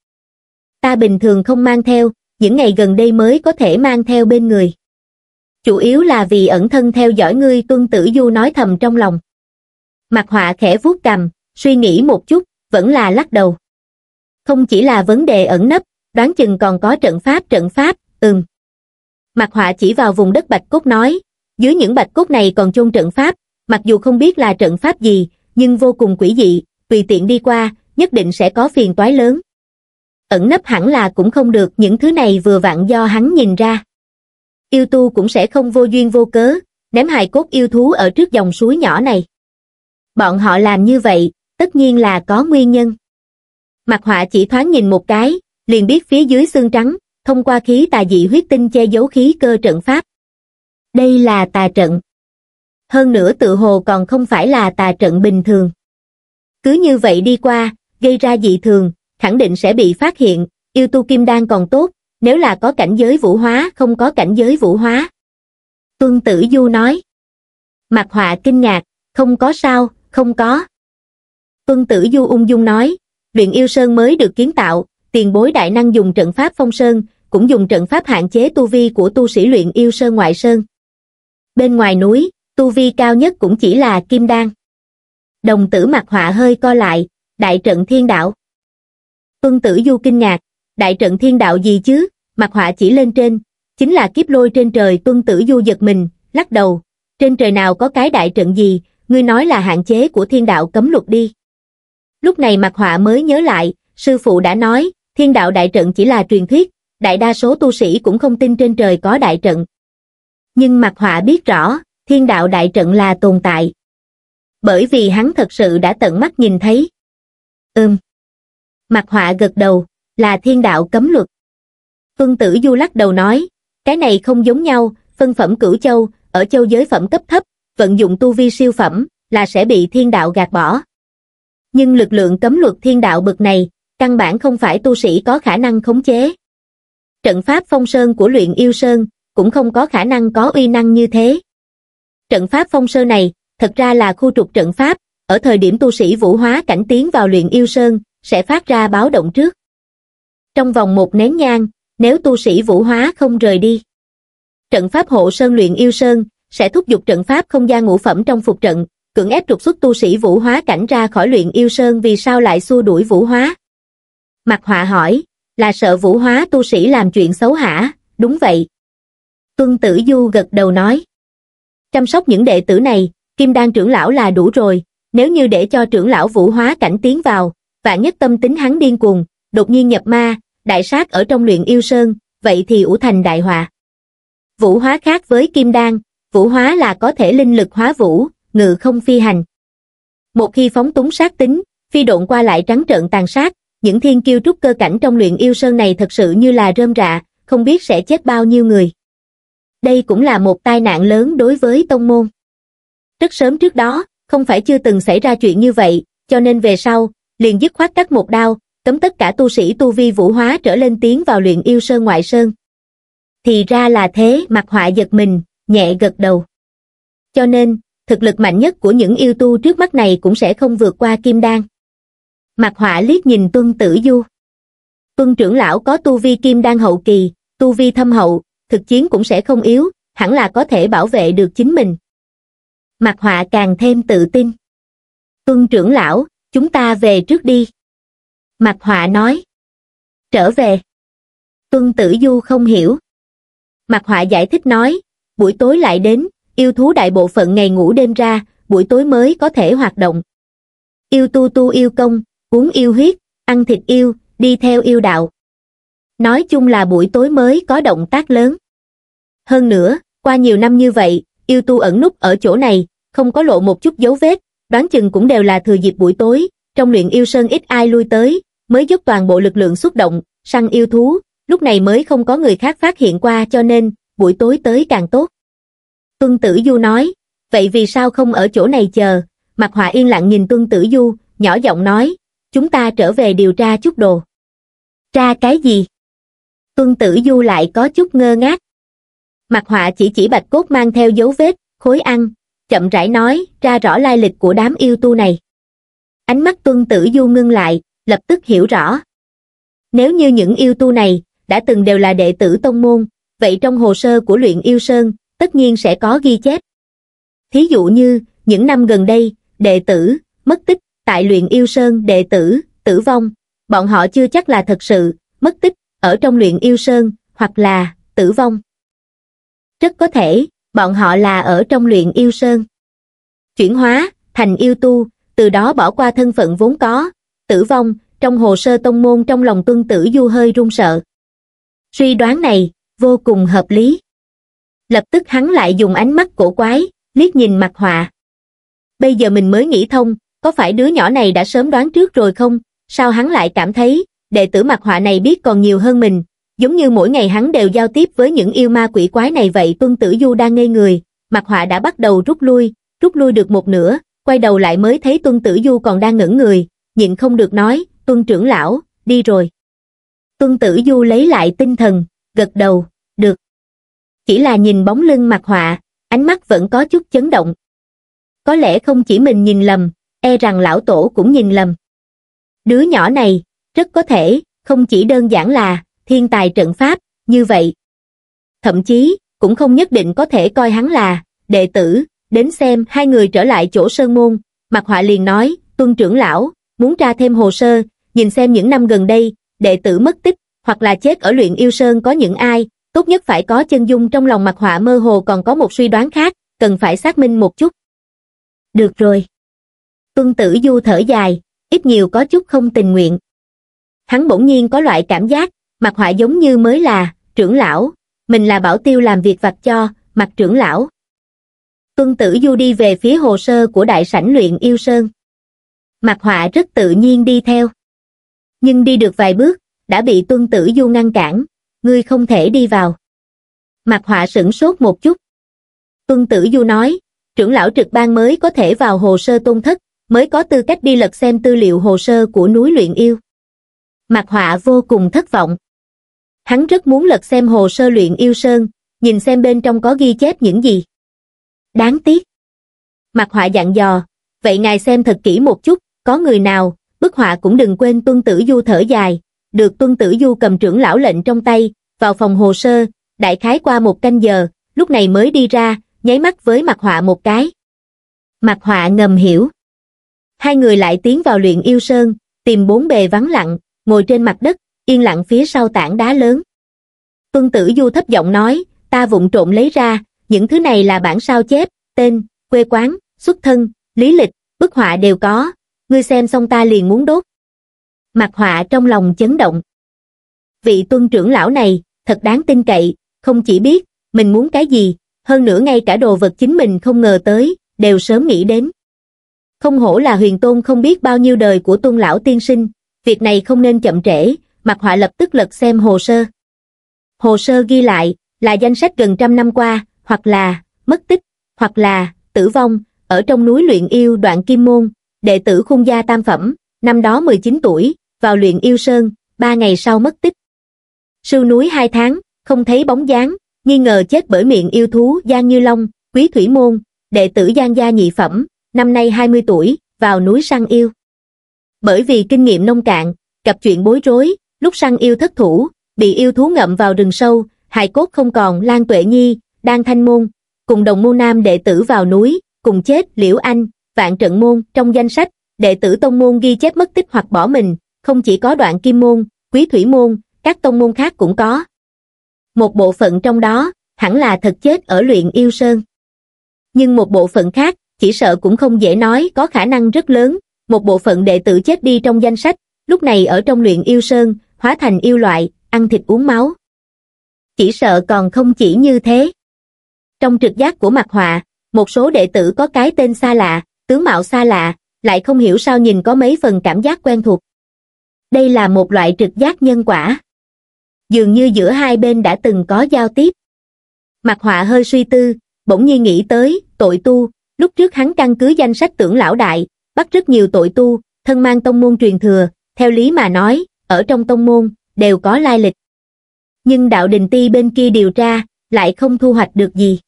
ta bình thường không mang theo những ngày gần đây mới có thể mang theo bên người chủ yếu là vì ẩn thân theo dõi ngươi tuân tử du nói thầm trong lòng mặt họa khẽ vuốt cằm suy nghĩ một chút vẫn là lắc đầu không chỉ là vấn đề ẩn nấp đoán chừng còn có trận pháp trận pháp ừm mặt họa chỉ vào vùng đất bạch cốt nói dưới những bạch cốt này còn chôn trận pháp mặc dù không biết là trận pháp gì nhưng vô cùng quỷ dị tùy tiện đi qua nhất định sẽ có phiền toái lớn ẩn nấp hẳn là cũng không được những thứ này vừa vặn do hắn nhìn ra yêu tu cũng sẽ không vô duyên vô cớ ném hài cốt yêu thú ở trước dòng suối nhỏ này bọn họ làm như vậy tất nhiên là có nguyên nhân mặt họa chỉ thoáng nhìn một cái liền biết phía dưới xương trắng thông qua khí tà dị huyết tinh che giấu khí cơ trận pháp đây là tà trận. Hơn nữa tự hồ còn không phải là tà trận bình thường. Cứ như vậy đi qua, gây ra dị thường, khẳng định sẽ bị phát hiện, yêu tu kim đan còn tốt, nếu là có cảnh giới vũ hóa không có cảnh giới vũ hóa. Tuân Tử Du nói. Mặt họa kinh ngạc, không có sao, không có. Tuân Tử Du ung dung nói, luyện yêu sơn mới được kiến tạo, tiền bối đại năng dùng trận pháp phong sơn, cũng dùng trận pháp hạn chế tu vi của tu sĩ luyện yêu sơn ngoại sơn bên ngoài núi tu vi cao nhất cũng chỉ là kim đan đồng tử mặt họa hơi co lại đại trận thiên đạo tuân tử du kinh ngạc đại trận thiên đạo gì chứ mặt họa chỉ lên trên chính là kiếp lôi trên trời tuân tử du giật mình lắc đầu trên trời nào có cái đại trận gì ngươi nói là hạn chế của thiên đạo cấm luật đi lúc này mặt họa mới nhớ lại sư phụ đã nói thiên đạo đại trận chỉ là truyền thuyết đại đa số tu sĩ cũng không tin trên trời có đại trận nhưng mặt họa biết rõ thiên đạo đại trận là tồn tại bởi vì hắn thật sự đã tận mắt nhìn thấy ừm mặt họa gật đầu là thiên đạo cấm luật tuân tử du lắc đầu nói cái này không giống nhau phân phẩm cửu châu ở châu giới phẩm cấp thấp vận dụng tu vi siêu phẩm là sẽ bị thiên đạo gạt bỏ nhưng lực lượng cấm luật thiên đạo bực này căn bản không phải tu sĩ có khả năng khống chế trận pháp phong sơn của luyện yêu sơn cũng không có khả năng có uy năng như thế. Trận pháp phong sơ này, thật ra là khu trục trận pháp, ở thời điểm tu sĩ vũ hóa cảnh tiến vào luyện yêu sơn, sẽ phát ra báo động trước. Trong vòng một nén nhang, nếu tu sĩ vũ hóa không rời đi, trận pháp hộ sơn luyện yêu sơn sẽ thúc giục trận pháp không gian ngũ phẩm trong phục trận, cưỡng ép trục xuất tu sĩ vũ hóa cảnh ra khỏi luyện yêu sơn vì sao lại xua đuổi vũ hóa. Mặt họa hỏi, là sợ vũ hóa tu sĩ làm chuyện xấu hả? Đúng vậy, Tuân Tử Du gật đầu nói. Chăm sóc những đệ tử này, Kim Đan trưởng lão là đủ rồi, nếu như để cho trưởng lão vũ hóa cảnh tiến vào, vạn nhất tâm tính hắn điên cuồng, đột nhiên nhập ma, đại sát ở trong luyện yêu sơn, vậy thì ủ thành đại họa. Vũ hóa khác với Kim Đan, vũ hóa là có thể linh lực hóa vũ, ngự không phi hành. Một khi phóng túng sát tính, phi độn qua lại trắng trợn tàn sát, những thiên kiêu trúc cơ cảnh trong luyện yêu sơn này thật sự như là rơm rạ, không biết sẽ chết bao nhiêu người đây cũng là một tai nạn lớn đối với tông môn. Rất sớm trước đó, không phải chưa từng xảy ra chuyện như vậy, cho nên về sau, liền dứt khoát cắt một đao, cấm tất cả tu sĩ tu vi vũ hóa trở lên tiến vào luyện yêu sơn ngoại sơn. Thì ra là thế mặt họa giật mình, nhẹ gật đầu. Cho nên, thực lực mạnh nhất của những yêu tu trước mắt này cũng sẽ không vượt qua kim đan. Mặt họa liếc nhìn tuân tử du. Tuân trưởng lão có tu vi kim đan hậu kỳ, tu vi thâm hậu, thực chiến cũng sẽ không yếu, hẳn là có thể bảo vệ được chính mình. Mặt họa càng thêm tự tin. Tuân trưởng lão, chúng ta về trước đi. Mặt họa nói. Trở về. Tuân tử du không hiểu. Mặt họa giải thích nói, buổi tối lại đến, yêu thú đại bộ phận ngày ngủ đêm ra, buổi tối mới có thể hoạt động. Yêu tu tu yêu công, uống yêu huyết, ăn thịt yêu, đi theo yêu đạo. Nói chung là buổi tối mới có động tác lớn. Hơn nữa, qua nhiều năm như vậy, yêu tu ẩn nút ở chỗ này, không có lộ một chút dấu vết, đoán chừng cũng đều là thừa dịp buổi tối, trong luyện yêu sơn ít ai lui tới, mới giúp toàn bộ lực lượng xúc động, săn yêu thú, lúc này mới không có người khác phát hiện qua cho nên, buổi tối tới càng tốt. Tuân Tử Du nói, vậy vì sao không ở chỗ này chờ? Mặt họa yên lặng nhìn Tuân Tử Du, nhỏ giọng nói, chúng ta trở về điều tra chút đồ. Tra cái gì? Tuân Tử Du lại có chút ngơ ngác, mặt họa chỉ chỉ bạch cốt mang theo dấu vết khối ăn chậm rãi nói ra rõ lai lịch của đám yêu tu này ánh mắt tuân tử du ngưng lại lập tức hiểu rõ nếu như những yêu tu này đã từng đều là đệ tử tông môn vậy trong hồ sơ của luyện yêu sơn tất nhiên sẽ có ghi chép thí dụ như những năm gần đây đệ tử mất tích tại luyện yêu sơn đệ tử tử vong bọn họ chưa chắc là thật sự mất tích ở trong luyện yêu sơn hoặc là tử vong rất có thể, bọn họ là ở trong luyện yêu sơn. Chuyển hóa, thành yêu tu, từ đó bỏ qua thân phận vốn có, tử vong, trong hồ sơ tông môn trong lòng tuân tử du hơi run sợ. Suy đoán này, vô cùng hợp lý. Lập tức hắn lại dùng ánh mắt cổ quái, liếc nhìn mặt họa. Bây giờ mình mới nghĩ thông, có phải đứa nhỏ này đã sớm đoán trước rồi không? Sao hắn lại cảm thấy, đệ tử mặt họa này biết còn nhiều hơn mình, giống như mỗi ngày hắn đều giao tiếp với những yêu ma quỷ quái này vậy tuân tử du đang ngây người, mặt họa đã bắt đầu rút lui, rút lui được một nửa, quay đầu lại mới thấy tuân tử du còn đang ngẩn người, nhịn không được nói, tuân trưởng lão, đi rồi. Tuân tử du lấy lại tinh thần, gật đầu, được. Chỉ là nhìn bóng lưng mặt họa, ánh mắt vẫn có chút chấn động. Có lẽ không chỉ mình nhìn lầm, e rằng lão tổ cũng nhìn lầm. Đứa nhỏ này, rất có thể, không chỉ đơn giản là thiên tài trận pháp, như vậy. Thậm chí, cũng không nhất định có thể coi hắn là đệ tử, đến xem hai người trở lại chỗ sơn môn. Mặt họa liền nói, tuân trưởng lão, muốn tra thêm hồ sơ, nhìn xem những năm gần đây, đệ tử mất tích, hoặc là chết ở luyện yêu sơn có những ai, tốt nhất phải có chân dung trong lòng mặt họa mơ hồ còn có một suy đoán khác, cần phải xác minh một chút. Được rồi. Tuân tử du thở dài, ít nhiều có chút không tình nguyện. Hắn bỗng nhiên có loại cảm giác, mặt họa giống như mới là trưởng lão mình là bảo tiêu làm việc vặt cho mặt trưởng lão tuân tử du đi về phía hồ sơ của đại sảnh luyện yêu sơn mặt họa rất tự nhiên đi theo nhưng đi được vài bước đã bị tuân tử du ngăn cản ngươi không thể đi vào mặt họa sửng sốt một chút tuân tử du nói trưởng lão trực ban mới có thể vào hồ sơ tôn thất mới có tư cách đi lật xem tư liệu hồ sơ của núi luyện yêu mặt họa vô cùng thất vọng Hắn rất muốn lật xem hồ sơ luyện yêu sơn, nhìn xem bên trong có ghi chép những gì. Đáng tiếc. Mặt họa dặn dò, vậy ngài xem thật kỹ một chút, có người nào, bức họa cũng đừng quên tuân tử du thở dài, được tuân tử du cầm trưởng lão lệnh trong tay, vào phòng hồ sơ, đại khái qua một canh giờ, lúc này mới đi ra, nháy mắt với mặt họa một cái. Mặt họa ngầm hiểu. Hai người lại tiến vào luyện yêu sơn, tìm bốn bề vắng lặng, ngồi trên mặt đất, yên lặng phía sau tảng đá lớn tuân tử du thấp giọng nói ta vụng trộm lấy ra những thứ này là bản sao chép tên quê quán xuất thân lý lịch bức họa đều có ngươi xem xong ta liền muốn đốt mặt họa trong lòng chấn động vị tuân trưởng lão này thật đáng tin cậy không chỉ biết mình muốn cái gì hơn nữa ngay cả đồ vật chính mình không ngờ tới đều sớm nghĩ đến không hổ là huyền tôn không biết bao nhiêu đời của tuân lão tiên sinh việc này không nên chậm trễ Mạc Họa lập tức lật xem hồ sơ. Hồ sơ ghi lại là danh sách gần trăm năm qua, hoặc là mất tích, hoặc là tử vong, ở trong núi luyện yêu đoạn Kim Môn, đệ tử khung gia tam phẩm, năm đó 19 tuổi, vào luyện yêu sơn, ba ngày sau mất tích. sư núi hai tháng, không thấy bóng dáng, nghi ngờ chết bởi miệng yêu thú Giang Như Long, quý thủy môn, đệ tử Giang gia nhị phẩm, năm nay 20 tuổi, vào núi săn yêu. Bởi vì kinh nghiệm nông cạn, gặp chuyện bối rối, lúc săn yêu thất thủ, bị yêu thú ngậm vào rừng sâu, hài cốt không còn Lan Tuệ Nhi, đang thanh môn, cùng đồng môn nam đệ tử vào núi, cùng chết Liễu Anh, vạn trận môn trong danh sách, đệ tử tông môn ghi chép mất tích hoặc bỏ mình, không chỉ có đoạn kim môn, quý thủy môn, các tông môn khác cũng có. Một bộ phận trong đó, hẳn là thật chết ở luyện yêu sơn. Nhưng một bộ phận khác, chỉ sợ cũng không dễ nói có khả năng rất lớn, một bộ phận đệ tử chết đi trong danh sách, lúc này ở trong luyện yêu sơn, hóa thành yêu loại ăn thịt uống máu chỉ sợ còn không chỉ như thế trong trực giác của mặt họa một số đệ tử có cái tên xa lạ tướng mạo xa lạ lại không hiểu sao nhìn có mấy phần cảm giác quen thuộc đây là một loại trực giác nhân quả dường như giữa hai bên đã từng có giao tiếp mặt họa hơi suy tư bỗng nhiên nghĩ tới tội tu lúc trước hắn căn cứ danh sách tưởng lão đại bắt rất nhiều tội tu thân mang tông môn truyền thừa theo lý mà nói ở trong tông môn đều có lai lịch nhưng đạo đình ti bên kia điều tra lại không thu hoạch được gì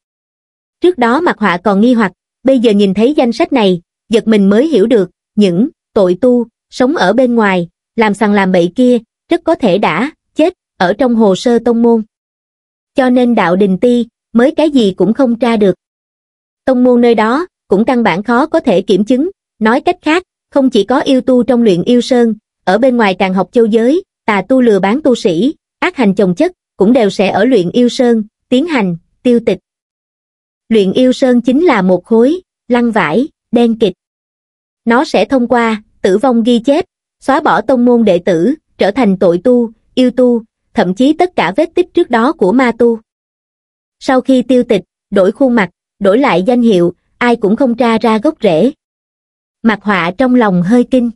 trước đó mặt họa còn nghi hoặc bây giờ nhìn thấy danh sách này giật mình mới hiểu được những tội tu sống ở bên ngoài làm sằng làm bậy kia rất có thể đã chết ở trong hồ sơ tông môn cho nên đạo đình ti mới cái gì cũng không tra được tông môn nơi đó cũng căn bản khó có thể kiểm chứng nói cách khác không chỉ có yêu tu trong luyện yêu sơn ở bên ngoài càng học châu giới, tà tu lừa bán tu sĩ, ác hành chồng chất, cũng đều sẽ ở luyện yêu sơn, tiến hành, tiêu tịch. Luyện yêu sơn chính là một khối, lăng vải, đen kịch. Nó sẽ thông qua, tử vong ghi chép, xóa bỏ tông môn đệ tử, trở thành tội tu, yêu tu, thậm chí tất cả vết tích trước đó của ma tu. Sau khi tiêu tịch, đổi khuôn mặt, đổi lại danh hiệu, ai cũng không tra ra gốc rễ. Mặt họa trong lòng hơi kinh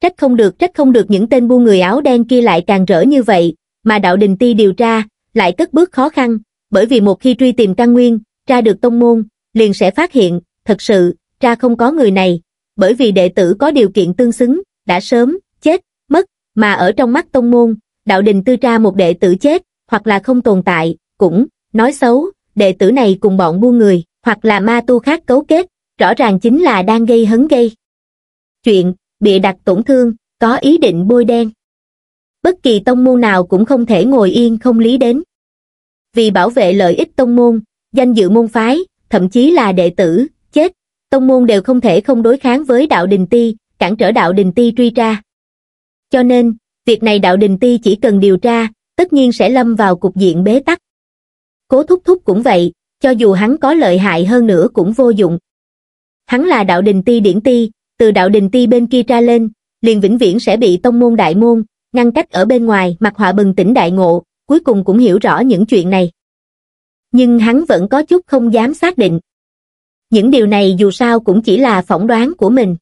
trách không được trách không được những tên buôn người áo đen kia lại càng rỡ như vậy mà đạo đình ti điều tra lại cất bước khó khăn bởi vì một khi truy tìm căn nguyên ra được tông môn liền sẽ phát hiện thật sự ra không có người này bởi vì đệ tử có điều kiện tương xứng đã sớm chết mất mà ở trong mắt tông môn đạo đình tư tra một đệ tử chết hoặc là không tồn tại cũng nói xấu đệ tử này cùng bọn buôn người hoặc là ma tu khác cấu kết rõ ràng chính là đang gây hấn gây chuyện bị đặt tổn thương, có ý định bôi đen. Bất kỳ tông môn nào cũng không thể ngồi yên không lý đến. Vì bảo vệ lợi ích tông môn, danh dự môn phái, thậm chí là đệ tử, chết, tông môn đều không thể không đối kháng với đạo đình ti, cản trở đạo đình ti truy tra. Cho nên, việc này đạo đình ti chỉ cần điều tra, tất nhiên sẽ lâm vào cục diện bế tắc. Cố thúc thúc cũng vậy, cho dù hắn có lợi hại hơn nữa cũng vô dụng. Hắn là đạo đình ti điển ti, từ đạo đình ti bên kia ra lên, liền vĩnh viễn sẽ bị tông môn đại môn, ngăn cách ở bên ngoài Mặc họa bừng tỉnh đại ngộ, cuối cùng cũng hiểu rõ những chuyện này. Nhưng hắn vẫn có chút không dám xác định. Những điều này dù sao cũng chỉ là phỏng đoán của mình.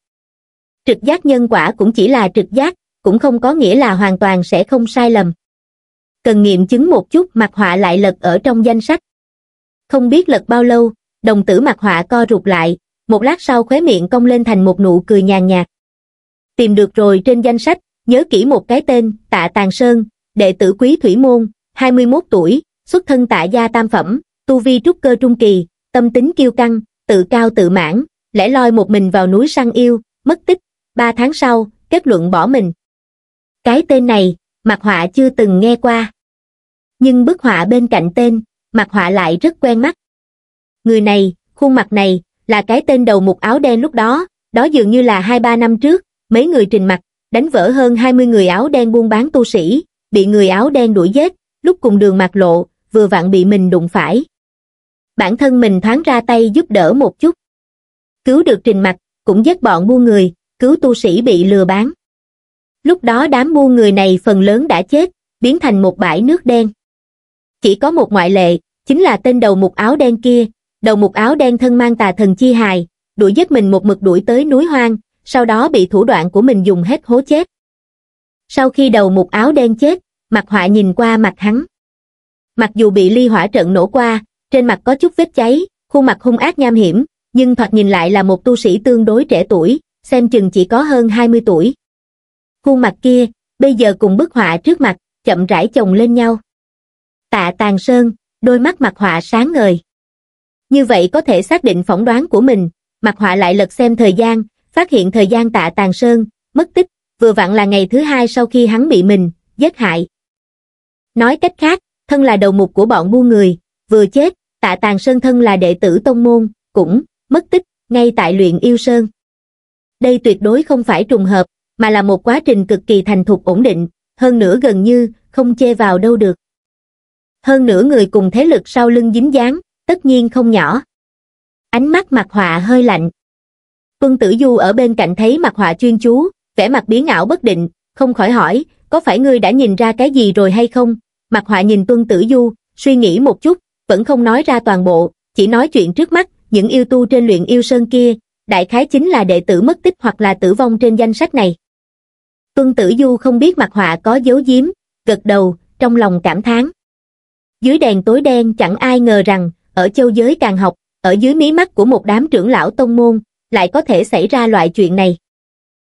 Trực giác nhân quả cũng chỉ là trực giác, cũng không có nghĩa là hoàn toàn sẽ không sai lầm. Cần nghiệm chứng một chút mặt họa lại lật ở trong danh sách. Không biết lật bao lâu, đồng tử mặt họa co rụt lại, một lát sau khóe miệng cong lên thành một nụ cười nhàn nhạt. Tìm được rồi trên danh sách, nhớ kỹ một cái tên, Tạ Tàng Sơn, đệ tử quý thủy môn, 21 tuổi, xuất thân tạ gia tam phẩm, tu vi trúc cơ trung kỳ, tâm tính kiêu căng, tự cao tự mãn, lẻ loi một mình vào núi săn yêu, mất tích, ba tháng sau, kết luận bỏ mình. Cái tên này, mặt họa chưa từng nghe qua. Nhưng bức họa bên cạnh tên, mặt họa lại rất quen mắt. Người này, khuôn mặt này, là cái tên đầu mục áo đen lúc đó đó dường như là hai ba năm trước mấy người trình mặt đánh vỡ hơn hai mươi người áo đen buôn bán tu sĩ bị người áo đen đuổi giết lúc cùng đường mạc lộ vừa vặn bị mình đụng phải bản thân mình thoáng ra tay giúp đỡ một chút cứu được trình mặt cũng giết bọn mua người cứu tu sĩ bị lừa bán lúc đó đám mua người này phần lớn đã chết biến thành một bãi nước đen chỉ có một ngoại lệ chính là tên đầu mục áo đen kia đầu mục áo đen thân mang tà thần chi hài, đuổi giết mình một mực đuổi tới núi hoang, sau đó bị thủ đoạn của mình dùng hết hố chết. Sau khi đầu mục áo đen chết, mặt họa nhìn qua mặt hắn. Mặc dù bị ly hỏa trận nổ qua, trên mặt có chút vết cháy, khuôn mặt hung ác nham hiểm, nhưng thoạt nhìn lại là một tu sĩ tương đối trẻ tuổi, xem chừng chỉ có hơn 20 tuổi. Khuôn mặt kia, bây giờ cùng bức họa trước mặt, chậm rãi chồng lên nhau. Tạ Tàn Sơn, đôi mắt mặt họa sáng ngời. Như vậy có thể xác định phỏng đoán của mình, mặt họa lại lật xem thời gian, phát hiện thời gian tạ tàn sơn, mất tích, vừa vặn là ngày thứ hai sau khi hắn bị mình, giết hại. Nói cách khác, thân là đầu mục của bọn buôn người, vừa chết, tạ tàn sơn thân là đệ tử tông môn, cũng, mất tích, ngay tại luyện yêu sơn. Đây tuyệt đối không phải trùng hợp, mà là một quá trình cực kỳ thành thục ổn định, hơn nữa gần như, không chê vào đâu được. Hơn nữa người cùng thế lực sau lưng dính dáng, tất nhiên không nhỏ. Ánh mắt mặt họa hơi lạnh. Quân tử du ở bên cạnh thấy mặt họa chuyên chú, vẻ mặt biến ảo bất định, không khỏi hỏi, có phải ngươi đã nhìn ra cái gì rồi hay không? Mặt họa nhìn quân tử du, suy nghĩ một chút, vẫn không nói ra toàn bộ, chỉ nói chuyện trước mắt, những yêu tu trên luyện yêu sơn kia, đại khái chính là đệ tử mất tích hoặc là tử vong trên danh sách này. quân Tử Du không biết mặt họa có dấu giếm, gật đầu, trong lòng cảm thán. Dưới đèn tối đen chẳng ai ngờ rằng, ở châu giới càng học, ở dưới mí mắt của một đám trưởng lão tông môn, lại có thể xảy ra loại chuyện này.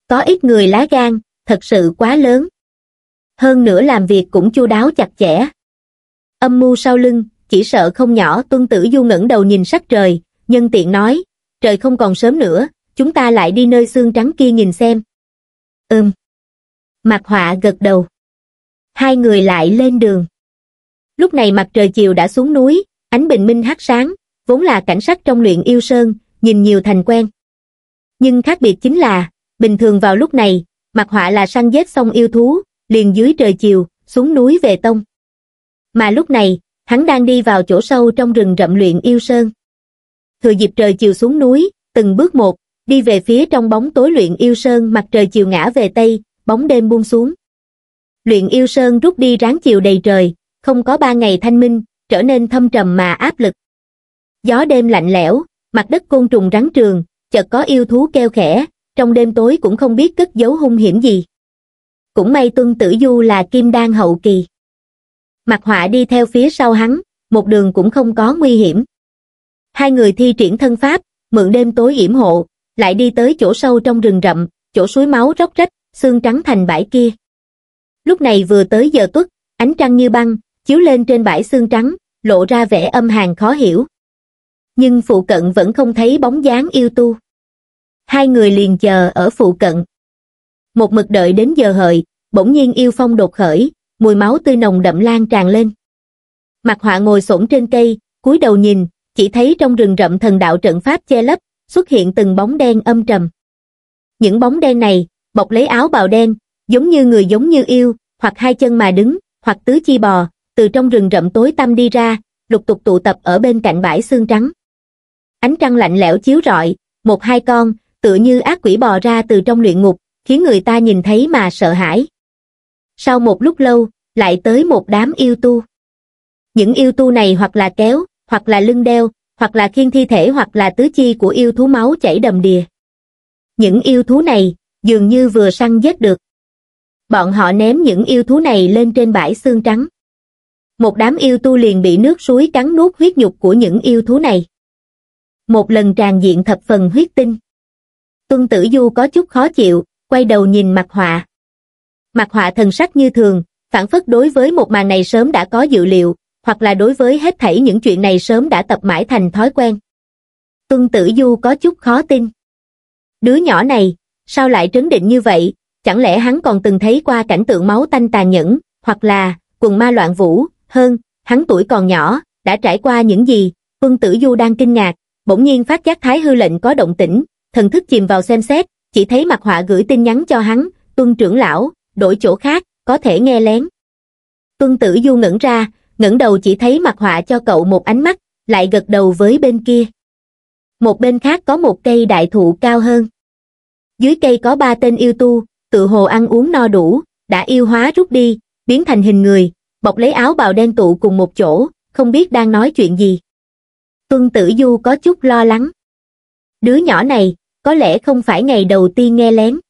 Có ít người lá gan, thật sự quá lớn. Hơn nữa làm việc cũng chu đáo chặt chẽ. Âm mưu sau lưng, chỉ sợ không nhỏ tuân tử du ngẩng đầu nhìn sắc trời, nhân tiện nói, trời không còn sớm nữa, chúng ta lại đi nơi xương trắng kia nhìn xem. Ừm. mặt họa gật đầu. Hai người lại lên đường. Lúc này mặt trời chiều đã xuống núi, Ánh bình minh hắt sáng, vốn là cảnh sắc trong luyện yêu sơn, nhìn nhiều thành quen. Nhưng khác biệt chính là, bình thường vào lúc này, mặt họa là săn giết xong yêu thú, liền dưới trời chiều, xuống núi về tông. Mà lúc này, hắn đang đi vào chỗ sâu trong rừng rậm luyện yêu sơn. Thừa dịp trời chiều xuống núi, từng bước một, đi về phía trong bóng tối luyện yêu sơn mặt trời chiều ngã về tây, bóng đêm buông xuống. Luyện yêu sơn rút đi ráng chiều đầy trời, không có ba ngày thanh minh, trở nên thâm trầm mà áp lực. Gió đêm lạnh lẽo, mặt đất côn trùng rắn trường, chợt có yêu thú kêu khẽ, trong đêm tối cũng không biết cất giấu hung hiểm gì. Cũng may tuân tử du là kim đan hậu kỳ. Mặt họa đi theo phía sau hắn, một đường cũng không có nguy hiểm. Hai người thi triển thân pháp, mượn đêm tối yểm hộ, lại đi tới chỗ sâu trong rừng rậm, chỗ suối máu róc rách, xương trắng thành bãi kia. Lúc này vừa tới giờ tuất, ánh trăng như băng, chiếu lên trên bãi xương trắng, lộ ra vẻ âm hàn khó hiểu. Nhưng phụ cận vẫn không thấy bóng dáng yêu tu. Hai người liền chờ ở phụ cận. Một mực đợi đến giờ hợi, bỗng nhiên yêu phong đột khởi, mùi máu tươi nồng đậm lan tràn lên. Mặt họa ngồi xổm trên cây, cúi đầu nhìn, chỉ thấy trong rừng rậm thần đạo trận pháp che lấp, xuất hiện từng bóng đen âm trầm. Những bóng đen này, bọc lấy áo bào đen, giống như người giống như yêu, hoặc hai chân mà đứng, hoặc tứ chi bò, từ trong rừng rậm tối tăm đi ra lục tục tụ tập ở bên cạnh bãi xương trắng ánh trăng lạnh lẽo chiếu rọi một hai con tựa như ác quỷ bò ra từ trong luyện ngục khiến người ta nhìn thấy mà sợ hãi sau một lúc lâu lại tới một đám yêu tu những yêu tu này hoặc là kéo hoặc là lưng đeo hoặc là khiên thi thể hoặc là tứ chi của yêu thú máu chảy đầm đìa những yêu thú này dường như vừa săn giết được bọn họ ném những yêu thú này lên trên bãi xương trắng một đám yêu tu liền bị nước suối cắn nuốt huyết nhục của những yêu thú này. Một lần tràn diện thập phần huyết tinh. Tuân tử du có chút khó chịu, quay đầu nhìn mặt họa. Mặt họa thần sắc như thường, phản phất đối với một màn này sớm đã có dự liệu, hoặc là đối với hết thảy những chuyện này sớm đã tập mãi thành thói quen. Tuân tử du có chút khó tin. Đứa nhỏ này, sao lại trấn định như vậy, chẳng lẽ hắn còn từng thấy qua cảnh tượng máu tanh tàn nhẫn, hoặc là quần ma loạn vũ, hơn hắn tuổi còn nhỏ đã trải qua những gì quân tử du đang kinh ngạc bỗng nhiên phát giác thái hư lệnh có động tĩnh thần thức chìm vào xem xét chỉ thấy mặt họa gửi tin nhắn cho hắn tuân trưởng lão đổi chỗ khác có thể nghe lén tuân tử du ngẩn ra ngẩng đầu chỉ thấy mặt họa cho cậu một ánh mắt lại gật đầu với bên kia một bên khác có một cây đại thụ cao hơn dưới cây có ba tên yêu tu tự hồ ăn uống no đủ đã yêu hóa rút đi biến thành hình người bọc lấy áo bào đen tụ cùng một chỗ, không biết đang nói chuyện gì. Tuân Tử Du có chút lo lắng. Đứa nhỏ này, có lẽ không phải ngày đầu tiên nghe lén.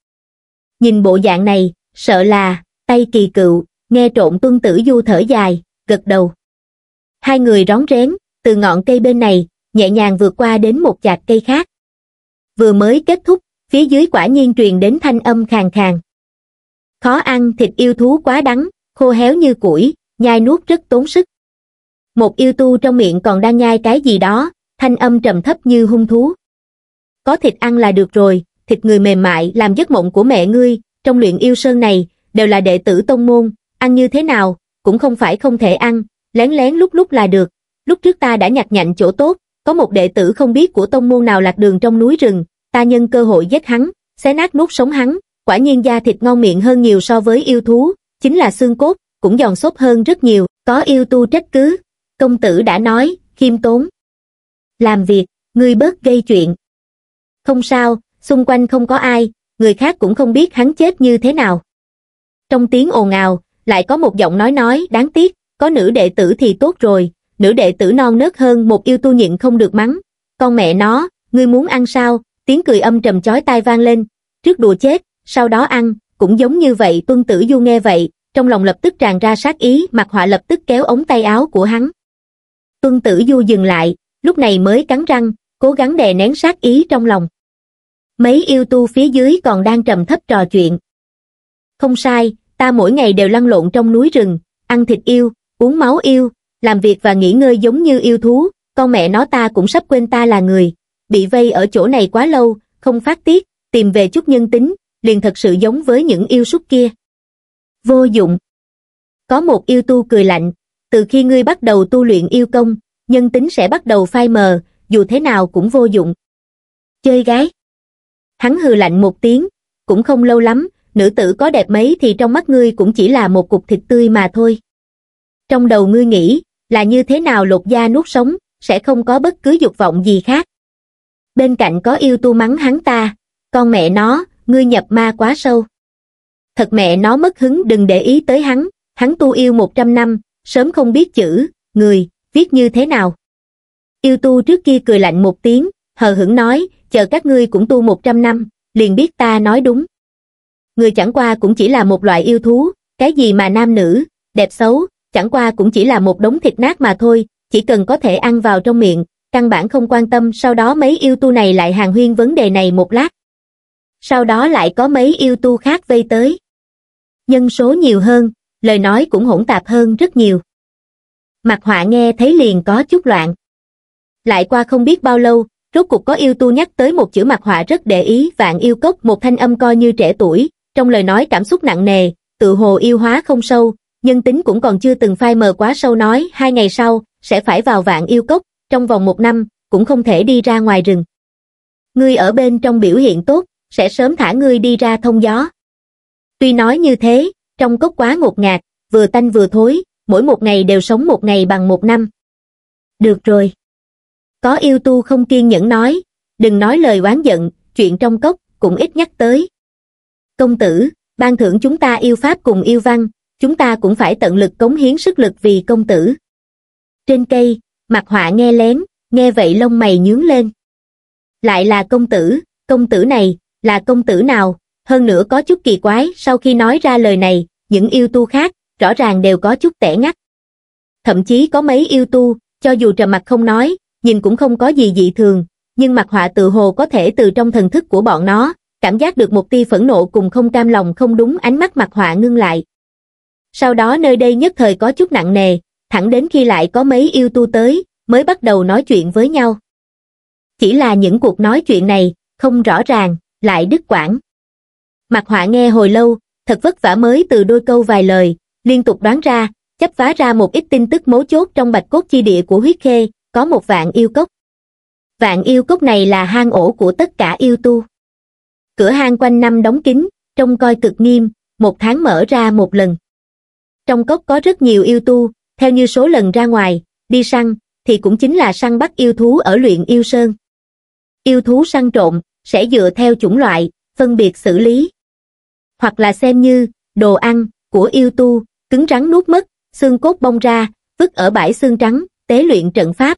Nhìn bộ dạng này, sợ là, tay kỳ cựu, nghe trộn Tuân Tử Du thở dài, gật đầu. Hai người rón rén, từ ngọn cây bên này, nhẹ nhàng vượt qua đến một chạc cây khác. Vừa mới kết thúc, phía dưới quả nhiên truyền đến thanh âm khàn khàn. Khó ăn thịt yêu thú quá đắng, khô héo như củi, nhai nuốt rất tốn sức một yêu tu trong miệng còn đang nhai cái gì đó thanh âm trầm thấp như hung thú có thịt ăn là được rồi thịt người mềm mại làm giấc mộng của mẹ ngươi trong luyện yêu sơn này đều là đệ tử tông môn ăn như thế nào cũng không phải không thể ăn lén lén lúc lúc là được lúc trước ta đã nhặt nhạnh chỗ tốt có một đệ tử không biết của tông môn nào lạc đường trong núi rừng ta nhân cơ hội giết hắn xé nát nuốt sống hắn quả nhiên da thịt ngon miệng hơn nhiều so với yêu thú chính là xương cốt cũng giòn xốp hơn rất nhiều, có yêu tu trách cứ. Công tử đã nói, khiêm tốn. Làm việc, ngươi bớt gây chuyện. Không sao, xung quanh không có ai, người khác cũng không biết hắn chết như thế nào. Trong tiếng ồn ào, lại có một giọng nói nói đáng tiếc, có nữ đệ tử thì tốt rồi, nữ đệ tử non nớt hơn một yêu tu nhịn không được mắng. Con mẹ nó, ngươi muốn ăn sao? Tiếng cười âm trầm chói tai vang lên, trước đùa chết, sau đó ăn, cũng giống như vậy tuân tử du nghe vậy, trong lòng lập tức tràn ra sát ý mặt họa lập tức kéo ống tay áo của hắn tuân tử du dừng lại lúc này mới cắn răng cố gắng đè nén sát ý trong lòng mấy yêu tu phía dưới còn đang trầm thấp trò chuyện không sai ta mỗi ngày đều lăn lộn trong núi rừng ăn thịt yêu uống máu yêu làm việc và nghỉ ngơi giống như yêu thú con mẹ nó ta cũng sắp quên ta là người bị vây ở chỗ này quá lâu không phát tiết tìm về chút nhân tính liền thật sự giống với những yêu súc kia vô dụng. Có một yêu tu cười lạnh, từ khi ngươi bắt đầu tu luyện yêu công, nhân tính sẽ bắt đầu phai mờ, dù thế nào cũng vô dụng. Chơi gái. Hắn hừ lạnh một tiếng, cũng không lâu lắm, nữ tử có đẹp mấy thì trong mắt ngươi cũng chỉ là một cục thịt tươi mà thôi. Trong đầu ngươi nghĩ, là như thế nào lột da nuốt sống, sẽ không có bất cứ dục vọng gì khác. Bên cạnh có yêu tu mắng hắn ta, con mẹ nó, ngươi nhập ma quá sâu thật mẹ nó mất hứng đừng để ý tới hắn, hắn tu yêu 100 năm, sớm không biết chữ, người, viết như thế nào. Yêu tu trước kia cười lạnh một tiếng, hờ hững nói, chờ các ngươi cũng tu 100 năm, liền biết ta nói đúng. Người chẳng qua cũng chỉ là một loại yêu thú, cái gì mà nam nữ, đẹp xấu, chẳng qua cũng chỉ là một đống thịt nát mà thôi, chỉ cần có thể ăn vào trong miệng, căn bản không quan tâm sau đó mấy yêu tu này lại hàng huyên vấn đề này một lát. Sau đó lại có mấy yêu tu khác vây tới nhân số nhiều hơn, lời nói cũng hỗn tạp hơn rất nhiều. Mặt họa nghe thấy liền có chút loạn. Lại qua không biết bao lâu, rốt cuộc có yêu tu nhắc tới một chữ mặt họa rất để ý vạn yêu cốc một thanh âm coi như trẻ tuổi, trong lời nói cảm xúc nặng nề, tự hồ yêu hóa không sâu, nhân tính cũng còn chưa từng phai mờ quá sâu nói hai ngày sau, sẽ phải vào vạn yêu cốc, trong vòng một năm, cũng không thể đi ra ngoài rừng. Ngươi ở bên trong biểu hiện tốt, sẽ sớm thả ngươi đi ra thông gió. Tuy nói như thế, trong cốc quá ngột ngạt, vừa tanh vừa thối, mỗi một ngày đều sống một ngày bằng một năm. Được rồi. Có yêu tu không kiên nhẫn nói, đừng nói lời oán giận, chuyện trong cốc cũng ít nhắc tới. Công tử, ban thưởng chúng ta yêu pháp cùng yêu văn, chúng ta cũng phải tận lực cống hiến sức lực vì công tử. Trên cây, mặt họa nghe lén, nghe vậy lông mày nhướng lên. Lại là công tử, công tử này, là công tử nào, hơn nữa có chút kỳ quái sau khi nói ra lời này, những yêu tu khác, rõ ràng đều có chút tẻ ngắt. Thậm chí có mấy yêu tu, cho dù trầm mặt không nói, nhìn cũng không có gì dị thường, nhưng mặt họa tự hồ có thể từ trong thần thức của bọn nó, cảm giác được một tia phẫn nộ cùng không cam lòng không đúng ánh mắt mặt họa ngưng lại. Sau đó nơi đây nhất thời có chút nặng nề, thẳng đến khi lại có mấy yêu tu tới, mới bắt đầu nói chuyện với nhau. Chỉ là những cuộc nói chuyện này, không rõ ràng, lại đứt quãng. Mặt họa nghe hồi lâu, thật vất vả mới từ đôi câu vài lời, liên tục đoán ra, chấp phá ra một ít tin tức mấu chốt trong bạch cốt chi địa của huyết khê, có một vạn yêu cốc. Vạn yêu cốc này là hang ổ của tất cả yêu tu. Cửa hang quanh năm đóng kín, trông coi cực nghiêm, một tháng mở ra một lần. Trong cốc có rất nhiều yêu tu, theo như số lần ra ngoài, đi săn, thì cũng chính là săn bắt yêu thú ở luyện yêu sơn. Yêu thú săn trộm, sẽ dựa theo chủng loại, phân biệt xử lý hoặc là xem như đồ ăn của yêu tu, cứng rắn nuốt mất, xương cốt bong ra, vứt ở bãi xương trắng, tế luyện trận pháp.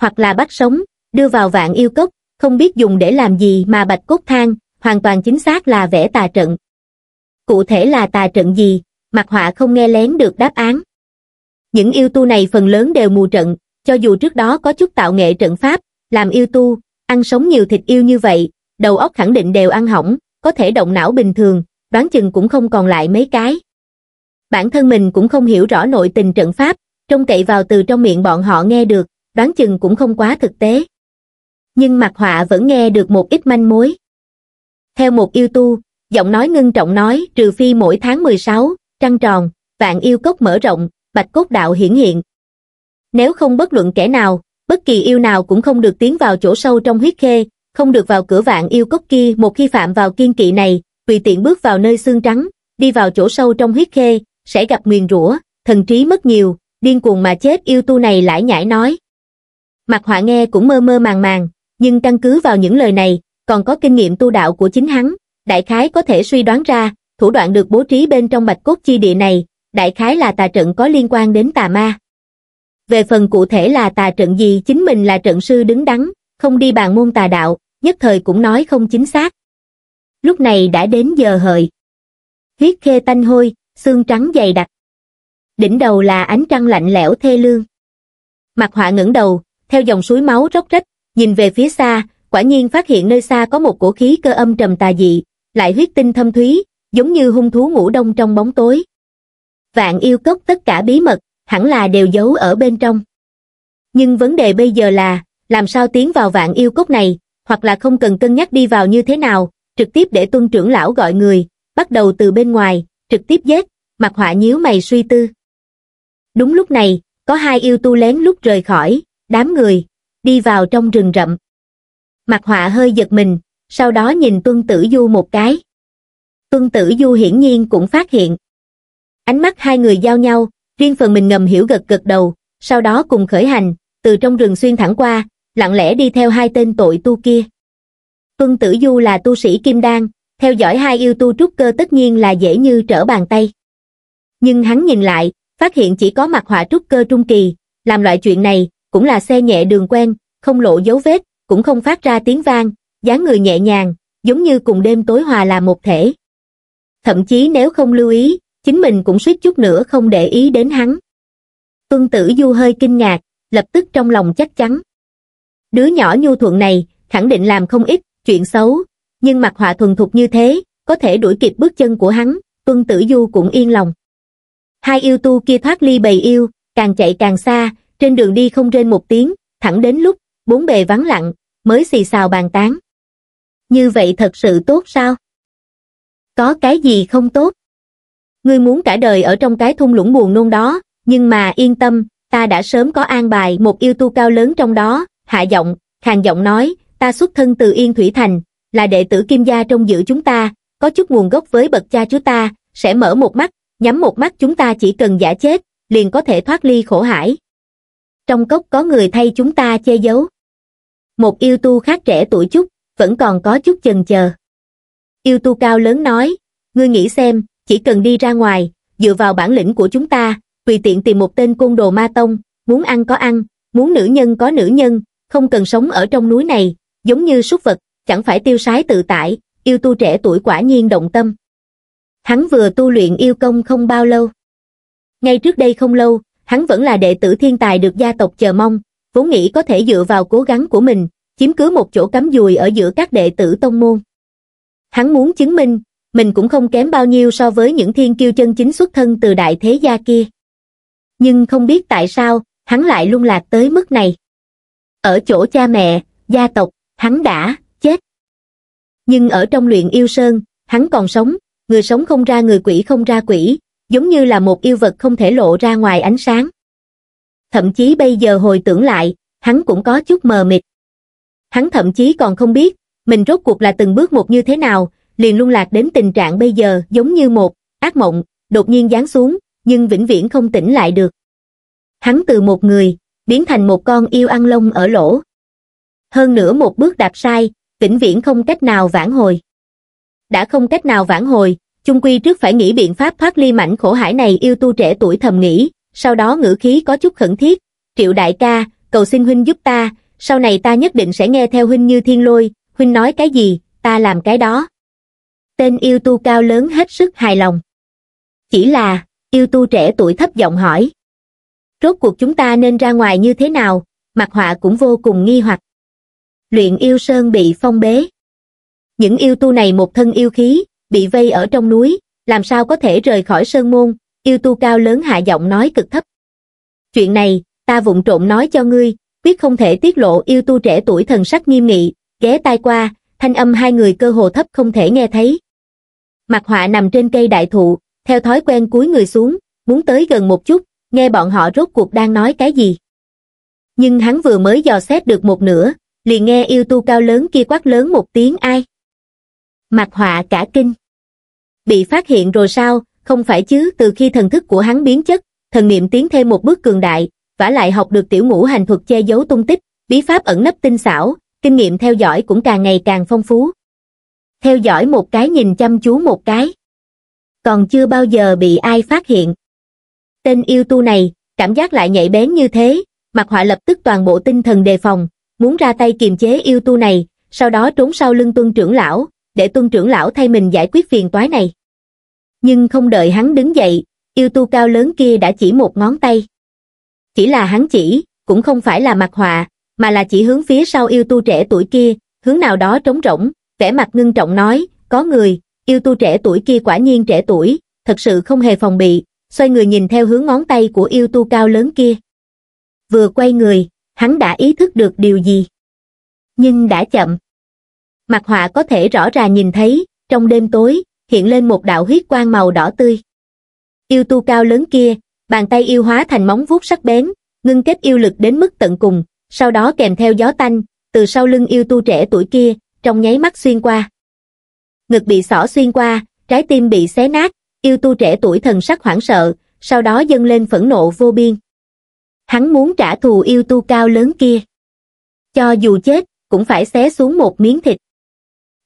Hoặc là bắt sống, đưa vào vạn yêu cốc, không biết dùng để làm gì mà bạch cốt thang, hoàn toàn chính xác là vẽ tà trận. Cụ thể là tà trận gì, mặt họa không nghe lén được đáp án. Những yêu tu này phần lớn đều mù trận, cho dù trước đó có chút tạo nghệ trận pháp, làm yêu tu, ăn sống nhiều thịt yêu như vậy, đầu óc khẳng định đều ăn hỏng, có thể động não bình thường, đoán chừng cũng không còn lại mấy cái. Bản thân mình cũng không hiểu rõ nội tình trận pháp, trông cậy vào từ trong miệng bọn họ nghe được, đoán chừng cũng không quá thực tế. Nhưng mặt họa vẫn nghe được một ít manh mối. Theo một yêu tu, giọng nói ngưng trọng nói trừ phi mỗi tháng 16, trăng tròn, vạn yêu cốc mở rộng, bạch cốt đạo hiển hiện. Nếu không bất luận kẻ nào, bất kỳ yêu nào cũng không được tiến vào chỗ sâu trong huyết khê, không được vào cửa vạn yêu cốc kia một khi phạm vào kiên kỵ này, vì tiện bước vào nơi xương trắng, đi vào chỗ sâu trong huyết khê, sẽ gặp nguyền rủa, thần trí mất nhiều, điên cuồng mà chết yêu tu này lải nhãi nói. Mặt họa nghe cũng mơ mơ màng màng, nhưng căn cứ vào những lời này, còn có kinh nghiệm tu đạo của chính hắn, đại khái có thể suy đoán ra, thủ đoạn được bố trí bên trong bạch cốt chi địa này, đại khái là tà trận có liên quan đến tà ma. Về phần cụ thể là tà trận gì chính mình là trận sư đứng đắn, không đi bàn môn tà đạo, nhất thời cũng nói không chính xác. Lúc này đã đến giờ hợi. Huyết khê tanh hôi, xương trắng dày đặc. Đỉnh đầu là ánh trăng lạnh lẽo thê lương. Mặt họa ngẩng đầu, theo dòng suối máu róc rách, nhìn về phía xa, quả nhiên phát hiện nơi xa có một cổ khí cơ âm trầm tà dị, lại huyết tinh thâm thúy, giống như hung thú ngủ đông trong bóng tối. Vạn yêu cốc tất cả bí mật, hẳn là đều giấu ở bên trong. Nhưng vấn đề bây giờ là, làm sao tiến vào vạn yêu cốc này, hoặc là không cần cân nhắc đi vào như thế nào, trực tiếp để tuân trưởng lão gọi người, bắt đầu từ bên ngoài, trực tiếp giết, mặt họa nhíu mày suy tư. Đúng lúc này, có hai yêu tu lén lúc rời khỏi, đám người, đi vào trong rừng rậm. Mặt họa hơi giật mình, sau đó nhìn tuân tử du một cái. Tuân tử du hiển nhiên cũng phát hiện. Ánh mắt hai người giao nhau, riêng phần mình ngầm hiểu gật gật đầu, sau đó cùng khởi hành, từ trong rừng xuyên thẳng qua, lặng lẽ đi theo hai tên tội tu kia. Tuân Tử Du là tu sĩ kim đan, theo dõi hai yêu tu trúc cơ tất nhiên là dễ như trở bàn tay. Nhưng hắn nhìn lại, phát hiện chỉ có mặt họa trúc cơ trung kỳ, làm loại chuyện này, cũng là xe nhẹ đường quen, không lộ dấu vết, cũng không phát ra tiếng vang, dáng người nhẹ nhàng, giống như cùng đêm tối hòa là một thể. Thậm chí nếu không lưu ý, chính mình cũng suýt chút nữa không để ý đến hắn. Tuân tử du hơi kinh ngạc, lập tức trong lòng chắc chắn. Đứa nhỏ nhu thuận này, khẳng định làm không ít, chuyện xấu, nhưng mặt họa thuần thục như thế, có thể đuổi kịp bước chân của hắn, tuân tử du cũng yên lòng. Hai yêu tu kia thoát ly bầy yêu, càng chạy càng xa, trên đường đi không rên một tiếng, thẳng đến lúc, bốn bề vắng lặng, mới xì xào bàn tán. Như vậy thật sự tốt sao? Có cái gì không tốt? Ngươi muốn cả đời ở trong cái thung lũng buồn nôn đó, nhưng mà yên tâm, ta đã sớm có an bài một yêu tu cao lớn trong đó, hạ giọng, hàng giọng nói, ta xuất thân từ Yên Thủy Thành, là đệ tử kim gia trong giữ chúng ta, có chút nguồn gốc với bậc cha chúa ta, sẽ mở một mắt, nhắm một mắt chúng ta chỉ cần giả chết, liền có thể thoát ly khổ hải. Trong cốc có người thay chúng ta che giấu. Một yêu tu khác trẻ tuổi chút, vẫn còn có chút chần chờ. Yêu tu cao lớn nói, ngươi nghĩ xem, chỉ cần đi ra ngoài, dựa vào bản lĩnh của chúng ta, tùy tiện tìm một tên côn đồ ma tông, muốn ăn có ăn, muốn nữ nhân có nữ nhân, không cần sống ở trong núi này, giống như súc vật, chẳng phải tiêu sái tự tại, yêu tu trẻ tuổi quả nhiên động tâm. Hắn vừa tu luyện yêu công không bao lâu. Ngay trước đây không lâu, hắn vẫn là đệ tử thiên tài được gia tộc chờ mong, vốn nghĩ có thể dựa vào cố gắng của mình, chiếm cứ một chỗ cắm dùi ở giữa các đệ tử tông môn. Hắn muốn chứng minh, mình cũng không kém bao nhiêu so với những thiên kiêu chân chính xuất thân từ đại thế gia kia. Nhưng không biết tại sao, hắn lại lung lạc tới mức này ở chỗ cha mẹ, gia tộc, hắn đã chết. Nhưng ở trong luyện yêu sơn, hắn còn sống, người sống không ra người quỷ không ra quỷ, giống như là một yêu vật không thể lộ ra ngoài ánh sáng. Thậm chí bây giờ hồi tưởng lại, hắn cũng có chút mờ mịt. Hắn thậm chí còn không biết, mình rốt cuộc là từng bước một như thế nào, liền lung lạc đến tình trạng bây giờ giống như một ác mộng, đột nhiên giáng xuống, nhưng vĩnh viễn không tỉnh lại được. Hắn từ một người, biến thành một con yêu ăn lông ở lỗ hơn nữa một bước đạp sai vĩnh viễn không cách nào vãn hồi đã không cách nào vãn hồi chung quy trước phải nghĩ biện pháp thoát ly mảnh khổ hải này yêu tu trẻ tuổi thầm nghĩ sau đó ngữ khí có chút khẩn thiết triệu đại ca cầu xin huynh giúp ta sau này ta nhất định sẽ nghe theo huynh như thiên lôi huynh nói cái gì ta làm cái đó tên yêu tu cao lớn hết sức hài lòng chỉ là yêu tu trẻ tuổi thấp giọng hỏi rốt cuộc chúng ta nên ra ngoài như thế nào mặt họa cũng vô cùng nghi hoặc luyện yêu sơn bị phong bế những yêu tu này một thân yêu khí bị vây ở trong núi làm sao có thể rời khỏi sơn môn yêu tu cao lớn hạ giọng nói cực thấp chuyện này ta vụng trộm nói cho ngươi quyết không thể tiết lộ yêu tu trẻ tuổi thần sắc nghiêm nghị ghé tai qua thanh âm hai người cơ hồ thấp không thể nghe thấy mặt họa nằm trên cây đại thụ theo thói quen cúi người xuống muốn tới gần một chút nghe bọn họ rốt cuộc đang nói cái gì. Nhưng hắn vừa mới dò xét được một nửa, liền nghe yêu tu cao lớn kia quát lớn một tiếng ai. Mặt họa cả kinh. Bị phát hiện rồi sao, không phải chứ từ khi thần thức của hắn biến chất, thần niệm tiến thêm một bước cường đại, vả lại học được tiểu ngũ hành thuật che giấu tung tích, bí pháp ẩn nấp tinh xảo, kinh nghiệm theo dõi cũng càng ngày càng phong phú. Theo dõi một cái nhìn chăm chú một cái. Còn chưa bao giờ bị ai phát hiện. Tên yêu tu này, cảm giác lại nhạy bén như thế, mặt họa lập tức toàn bộ tinh thần đề phòng, muốn ra tay kiềm chế yêu tu này, sau đó trốn sau lưng tuân trưởng lão, để tuân trưởng lão thay mình giải quyết phiền toái này. Nhưng không đợi hắn đứng dậy, yêu tu cao lớn kia đã chỉ một ngón tay. Chỉ là hắn chỉ, cũng không phải là mặt họa, mà là chỉ hướng phía sau yêu tu trẻ tuổi kia, hướng nào đó trống rỗng, vẻ mặt ngưng trọng nói, có người, yêu tu trẻ tuổi kia quả nhiên trẻ tuổi, thật sự không hề phòng bị, xoay người nhìn theo hướng ngón tay của yêu tu cao lớn kia. Vừa quay người, hắn đã ý thức được điều gì. Nhưng đã chậm. Mặt họa có thể rõ ràng nhìn thấy, trong đêm tối, hiện lên một đạo huyết quang màu đỏ tươi. Yêu tu cao lớn kia, bàn tay yêu hóa thành móng vuốt sắc bén, ngưng kết yêu lực đến mức tận cùng, sau đó kèm theo gió tanh, từ sau lưng yêu tu trẻ tuổi kia, trong nháy mắt xuyên qua. Ngực bị xỏ xuyên qua, trái tim bị xé nát, yêu tu trẻ tuổi thần sắc hoảng sợ, sau đó dâng lên phẫn nộ vô biên. Hắn muốn trả thù yêu tu cao lớn kia. Cho dù chết, cũng phải xé xuống một miếng thịt.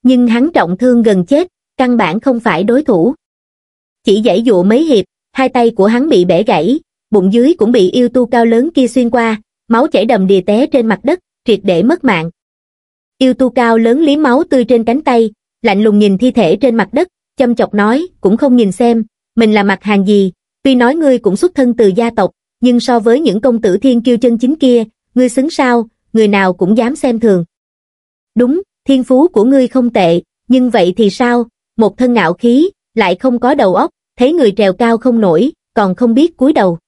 Nhưng hắn trọng thương gần chết, căn bản không phải đối thủ. Chỉ giải dụ mấy hiệp, hai tay của hắn bị bẻ gãy, bụng dưới cũng bị yêu tu cao lớn kia xuyên qua, máu chảy đầm đìa té trên mặt đất, triệt để mất mạng. Yêu tu cao lớn lý máu tươi trên cánh tay, lạnh lùng nhìn thi thể trên mặt đất, châm chọc nói, cũng không nhìn xem, mình là mặt hàng gì, tuy nói ngươi cũng xuất thân từ gia tộc, nhưng so với những công tử thiên kiêu chân chính kia, ngươi xứng sao, người nào cũng dám xem thường. Đúng, thiên phú của ngươi không tệ, nhưng vậy thì sao, một thân ngạo khí, lại không có đầu óc, thấy người trèo cao không nổi, còn không biết cúi đầu.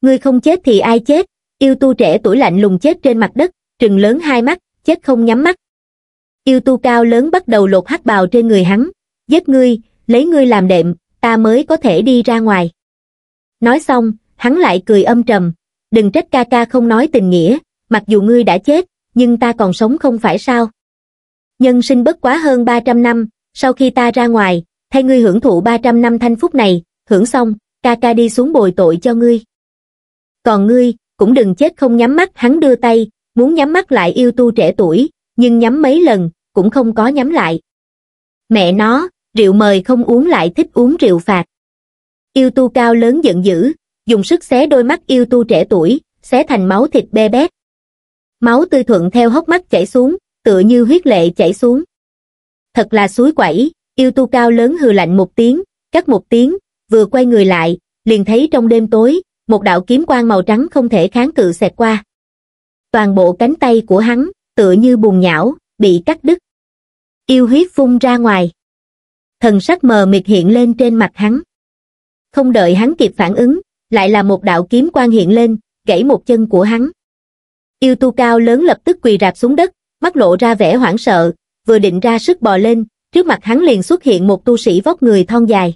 Ngươi không chết thì ai chết, yêu tu trẻ tuổi lạnh lùng chết trên mặt đất, trừng lớn hai mắt, chết không nhắm mắt. Yêu tu cao lớn bắt đầu lột hắc bào trên người hắn, giết ngươi, lấy ngươi làm đệm, ta mới có thể đi ra ngoài. Nói xong, hắn lại cười âm trầm, đừng trách ca ca không nói tình nghĩa, mặc dù ngươi đã chết, nhưng ta còn sống không phải sao. Nhân sinh bất quá hơn 300 năm, sau khi ta ra ngoài, thay ngươi hưởng thụ 300 năm thanh phúc này, hưởng xong, ca ca đi xuống bồi tội cho ngươi. Còn ngươi, cũng đừng chết không nhắm mắt hắn đưa tay, muốn nhắm mắt lại yêu tu trẻ tuổi, nhưng nhắm mấy lần, cũng không có nhắm lại. Mẹ nó, rượu mời không uống lại thích uống rượu phạt yêu tu cao lớn giận dữ dùng sức xé đôi mắt yêu tu trẻ tuổi xé thành máu thịt bê bét máu tươi thuận theo hốc mắt chảy xuống tựa như huyết lệ chảy xuống thật là suối quẩy yêu tu cao lớn hừ lạnh một tiếng cắt một tiếng vừa quay người lại liền thấy trong đêm tối một đạo kiếm quang màu trắng không thể kháng cự xẹt qua toàn bộ cánh tay của hắn tựa như bùn nhão bị cắt đứt yêu huyết phun ra ngoài thần sắc mờ mịt hiện lên trên mặt hắn không đợi hắn kịp phản ứng lại là một đạo kiếm quang hiện lên gãy một chân của hắn yêu tu cao lớn lập tức quỳ rạp xuống đất mắt lộ ra vẻ hoảng sợ vừa định ra sức bò lên trước mặt hắn liền xuất hiện một tu sĩ vóc người thon dài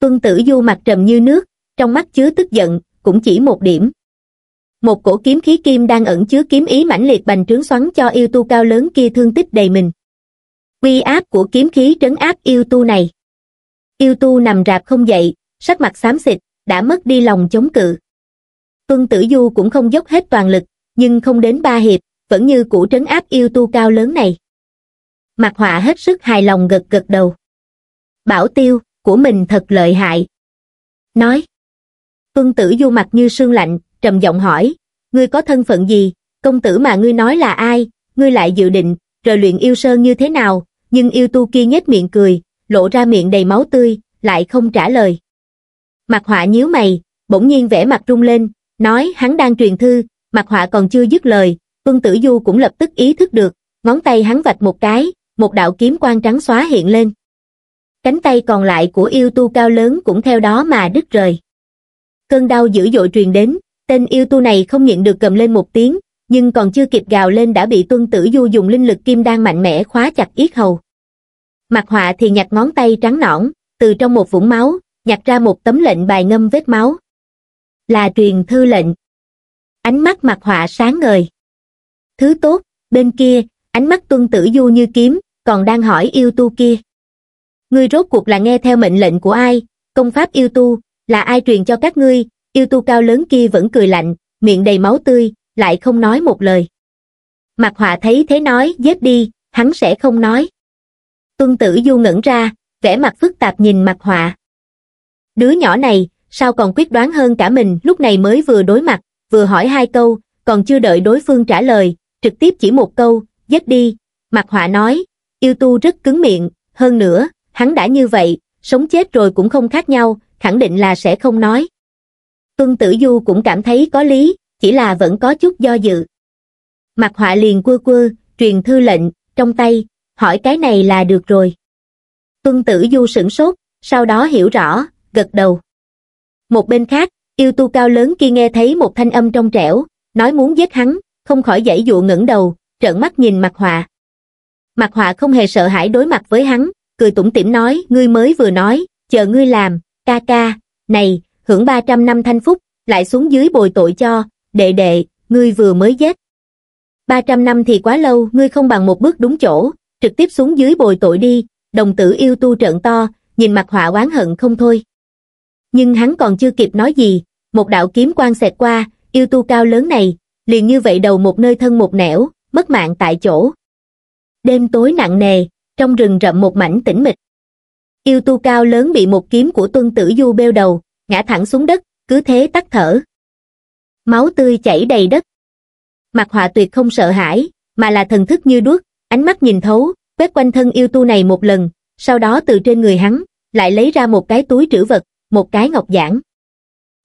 tuân tử du mặt trầm như nước trong mắt chứa tức giận cũng chỉ một điểm một cổ kiếm khí kim đang ẩn chứa kiếm ý mãnh liệt bành trướng xoắn cho yêu tu cao lớn kia thương tích đầy mình uy áp của kiếm khí trấn áp yêu tu này yêu tu nằm rạp không dậy sắc mặt xám xịt đã mất đi lòng chống cự tuân tử du cũng không dốc hết toàn lực nhưng không đến ba hiệp vẫn như cũ trấn áp yêu tu cao lớn này mặt họa hết sức hài lòng gật gật đầu bảo tiêu của mình thật lợi hại nói tuân tử du mặt như sương lạnh trầm giọng hỏi ngươi có thân phận gì công tử mà ngươi nói là ai ngươi lại dự định rồi luyện yêu sơn như thế nào nhưng yêu tu kia nhếch miệng cười, lộ ra miệng đầy máu tươi, lại không trả lời. Mặt họa nhíu mày, bỗng nhiên vẻ mặt rung lên, nói hắn đang truyền thư, mặt họa còn chưa dứt lời, Vương Tử Du cũng lập tức ý thức được, ngón tay hắn vạch một cái, một đạo kiếm quang trắng xóa hiện lên. Cánh tay còn lại của yêu tu cao lớn cũng theo đó mà đứt rời. Cơn đau dữ dội truyền đến, tên yêu tu này không nhịn được cầm lên một tiếng, nhưng còn chưa kịp gào lên đã bị tuân tử du dùng linh lực kim đan mạnh mẽ khóa chặt yết hầu mặt họa thì nhặt ngón tay trắng nõn từ trong một vũng máu nhặt ra một tấm lệnh bài ngâm vết máu là truyền thư lệnh ánh mắt mặt họa sáng ngời thứ tốt bên kia ánh mắt tuân tử du như kiếm còn đang hỏi yêu tu kia ngươi rốt cuộc là nghe theo mệnh lệnh của ai công pháp yêu tu là ai truyền cho các ngươi yêu tu cao lớn kia vẫn cười lạnh miệng đầy máu tươi lại không nói một lời. Mạc Họa thấy thế nói giết đi, hắn sẽ không nói. Tuân tử du ngẩn ra, vẻ mặt phức tạp nhìn Mạc Họa. Đứa nhỏ này, sao còn quyết đoán hơn cả mình lúc này mới vừa đối mặt, vừa hỏi hai câu, còn chưa đợi đối phương trả lời, trực tiếp chỉ một câu, giết đi. Mạc Họa nói, yêu tu rất cứng miệng, hơn nữa, hắn đã như vậy, sống chết rồi cũng không khác nhau, khẳng định là sẽ không nói. Tuân Tử Du cũng cảm thấy có lý, chỉ là vẫn có chút do dự mặt họa liền quơ quơ truyền thư lệnh trong tay hỏi cái này là được rồi tuân tử du sửng sốt sau đó hiểu rõ gật đầu một bên khác yêu tu cao lớn kia nghe thấy một thanh âm trong trẻo nói muốn giết hắn không khỏi dãy dụ ngẩng đầu trợn mắt nhìn mặt họa mặt họa không hề sợ hãi đối mặt với hắn cười tủm tỉm nói ngươi mới vừa nói chờ ngươi làm ca ca này hưởng ba trăm năm thanh phúc lại xuống dưới bồi tội cho đệ đệ, ngươi vừa mới giết. 300 năm thì quá lâu, ngươi không bằng một bước đúng chỗ, trực tiếp xuống dưới bồi tội đi, đồng tử yêu tu trợn to, nhìn mặt họa oán hận không thôi. Nhưng hắn còn chưa kịp nói gì, một đạo kiếm quang xẹt qua, yêu tu cao lớn này, liền như vậy đầu một nơi thân một nẻo, mất mạng tại chỗ. Đêm tối nặng nề, trong rừng rậm một mảnh tĩnh mịch. Yêu tu cao lớn bị một kiếm của tuân tử du bêu đầu, ngã thẳng xuống đất, cứ thế tắt thở máu tươi chảy đầy đất. Mặt họa tuyệt không sợ hãi, mà là thần thức như đuốc, ánh mắt nhìn thấu, quét quanh thân yêu tu này một lần, sau đó từ trên người hắn, lại lấy ra một cái túi trữ vật, một cái ngọc giản.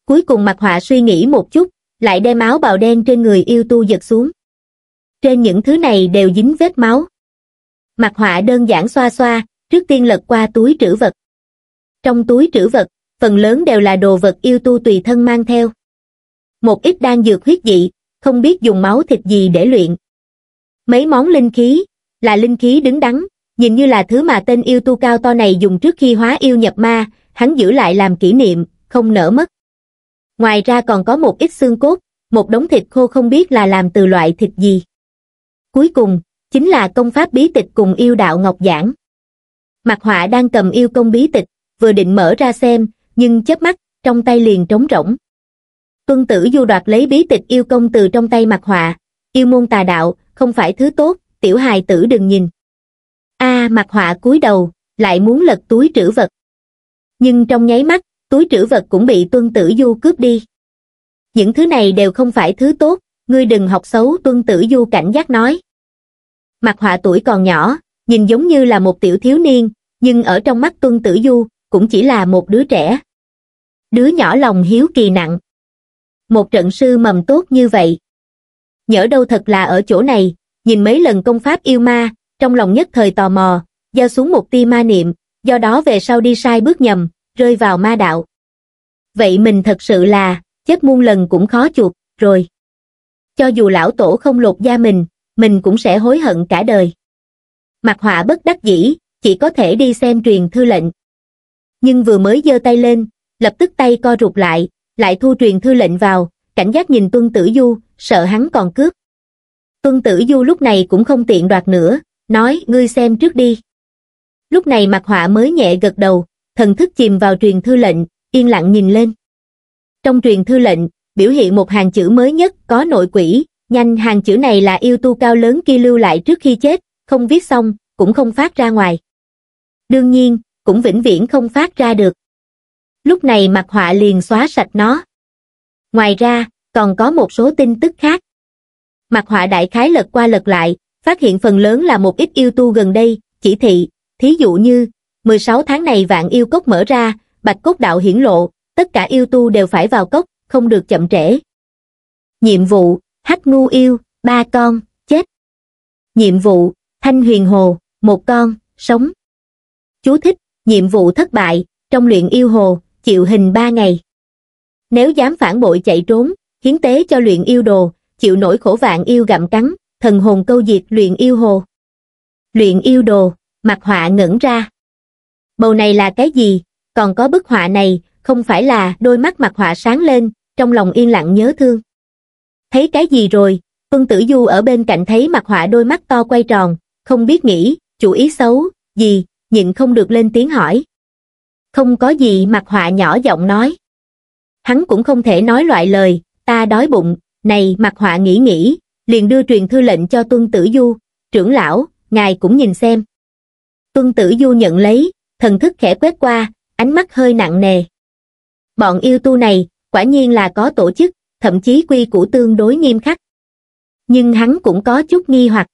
Cuối cùng mặt họa suy nghĩ một chút, lại đem áo bào đen trên người yêu tu giật xuống. Trên những thứ này đều dính vết máu. Mặt họa đơn giản xoa xoa, trước tiên lật qua túi trữ vật. Trong túi trữ vật, phần lớn đều là đồ vật yêu tu tùy thân mang theo một ít đan dược huyết dị, không biết dùng máu thịt gì để luyện. Mấy món linh khí, là linh khí đứng đắn, nhìn như là thứ mà tên yêu tu cao to này dùng trước khi hóa yêu nhập ma, hắn giữ lại làm kỷ niệm, không nỡ mất. Ngoài ra còn có một ít xương cốt, một đống thịt khô không biết là làm từ loại thịt gì. Cuối cùng, chính là công pháp bí tịch cùng yêu đạo ngọc giảng. Mặt họa đang cầm yêu công bí tịch, vừa định mở ra xem, nhưng chớp mắt, trong tay liền trống rỗng tuân tử du đoạt lấy bí tịch yêu công từ trong tay mặt họa yêu môn tà đạo không phải thứ tốt tiểu hài tử đừng nhìn a à, mặt họa cúi đầu lại muốn lật túi trữ vật nhưng trong nháy mắt túi trữ vật cũng bị tuân tử du cướp đi những thứ này đều không phải thứ tốt ngươi đừng học xấu tuân tử du cảnh giác nói mặt họa tuổi còn nhỏ nhìn giống như là một tiểu thiếu niên nhưng ở trong mắt tuân tử du cũng chỉ là một đứa trẻ đứa nhỏ lòng hiếu kỳ nặng một trận sư mầm tốt như vậy. Nhỡ đâu thật là ở chỗ này, nhìn mấy lần công pháp yêu ma, trong lòng nhất thời tò mò, giao xuống một tia ma niệm, do đó về sau đi sai bước nhầm, rơi vào ma đạo. Vậy mình thật sự là, chết muôn lần cũng khó chuột rồi. Cho dù lão tổ không lột da mình, mình cũng sẽ hối hận cả đời. Mặt họa bất đắc dĩ, chỉ có thể đi xem truyền thư lệnh. Nhưng vừa mới giơ tay lên, lập tức tay co rụt lại, lại thu truyền thư lệnh vào, cảnh giác nhìn tuân tử du, sợ hắn còn cướp. Tuân tử du lúc này cũng không tiện đoạt nữa, nói ngươi xem trước đi. Lúc này mặt họa mới nhẹ gật đầu, thần thức chìm vào truyền thư lệnh, yên lặng nhìn lên. Trong truyền thư lệnh, biểu hiện một hàng chữ mới nhất có nội quỷ, nhanh hàng chữ này là yêu tu cao lớn kia lưu lại trước khi chết, không viết xong, cũng không phát ra ngoài. Đương nhiên, cũng vĩnh viễn không phát ra được lúc này mặt họa liền xóa sạch nó. Ngoài ra, còn có một số tin tức khác. Mặt họa đại khái lật qua lật lại, phát hiện phần lớn là một ít yêu tu gần đây, chỉ thị, thí dụ như, 16 tháng này vạn yêu cốc mở ra, bạch cốc đạo hiển lộ, tất cả yêu tu đều phải vào cốc, không được chậm trễ. Nhiệm vụ, hắc ngu yêu, ba con, chết. Nhiệm vụ, thanh huyền hồ, một con, sống. Chú thích, nhiệm vụ thất bại, trong luyện yêu hồ, chịu hình ba ngày. Nếu dám phản bội chạy trốn, hiến tế cho luyện yêu đồ, chịu nổi khổ vạn yêu gặm cắn, thần hồn câu diệt luyện yêu hồ. Luyện yêu đồ, mặt họa ngẩn ra. Bầu này là cái gì? Còn có bức họa này, không phải là đôi mắt mặt họa sáng lên, trong lòng yên lặng nhớ thương. Thấy cái gì rồi? quân Tử Du ở bên cạnh thấy mặt họa đôi mắt to quay tròn, không biết nghĩ, chủ ý xấu, gì, nhịn không được lên tiếng hỏi không có gì mặt họa nhỏ giọng nói hắn cũng không thể nói loại lời ta đói bụng này mặt họa nghĩ nghĩ liền đưa truyền thư lệnh cho tuân tử du trưởng lão ngài cũng nhìn xem tuân tử du nhận lấy thần thức khẽ quét qua ánh mắt hơi nặng nề bọn yêu tu này quả nhiên là có tổ chức thậm chí quy củ tương đối nghiêm khắc nhưng hắn cũng có chút nghi hoặc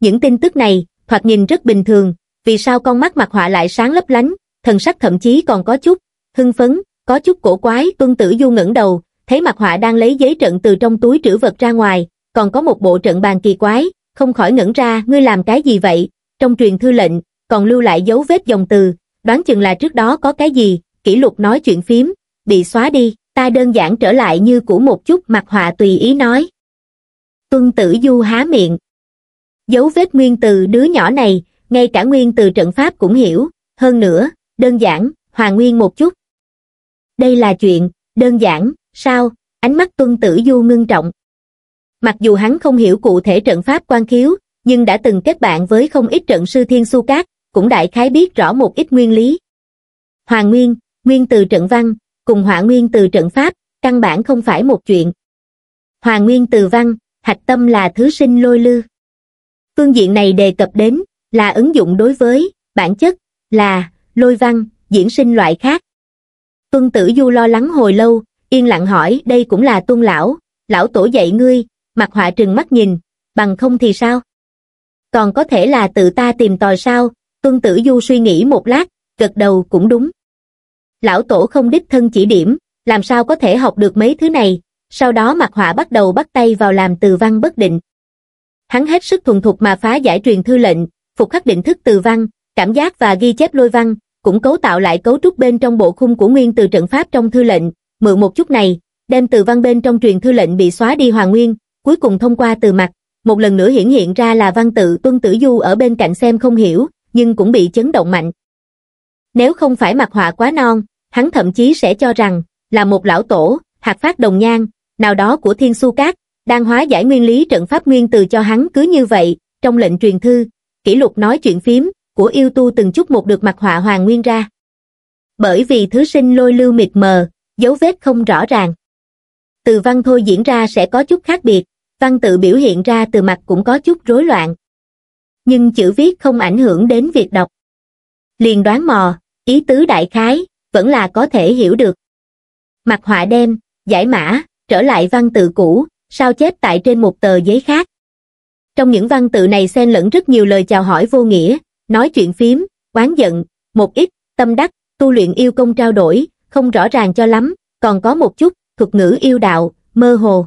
những tin tức này thoạt nhìn rất bình thường vì sao con mắt mặt họa lại sáng lấp lánh thần sắc thậm chí còn có chút, hưng phấn, có chút cổ quái tuân tử du ngẩng đầu, thấy mặt họa đang lấy giấy trận từ trong túi trữ vật ra ngoài, còn có một bộ trận bàn kỳ quái, không khỏi ngẩn ra ngươi làm cái gì vậy, trong truyền thư lệnh, còn lưu lại dấu vết dòng từ, đoán chừng là trước đó có cái gì, kỷ lục nói chuyện phím, bị xóa đi, ta đơn giản trở lại như cũ một chút mặt họa tùy ý nói. Tuân tử du há miệng. Dấu vết nguyên từ đứa nhỏ này, ngay cả nguyên từ trận pháp cũng hiểu, hơn nữa, đơn giản, hòa nguyên một chút. Đây là chuyện, đơn giản, sao, ánh mắt tuân tử du ngưng trọng. Mặc dù hắn không hiểu cụ thể trận pháp quan khiếu, nhưng đã từng kết bạn với không ít trận sư thiên su cát, cũng đại khái biết rõ một ít nguyên lý. Hoàng Nguyên, Nguyên từ trận văn, cùng hỏa Nguyên từ trận pháp, căn bản không phải một chuyện. Hoàng Nguyên từ văn, hạch tâm là thứ sinh lôi lư. Phương diện này đề cập đến là ứng dụng đối với bản chất là lôi văn, diễn sinh loại khác. Tuân tử du lo lắng hồi lâu, yên lặng hỏi đây cũng là tuân lão, lão tổ dạy ngươi, mặt họa trừng mắt nhìn, bằng không thì sao? Còn có thể là tự ta tìm tòi sao, tuân tử du suy nghĩ một lát, gật đầu cũng đúng. Lão tổ không đích thân chỉ điểm, làm sao có thể học được mấy thứ này, sau đó mặt họa bắt đầu bắt tay vào làm từ văn bất định. Hắn hết sức thuần thục mà phá giải truyền thư lệnh, phục khắc định thức từ văn, cảm giác và ghi chép lôi văn, cũng cấu tạo lại cấu trúc bên trong bộ khung của nguyên từ trận pháp trong thư lệnh, mượn một chút này, đem từ văn bên trong truyền thư lệnh bị xóa đi hoàn nguyên, cuối cùng thông qua từ mặt, một lần nữa hiển hiện ra là văn tự tuân tử du ở bên cạnh xem không hiểu, nhưng cũng bị chấn động mạnh. Nếu không phải mặt họa quá non, hắn thậm chí sẽ cho rằng, là một lão tổ, hạt phát đồng nhang, nào đó của thiên su cát, đang hóa giải nguyên lý trận pháp nguyên từ cho hắn cứ như vậy, trong lệnh truyền thư, kỷ lục nói chuyện phím, của yêu tu từng chút một được mặt họa hoàng nguyên ra. Bởi vì thứ sinh lôi lưu mịt mờ, dấu vết không rõ ràng. Từ văn thôi diễn ra sẽ có chút khác biệt, văn tự biểu hiện ra từ mặt cũng có chút rối loạn. Nhưng chữ viết không ảnh hưởng đến việc đọc. Liền đoán mò, ý tứ đại khái, vẫn là có thể hiểu được. Mặt họa đem, giải mã, trở lại văn tự cũ, sao chép tại trên một tờ giấy khác. Trong những văn tự này xen lẫn rất nhiều lời chào hỏi vô nghĩa, nói chuyện phím, oán giận, một ít, tâm đắc, tu luyện yêu công trao đổi, không rõ ràng cho lắm, còn có một chút, thuật ngữ yêu đạo, mơ hồ.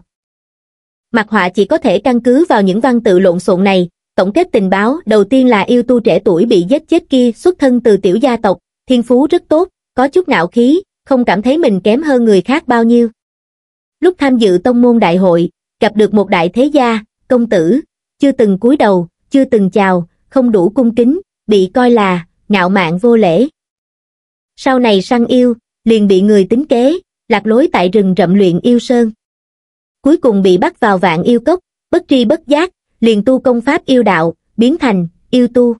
Mặt họa chỉ có thể căn cứ vào những văn tự lộn xộn này, tổng kết tình báo đầu tiên là yêu tu trẻ tuổi bị giết chết kia xuất thân từ tiểu gia tộc, thiên phú rất tốt, có chút ngạo khí, không cảm thấy mình kém hơn người khác bao nhiêu. Lúc tham dự tông môn đại hội, gặp được một đại thế gia, công tử, chưa từng cúi đầu, chưa từng chào, không đủ cung kính, bị coi là ngạo mạn vô lễ. Sau này săn yêu, liền bị người tính kế, lạc lối tại rừng rậm luyện yêu sơn. Cuối cùng bị bắt vào vạn yêu cốc, bất tri bất giác, liền tu công pháp yêu đạo, biến thành yêu tu.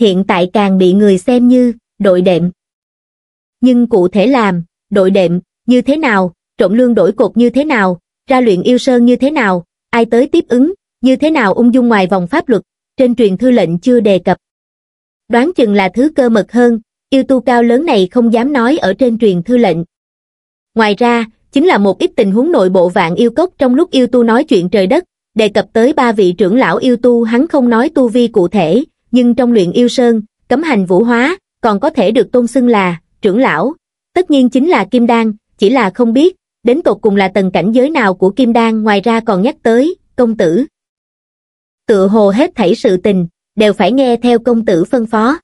Hiện tại càng bị người xem như đội đệm. Nhưng cụ thể làm, đội đệm, như thế nào, trộm lương đổi cột như thế nào, ra luyện yêu sơn như thế nào, ai tới tiếp ứng, như thế nào ung dung ngoài vòng pháp luật, trên truyền thư lệnh chưa đề cập đoán chừng là thứ cơ mật hơn, yêu tu cao lớn này không dám nói ở trên truyền thư lệnh. Ngoài ra, chính là một ít tình huống nội bộ vạn yêu cốc trong lúc yêu tu nói chuyện trời đất, đề cập tới ba vị trưởng lão yêu tu hắn không nói tu vi cụ thể, nhưng trong luyện yêu sơn, cấm hành vũ hóa, còn có thể được tôn xưng là trưởng lão. Tất nhiên chính là Kim Đan, chỉ là không biết, đến tột cùng là tầng cảnh giới nào của Kim Đan ngoài ra còn nhắc tới, công tử. tự hồ hết thảy sự tình, đều phải nghe theo công tử phân phó.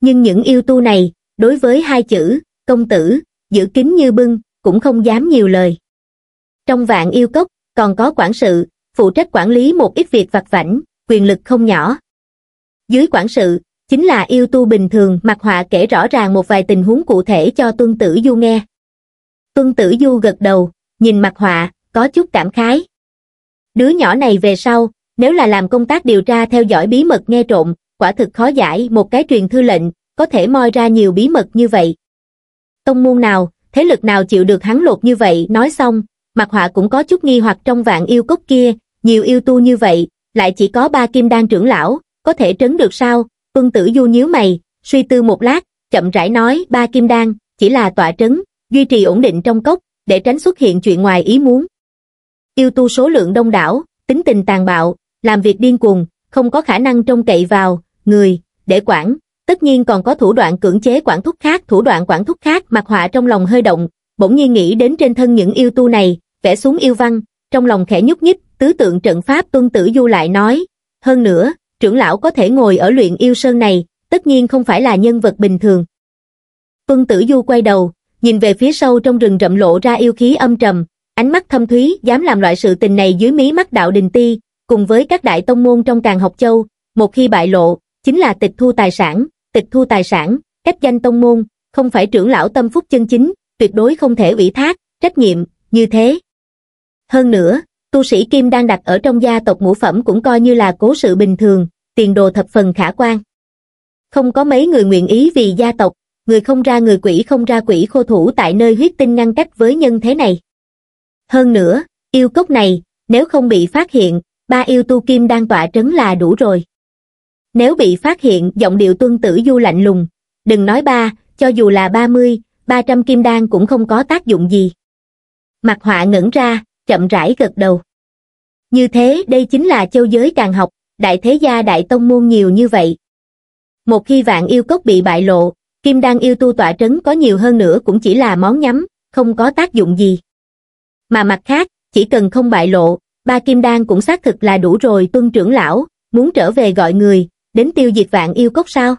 Nhưng những yêu tu này, đối với hai chữ, công tử, giữ kín như bưng, cũng không dám nhiều lời. Trong vạn yêu cốc, còn có quản sự, phụ trách quản lý một ít việc vặt vảnh, quyền lực không nhỏ. Dưới quản sự, chính là yêu tu bình thường mặc họa kể rõ ràng một vài tình huống cụ thể cho tuân tử du nghe. Tuân tử du gật đầu, nhìn mặt họa, có chút cảm khái. Đứa nhỏ này về sau, nếu là làm công tác điều tra theo dõi bí mật nghe trộm, quả thực khó giải một cái truyền thư lệnh, có thể moi ra nhiều bí mật như vậy. Tông môn nào, thế lực nào chịu được hắn lột như vậy, nói xong, mặt họa cũng có chút nghi hoặc trong vạn yêu cốc kia, nhiều yêu tu như vậy, lại chỉ có ba kim đan trưởng lão, có thể trấn được sao, vương tử du nhíu mày, suy tư một lát, chậm rãi nói ba kim đan, chỉ là tọa trấn, duy trì ổn định trong cốc, để tránh xuất hiện chuyện ngoài ý muốn. Yêu tu số lượng đông đảo, tính tình tàn bạo, làm việc điên cuồng, không có khả năng trông cậy vào, người, để quản. Tất nhiên còn có thủ đoạn cưỡng chế quản thúc khác, thủ đoạn quản thúc khác mặt họa trong lòng hơi động, bỗng nhiên nghĩ đến trên thân những yêu tu này, vẽ xuống yêu văn, trong lòng khẽ nhúc nhích, tứ tượng trận pháp tuân tử du lại nói. Hơn nữa, trưởng lão có thể ngồi ở luyện yêu sơn này, tất nhiên không phải là nhân vật bình thường. Tuân tử du quay đầu, nhìn về phía sâu trong rừng rậm lộ ra yêu khí âm trầm, ánh mắt thâm thúy dám làm loại sự tình này dưới mí mắt đạo đình ti, cùng với các đại tông môn trong càng học châu, một khi bại lộ, chính là tịch thu tài sản, tịch thu tài sản, cách danh tông môn, không phải trưởng lão tâm phúc chân chính, tuyệt đối không thể ủy thác, trách nhiệm, như thế. Hơn nữa, tu sĩ Kim đang đặt ở trong gia tộc ngũ phẩm cũng coi như là cố sự bình thường, tiền đồ thập phần khả quan. Không có mấy người nguyện ý vì gia tộc, người không ra người quỷ không ra quỷ khô thủ tại nơi huyết tinh ngăn cách với nhân thế này. Hơn nữa, yêu cốc này, nếu không bị phát hiện, ba yêu tu kim đang tỏa trấn là đủ rồi. Nếu bị phát hiện giọng điệu tuân tử du lạnh lùng, đừng nói ba, cho dù là ba mươi, ba trăm kim đan cũng không có tác dụng gì. Mặt họa ngẩn ra, chậm rãi gật đầu. Như thế đây chính là châu giới càng học, đại thế gia đại tông môn nhiều như vậy. Một khi vạn yêu cốc bị bại lộ, kim đan yêu tu tỏa trấn có nhiều hơn nữa cũng chỉ là món nhắm, không có tác dụng gì. Mà mặt khác, chỉ cần không bại lộ, ba kim đan cũng xác thực là đủ rồi tuân trưởng lão, muốn trở về gọi người, đến tiêu diệt vạn yêu cốc sao?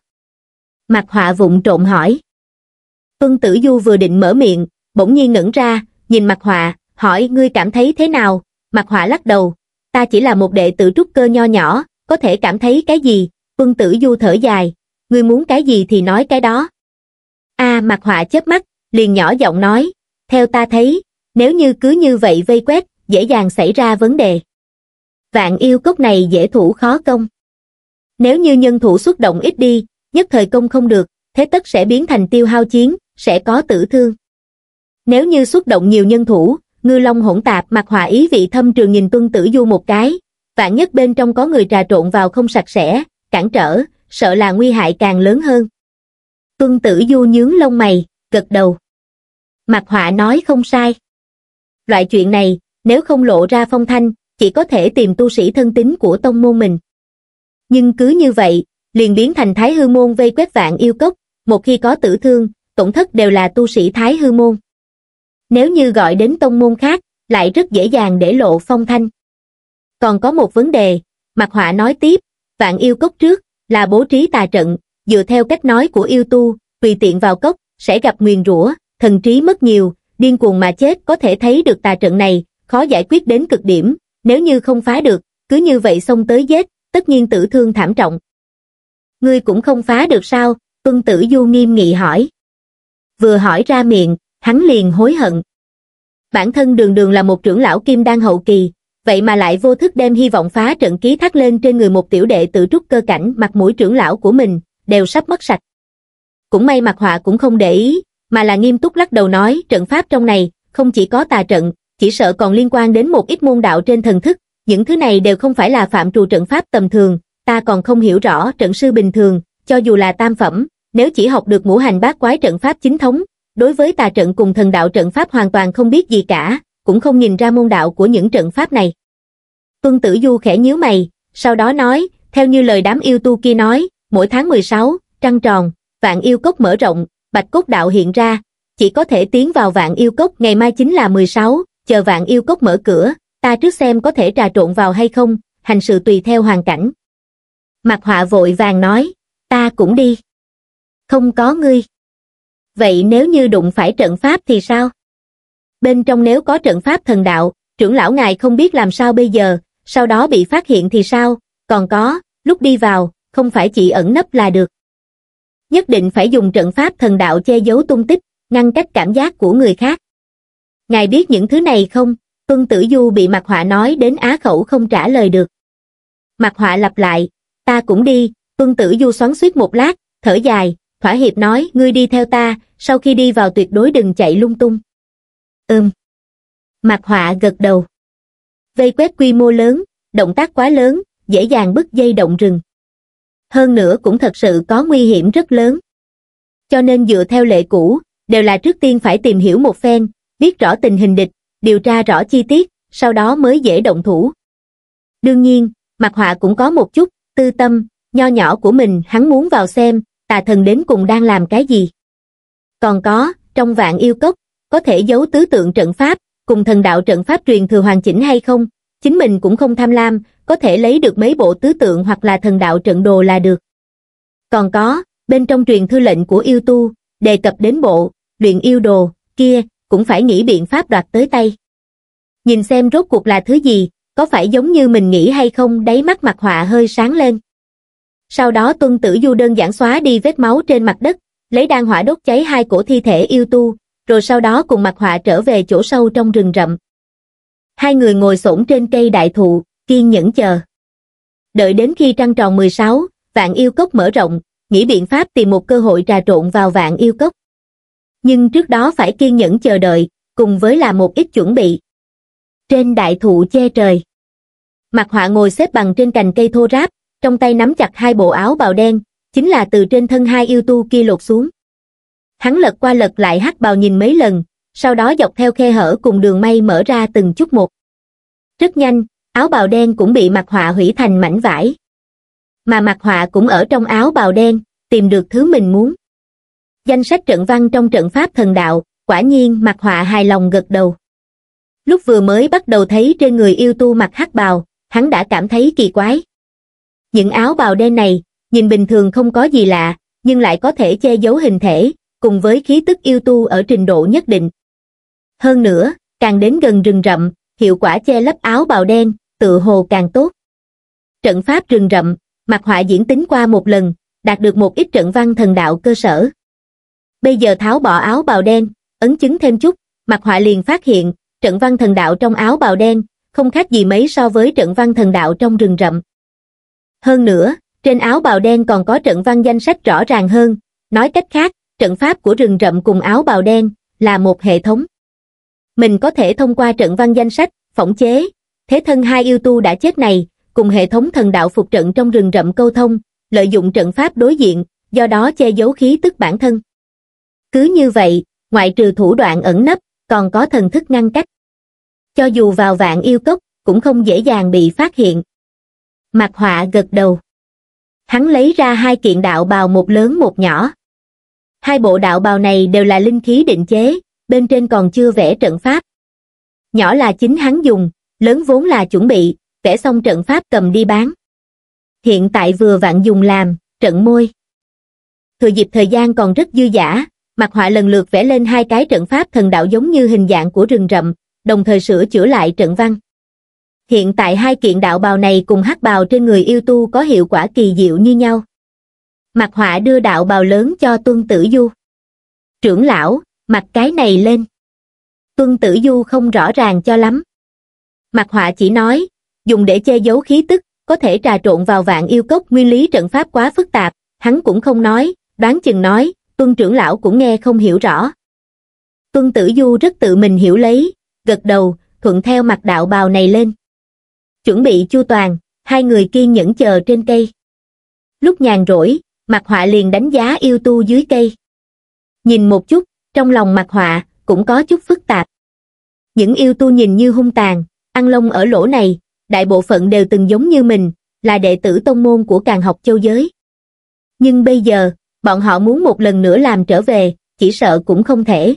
Mặt họa vụng trộn hỏi. Tuân tử du vừa định mở miệng, bỗng nhiên ngẩn ra, nhìn mặt họa, hỏi ngươi cảm thấy thế nào? Mặt họa lắc đầu, ta chỉ là một đệ tử trúc cơ nho nhỏ, có thể cảm thấy cái gì? Tuân tử du thở dài, ngươi muốn cái gì thì nói cái đó. a à, mặt họa chớp mắt, liền nhỏ giọng nói, theo ta thấy, nếu như cứ như vậy vây quét, dễ dàng xảy ra vấn đề. Vạn yêu cốc này dễ thủ khó công. Nếu như nhân thủ xuất động ít đi, nhất thời công không được, thế tất sẽ biến thành tiêu hao chiến, sẽ có tử thương. Nếu như xuất động nhiều nhân thủ, ngư long hỗn tạp mặt họa ý vị thâm trường nhìn tuân tử du một cái, vạn nhất bên trong có người trà trộn vào không sạch sẽ, cản trở, sợ là nguy hại càng lớn hơn. Tuân tử du nhướng lông mày, gật đầu. Mặt họa nói không sai. Loại chuyện này, nếu không lộ ra phong thanh, chỉ có thể tìm tu sĩ thân tín của tông môn mình. Nhưng cứ như vậy, liền biến thành thái hư môn vây quét vạn yêu cốc, một khi có tử thương, tổn thất đều là tu sĩ thái hư môn. Nếu như gọi đến tông môn khác, lại rất dễ dàng để lộ phong thanh. Còn có một vấn đề, mặt Họa nói tiếp, vạn yêu cốc trước là bố trí tà trận, dựa theo cách nói của yêu tu, tùy tiện vào cốc, sẽ gặp nguyền rủa, thần trí mất nhiều, điên cuồng mà chết có thể thấy được tà trận này, khó giải quyết đến cực điểm, nếu như không phá được, cứ như vậy xông tới giết, tất nhiên tử thương thảm trọng. Ngươi cũng không phá được sao? Tuân tử du nghiêm nghị hỏi. Vừa hỏi ra miệng, hắn liền hối hận. Bản thân đường đường là một trưởng lão kim đan hậu kỳ, vậy mà lại vô thức đem hy vọng phá trận ký thác lên trên người một tiểu đệ tự trúc cơ cảnh mặt mũi trưởng lão của mình, đều sắp mất sạch. Cũng may mặt họa cũng không để ý, mà là nghiêm túc lắc đầu nói trận pháp trong này, không chỉ có tà trận, chỉ sợ còn liên quan đến một ít môn đạo trên thần thức, những thứ này đều không phải là phạm trù trận pháp tầm thường, ta còn không hiểu rõ trận sư bình thường, cho dù là tam phẩm, nếu chỉ học được ngũ hành bát quái trận pháp chính thống, đối với tà trận cùng thần đạo trận pháp hoàn toàn không biết gì cả, cũng không nhìn ra môn đạo của những trận pháp này. Tuân Tử Du khẽ nhíu mày, sau đó nói, theo như lời đám yêu tu kia nói, mỗi tháng 16, trăng tròn, vạn yêu cốc mở rộng, bạch cốt đạo hiện ra, chỉ có thể tiến vào vạn yêu cốc ngày mai chính là 16, chờ vạn yêu cốc mở cửa, ta trước xem có thể trà trộn vào hay không, hành sự tùy theo hoàn cảnh. Mặt họa vội vàng nói, ta cũng đi. Không có ngươi. Vậy nếu như đụng phải trận pháp thì sao? Bên trong nếu có trận pháp thần đạo, trưởng lão ngài không biết làm sao bây giờ, sau đó bị phát hiện thì sao, còn có, lúc đi vào, không phải chỉ ẩn nấp là được. Nhất định phải dùng trận pháp thần đạo che giấu tung tích, ngăn cách cảm giác của người khác ngài biết những thứ này không? Tuân Tử Du bị Mạc Họa nói đến á khẩu không trả lời được. Mạc Họa lặp lại, ta cũng đi, Tuân Tử Du xoắn suýt một lát, thở dài, thỏa hiệp nói, ngươi đi theo ta, sau khi đi vào tuyệt đối đừng chạy lung tung. Ừm. Mạc Họa gật đầu. Vây quét quy mô lớn, động tác quá lớn, dễ dàng bứt dây động rừng. Hơn nữa cũng thật sự có nguy hiểm rất lớn. Cho nên dựa theo lệ cũ, đều là trước tiên phải tìm hiểu một phen, biết rõ tình hình địch, điều tra rõ chi tiết, sau đó mới dễ động thủ. Đương nhiên, mặt Họa cũng có một chút, tư tâm, nho nhỏ của mình hắn muốn vào xem, tà thần đến cùng đang làm cái gì. Còn có, trong vạn yêu cốc, có thể giấu tứ tượng trận pháp, cùng thần đạo trận pháp truyền thừa hoàn chỉnh hay không, chính mình cũng không tham lam, có thể lấy được mấy bộ tứ tượng hoặc là thần đạo trận đồ là được. Còn có, bên trong truyền thư lệnh của yêu tu, đề cập đến bộ, luyện yêu đồ, kia, cũng phải nghĩ biện pháp đoạt tới tay. Nhìn xem rốt cuộc là thứ gì, có phải giống như mình nghĩ hay không đáy mắt mặt họa hơi sáng lên. Sau đó tuân tử du đơn giản xóa đi vết máu trên mặt đất, lấy đan hỏa đốt cháy hai cổ thi thể yêu tu, rồi sau đó cùng mặt họa trở về chỗ sâu trong rừng rậm. Hai người ngồi xổm trên cây đại thụ, kiên nhẫn chờ. Đợi đến khi trăng tròn 16, vạn yêu cốc mở rộng, nghĩ biện pháp tìm một cơ hội trà trộn vào vạn yêu cốc nhưng trước đó phải kiên nhẫn chờ đợi, cùng với là một ít chuẩn bị. Trên đại thụ che trời, mặt Họa ngồi xếp bằng trên cành cây thô ráp, trong tay nắm chặt hai bộ áo bào đen, chính là từ trên thân hai yêu tu kia lột xuống. Hắn lật qua lật lại hắc bào nhìn mấy lần, sau đó dọc theo khe hở cùng đường may mở ra từng chút một. Rất nhanh, áo bào đen cũng bị mặt Họa hủy thành mảnh vải. Mà mặt Họa cũng ở trong áo bào đen, tìm được thứ mình muốn danh sách trận văn trong trận pháp thần đạo quả nhiên mặt họa hài lòng gật đầu lúc vừa mới bắt đầu thấy trên người yêu tu mặc hắc bào hắn đã cảm thấy kỳ quái những áo bào đen này nhìn bình thường không có gì lạ nhưng lại có thể che giấu hình thể cùng với khí tức yêu tu ở trình độ nhất định hơn nữa càng đến gần rừng rậm hiệu quả che lấp áo bào đen tự hồ càng tốt trận pháp rừng rậm mặt họa diễn tính qua một lần đạt được một ít trận văn thần đạo cơ sở bây giờ tháo bỏ áo bào đen, ấn chứng thêm chút, mặt họa liền phát hiện, trận văn thần đạo trong áo bào đen, không khác gì mấy so với trận văn thần đạo trong rừng rậm. Hơn nữa, trên áo bào đen còn có trận văn danh sách rõ ràng hơn, nói cách khác, trận pháp của rừng rậm cùng áo bào đen là một hệ thống. Mình có thể thông qua trận văn danh sách, phỏng chế, thế thân hai yêu tu đã chết này, cùng hệ thống thần đạo phục trận trong rừng rậm câu thông, lợi dụng trận pháp đối diện, do đó che giấu khí tức bản thân cứ như vậy ngoại trừ thủ đoạn ẩn nấp còn có thần thức ngăn cách cho dù vào vạn yêu cốc cũng không dễ dàng bị phát hiện mặt họa gật đầu hắn lấy ra hai kiện đạo bào một lớn một nhỏ hai bộ đạo bào này đều là linh khí định chế bên trên còn chưa vẽ trận pháp nhỏ là chính hắn dùng lớn vốn là chuẩn bị vẽ xong trận pháp cầm đi bán hiện tại vừa vặn dùng làm trận môi thừa dịp thời gian còn rất dư dả mặt họa lần lượt vẽ lên hai cái trận pháp thần đạo giống như hình dạng của rừng rậm, đồng thời sửa chữa lại trận văn. Hiện tại hai kiện đạo bào này cùng hắc bào trên người yêu tu có hiệu quả kỳ diệu như nhau. Mặt họa đưa đạo bào lớn cho Tuân Tử Du. Trưởng lão, mặt cái này lên. Tuân Tử Du không rõ ràng cho lắm. Mặt họa chỉ nói, dùng để che giấu khí tức, có thể trà trộn vào vạn yêu cốc nguyên lý trận pháp quá phức tạp, hắn cũng không nói, đoán chừng nói, tuân trưởng lão cũng nghe không hiểu rõ. Tuân tử du rất tự mình hiểu lấy, gật đầu, thuận theo mặt đạo bào này lên. Chuẩn bị chu toàn, hai người kiên nhẫn chờ trên cây. Lúc nhàn rỗi, mặt họa liền đánh giá yêu tu dưới cây. Nhìn một chút, trong lòng mặt họa, cũng có chút phức tạp. Những yêu tu nhìn như hung tàn, ăn lông ở lỗ này, đại bộ phận đều từng giống như mình, là đệ tử tông môn của càng học châu giới. Nhưng bây giờ, bọn họ muốn một lần nữa làm trở về, chỉ sợ cũng không thể.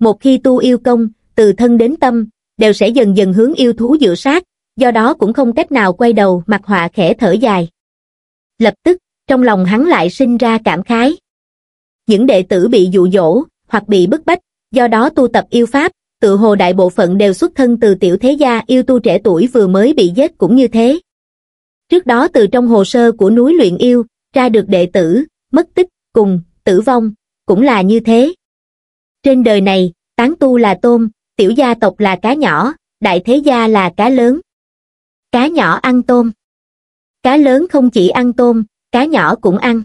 Một khi tu yêu công, từ thân đến tâm, đều sẽ dần dần hướng yêu thú dựa sát, do đó cũng không cách nào quay đầu mặt họa khẽ thở dài. Lập tức, trong lòng hắn lại sinh ra cảm khái. Những đệ tử bị dụ dỗ, hoặc bị bức bách, do đó tu tập yêu pháp, tự hồ đại bộ phận đều xuất thân từ tiểu thế gia yêu tu trẻ tuổi vừa mới bị giết cũng như thế. Trước đó từ trong hồ sơ của núi luyện yêu, ra được đệ tử, mất tích cùng tử vong cũng là như thế trên đời này tán tu là tôm tiểu gia tộc là cá nhỏ đại thế gia là cá lớn cá nhỏ ăn tôm cá lớn không chỉ ăn tôm cá nhỏ cũng ăn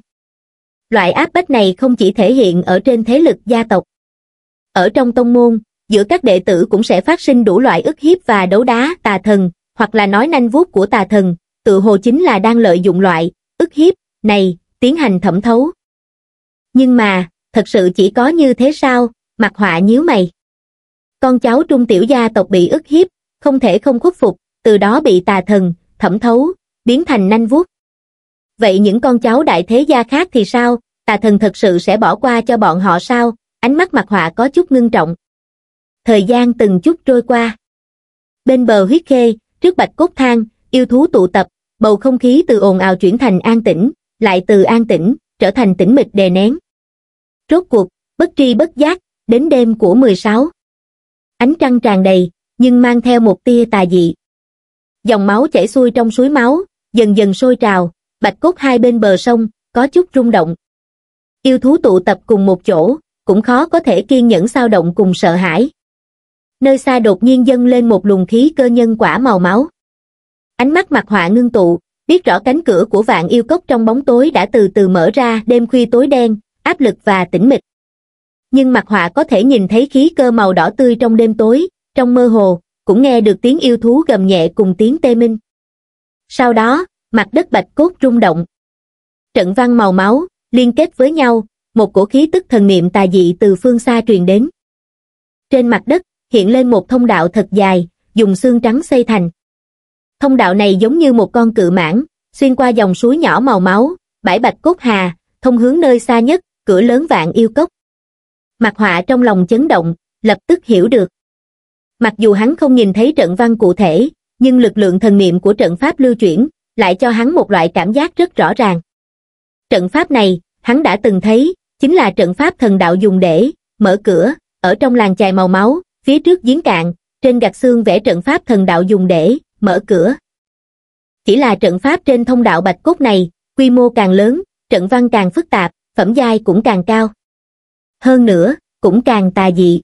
loại áp bách này không chỉ thể hiện ở trên thế lực gia tộc ở trong tông môn giữa các đệ tử cũng sẽ phát sinh đủ loại ức hiếp và đấu đá tà thần hoặc là nói nanh vuốt của tà thần tự hồ chính là đang lợi dụng loại ức hiếp này tiến hành thẩm thấu. Nhưng mà, thật sự chỉ có như thế sao, mặt họa nhíu mày. Con cháu trung tiểu gia tộc bị ức hiếp, không thể không khuất phục, từ đó bị tà thần, thẩm thấu, biến thành nanh vuốt. Vậy những con cháu đại thế gia khác thì sao, tà thần thật sự sẽ bỏ qua cho bọn họ sao, ánh mắt mặt họa có chút ngưng trọng. Thời gian từng chút trôi qua. Bên bờ huyết khê, trước bạch cốt thang, yêu thú tụ tập, bầu không khí từ ồn ào chuyển thành an tĩnh, lại từ an tĩnh trở thành tĩnh mịch đè nén rốt cuộc bất tri bất giác đến đêm của mười sáu ánh trăng tràn đầy nhưng mang theo một tia tà dị dòng máu chảy xuôi trong suối máu dần dần sôi trào bạch cốt hai bên bờ sông có chút rung động yêu thú tụ tập cùng một chỗ cũng khó có thể kiên nhẫn sao động cùng sợ hãi nơi xa đột nhiên dâng lên một luồng khí cơ nhân quả màu máu ánh mắt mặt họa ngưng tụ biết rõ cánh cửa của vạn yêu cốc trong bóng tối đã từ từ mở ra đêm khuya tối đen, áp lực và tĩnh mịch. Nhưng mặt họa có thể nhìn thấy khí cơ màu đỏ tươi trong đêm tối, trong mơ hồ, cũng nghe được tiếng yêu thú gầm nhẹ cùng tiếng tê minh. Sau đó, mặt đất bạch cốt rung động. Trận văn màu máu, liên kết với nhau, một cổ khí tức thần niệm tà dị từ phương xa truyền đến. Trên mặt đất, hiện lên một thông đạo thật dài, dùng xương trắng xây thành. Thông đạo này giống như một con cự mãng, xuyên qua dòng suối nhỏ màu máu, bãi bạch cốt hà, thông hướng nơi xa nhất, cửa lớn vạn yêu cốc. Mặt họa trong lòng chấn động, lập tức hiểu được. Mặc dù hắn không nhìn thấy trận văn cụ thể, nhưng lực lượng thần niệm của trận pháp lưu chuyển, lại cho hắn một loại cảm giác rất rõ ràng. Trận pháp này, hắn đã từng thấy, chính là trận pháp thần đạo dùng để mở cửa, ở trong làng chài màu máu, phía trước giếng cạn, trên gạch xương vẽ trận pháp thần đạo dùng để mở cửa chỉ là trận pháp trên thông đạo bạch cốt này quy mô càng lớn trận văn càng phức tạp phẩm giai cũng càng cao hơn nữa cũng càng tà dị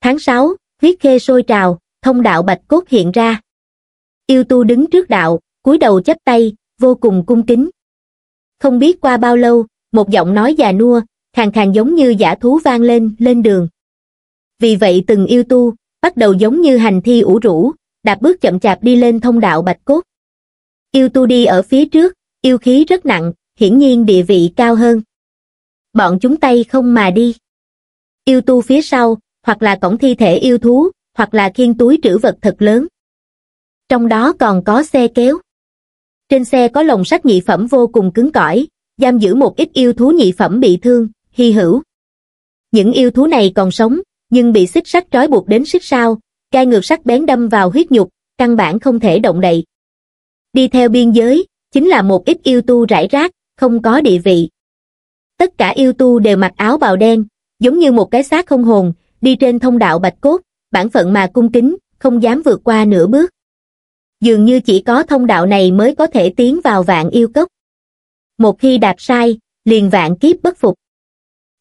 tháng sáu huyết khê sôi trào thông đạo bạch cốt hiện ra yêu tu đứng trước đạo cúi đầu chắp tay vô cùng cung kính không biết qua bao lâu một giọng nói già nua khàn khàn giống như giả thú vang lên lên đường vì vậy từng yêu tu bắt đầu giống như hành thi ủ rũ đạp bước chậm chạp đi lên thông đạo bạch cốt yêu tu đi ở phía trước yêu khí rất nặng hiển nhiên địa vị cao hơn bọn chúng tay không mà đi yêu tu phía sau hoặc là cổng thi thể yêu thú hoặc là khiên túi trữ vật thật lớn trong đó còn có xe kéo trên xe có lồng sắt nhị phẩm vô cùng cứng cỏi giam giữ một ít yêu thú nhị phẩm bị thương hy hữu những yêu thú này còn sống nhưng bị xích sắt trói buộc đến xích sao gai ngược sắc bén đâm vào huyết nhục, căn bản không thể động đậy. Đi theo biên giới, chính là một ít yêu tu rải rác, không có địa vị. Tất cả yêu tu đều mặc áo bào đen, giống như một cái xác không hồn, đi trên thông đạo bạch cốt, bản phận mà cung kính, không dám vượt qua nửa bước. Dường như chỉ có thông đạo này mới có thể tiến vào vạn yêu cốc. Một khi đạp sai, liền vạn kiếp bất phục.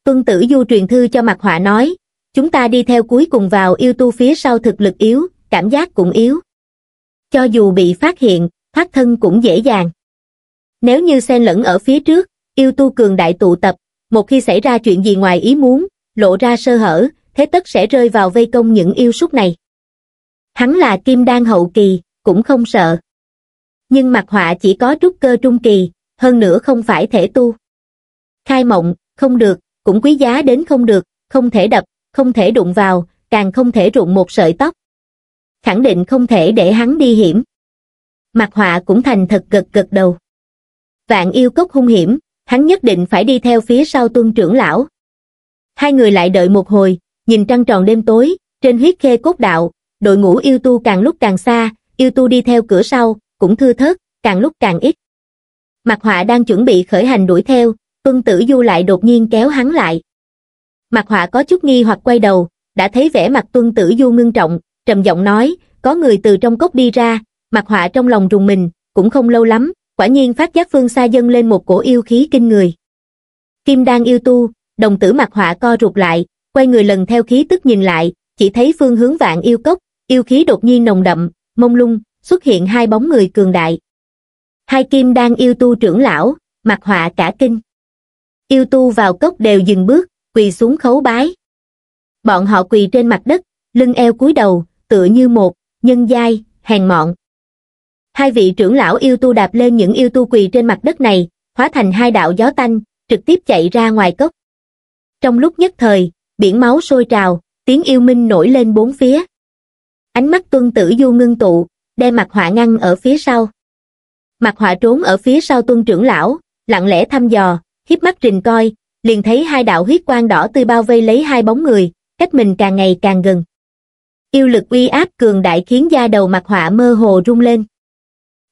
Tuân tử du truyền thư cho mặt họa nói, chúng ta đi theo cuối cùng vào yêu tu phía sau thực lực yếu cảm giác cũng yếu cho dù bị phát hiện thoát thân cũng dễ dàng nếu như xen lẫn ở phía trước yêu tu cường đại tụ tập một khi xảy ra chuyện gì ngoài ý muốn lộ ra sơ hở thế tất sẽ rơi vào vây công những yêu súc này hắn là kim đan hậu kỳ cũng không sợ nhưng mặt họa chỉ có trúc cơ trung kỳ hơn nữa không phải thể tu khai mộng không được cũng quý giá đến không được không thể đập không thể đụng vào, càng không thể rụng một sợi tóc. Khẳng định không thể để hắn đi hiểm. Mặt họa cũng thành thật gật gật đầu. Vạn yêu cốc hung hiểm, hắn nhất định phải đi theo phía sau tuân trưởng lão. Hai người lại đợi một hồi, nhìn trăng tròn đêm tối, trên huyết khê cốt đạo, đội ngũ yêu tu càng lúc càng xa, yêu tu đi theo cửa sau, cũng thưa thớt, càng lúc càng ít. Mặt họa đang chuẩn bị khởi hành đuổi theo, tuân tử du lại đột nhiên kéo hắn lại. Mạc Họa có chút nghi hoặc quay đầu, đã thấy vẻ mặt tuân tử du ngưng trọng, trầm giọng nói, có người từ trong cốc đi ra, Mạc Họa trong lòng rùng mình, cũng không lâu lắm, quả nhiên phát giác phương xa dâng lên một cổ yêu khí kinh người. Kim đang yêu tu, đồng tử Mạc Họa co rụt lại, quay người lần theo khí tức nhìn lại, chỉ thấy phương hướng vạn yêu cốc, yêu khí đột nhiên nồng đậm, mông lung, xuất hiện hai bóng người cường đại. Hai kim đang yêu tu trưởng lão, Mạc Họa cả kinh. Yêu tu vào cốc đều dừng bước, quỳ xuống khấu bái. Bọn họ quỳ trên mặt đất, lưng eo cúi đầu, tựa như một, nhân dai, hèn mọn. Hai vị trưởng lão yêu tu đạp lên những yêu tu quỳ trên mặt đất này, hóa thành hai đạo gió tanh, trực tiếp chạy ra ngoài cốc. Trong lúc nhất thời, biển máu sôi trào, tiếng yêu minh nổi lên bốn phía. Ánh mắt tuân tử du ngưng tụ, đem mặt họa ngăn ở phía sau. Mặt họa trốn ở phía sau tuân trưởng lão, lặng lẽ thăm dò, hiếp mắt rình coi, liền thấy hai đạo huyết quang đỏ tươi bao vây lấy hai bóng người, cách mình càng ngày càng gần. Yêu lực uy áp cường đại khiến da đầu mặt họa mơ hồ rung lên.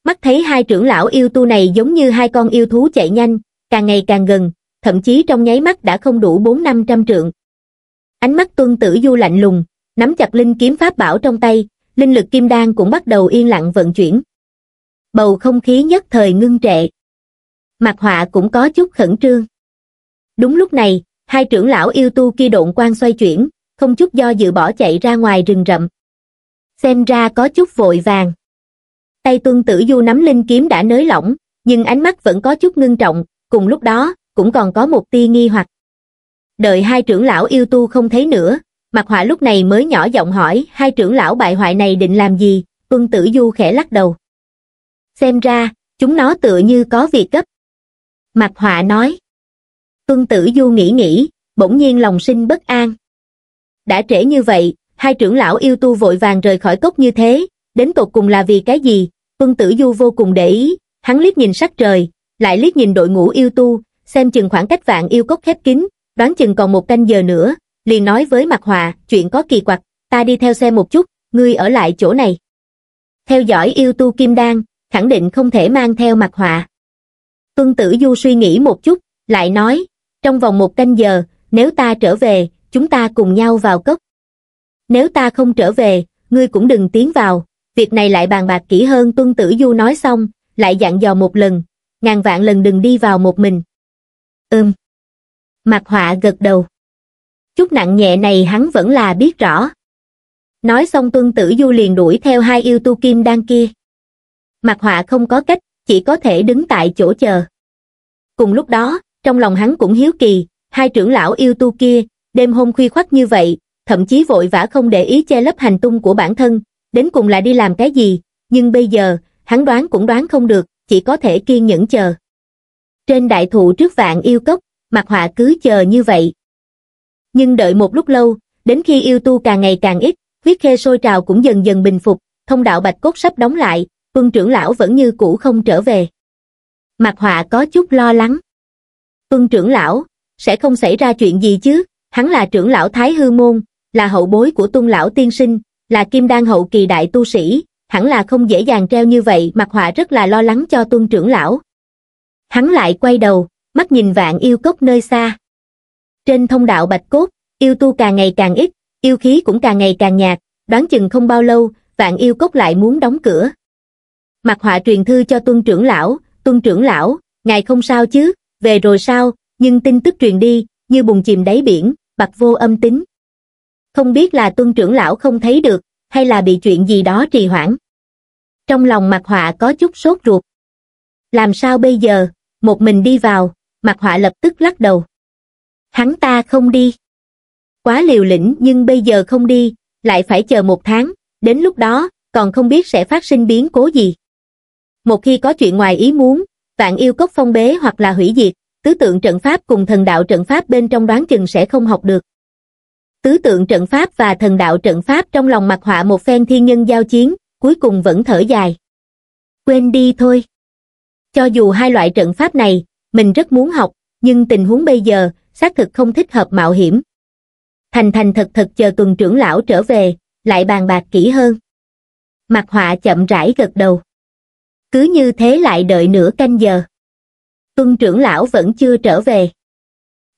Mắt thấy hai trưởng lão yêu tu này giống như hai con yêu thú chạy nhanh, càng ngày càng gần, thậm chí trong nháy mắt đã không đủ bốn năm trăm trượng. Ánh mắt tuân tử du lạnh lùng, nắm chặt linh kiếm pháp bảo trong tay, linh lực kim đan cũng bắt đầu yên lặng vận chuyển. Bầu không khí nhất thời ngưng trệ. Mặt họa cũng có chút khẩn trương. Đúng lúc này, hai trưởng lão yêu tu kia độn quan xoay chuyển, không chút do dự bỏ chạy ra ngoài rừng rậm. Xem ra có chút vội vàng. Tay tuân tử du nắm linh kiếm đã nới lỏng, nhưng ánh mắt vẫn có chút ngưng trọng, cùng lúc đó, cũng còn có một tia nghi hoặc. Đợi hai trưởng lão yêu tu không thấy nữa, mặt Họa lúc này mới nhỏ giọng hỏi hai trưởng lão bại hoại này định làm gì, tuân tử du khẽ lắc đầu. Xem ra, chúng nó tựa như có việc gấp mặt Họa nói. Tuân tử du nghĩ nghĩ, bỗng nhiên lòng sinh bất an. Đã trễ như vậy, hai trưởng lão yêu tu vội vàng rời khỏi cốc như thế, đến tột cùng là vì cái gì? Tuân tử du vô cùng để ý, hắn liếc nhìn sắc trời, lại liếc nhìn đội ngũ yêu tu, xem chừng khoảng cách vạn yêu cốc khép kín, đoán chừng còn một canh giờ nữa, liền nói với mặt Hòa, chuyện có kỳ quặc, ta đi theo xe một chút, ngươi ở lại chỗ này. Theo dõi yêu tu kim đan, khẳng định không thể mang theo mặt Hòa. Tuân tử du suy nghĩ một chút, lại nói, trong vòng một canh giờ nếu ta trở về chúng ta cùng nhau vào cốc nếu ta không trở về ngươi cũng đừng tiến vào việc này lại bàn bạc kỹ hơn tuân tử du nói xong lại dặn dò một lần ngàn vạn lần đừng đi vào một mình ừm mặt họa gật đầu chút nặng nhẹ này hắn vẫn là biết rõ nói xong tuân tử du liền đuổi theo hai yêu tu kim đang kia mặt họa không có cách chỉ có thể đứng tại chỗ chờ cùng lúc đó trong lòng hắn cũng hiếu kỳ, hai trưởng lão yêu tu kia, đêm hôm khuya khoắt như vậy, thậm chí vội vã không để ý che lấp hành tung của bản thân, đến cùng là đi làm cái gì, nhưng bây giờ, hắn đoán cũng đoán không được, chỉ có thể kiên nhẫn chờ. Trên đại thụ trước vạn yêu cốc, mặt họa cứ chờ như vậy. Nhưng đợi một lúc lâu, đến khi yêu tu càng ngày càng ít, huyết khê sôi trào cũng dần dần bình phục, thông đạo bạch cốt sắp đóng lại, quân trưởng lão vẫn như cũ không trở về. Mặt họa có chút lo lắng. Tuân trưởng lão, sẽ không xảy ra chuyện gì chứ, hắn là trưởng lão Thái Hư Môn, là hậu bối của Tuân lão tiên sinh, là kim đan hậu kỳ đại tu sĩ, hẳn là không dễ dàng treo như vậy mặt họa rất là lo lắng cho Tuân trưởng lão. Hắn lại quay đầu, mắt nhìn vạn yêu cốc nơi xa. Trên thông đạo Bạch Cốt, yêu tu càng ngày càng ít, yêu khí cũng càng ngày càng nhạt, đoán chừng không bao lâu, vạn yêu cốc lại muốn đóng cửa. Mặt họa truyền thư cho tuân trưởng lão, tuân trưởng lão, ngài không sao chứ, về rồi sao, nhưng tin tức truyền đi, như bùng chìm đáy biển, bạc vô âm tính. Không biết là tuân trưởng lão không thấy được, hay là bị chuyện gì đó trì hoãn. Trong lòng mặt họa có chút sốt ruột. Làm sao bây giờ, một mình đi vào, mặt họa lập tức lắc đầu. Hắn ta không đi. Quá liều lĩnh nhưng bây giờ không đi, lại phải chờ một tháng, đến lúc đó, còn không biết sẽ phát sinh biến cố gì. Một khi có chuyện ngoài ý muốn, vạn yêu cốc phong bế hoặc là hủy diệt, tứ tượng trận pháp cùng thần đạo trận pháp bên trong đoán chừng sẽ không học được. Tứ tượng trận pháp và thần đạo trận pháp trong lòng mặt họa một phen thiên nhân giao chiến, cuối cùng vẫn thở dài. Quên đi thôi. Cho dù hai loại trận pháp này, mình rất muốn học, nhưng tình huống bây giờ, xác thực không thích hợp mạo hiểm. Thành thành thật thật chờ tuần trưởng lão trở về, lại bàn bạc kỹ hơn. Mặt họa chậm rãi gật đầu cứ như thế lại đợi nửa canh giờ. Tuân trưởng lão vẫn chưa trở về.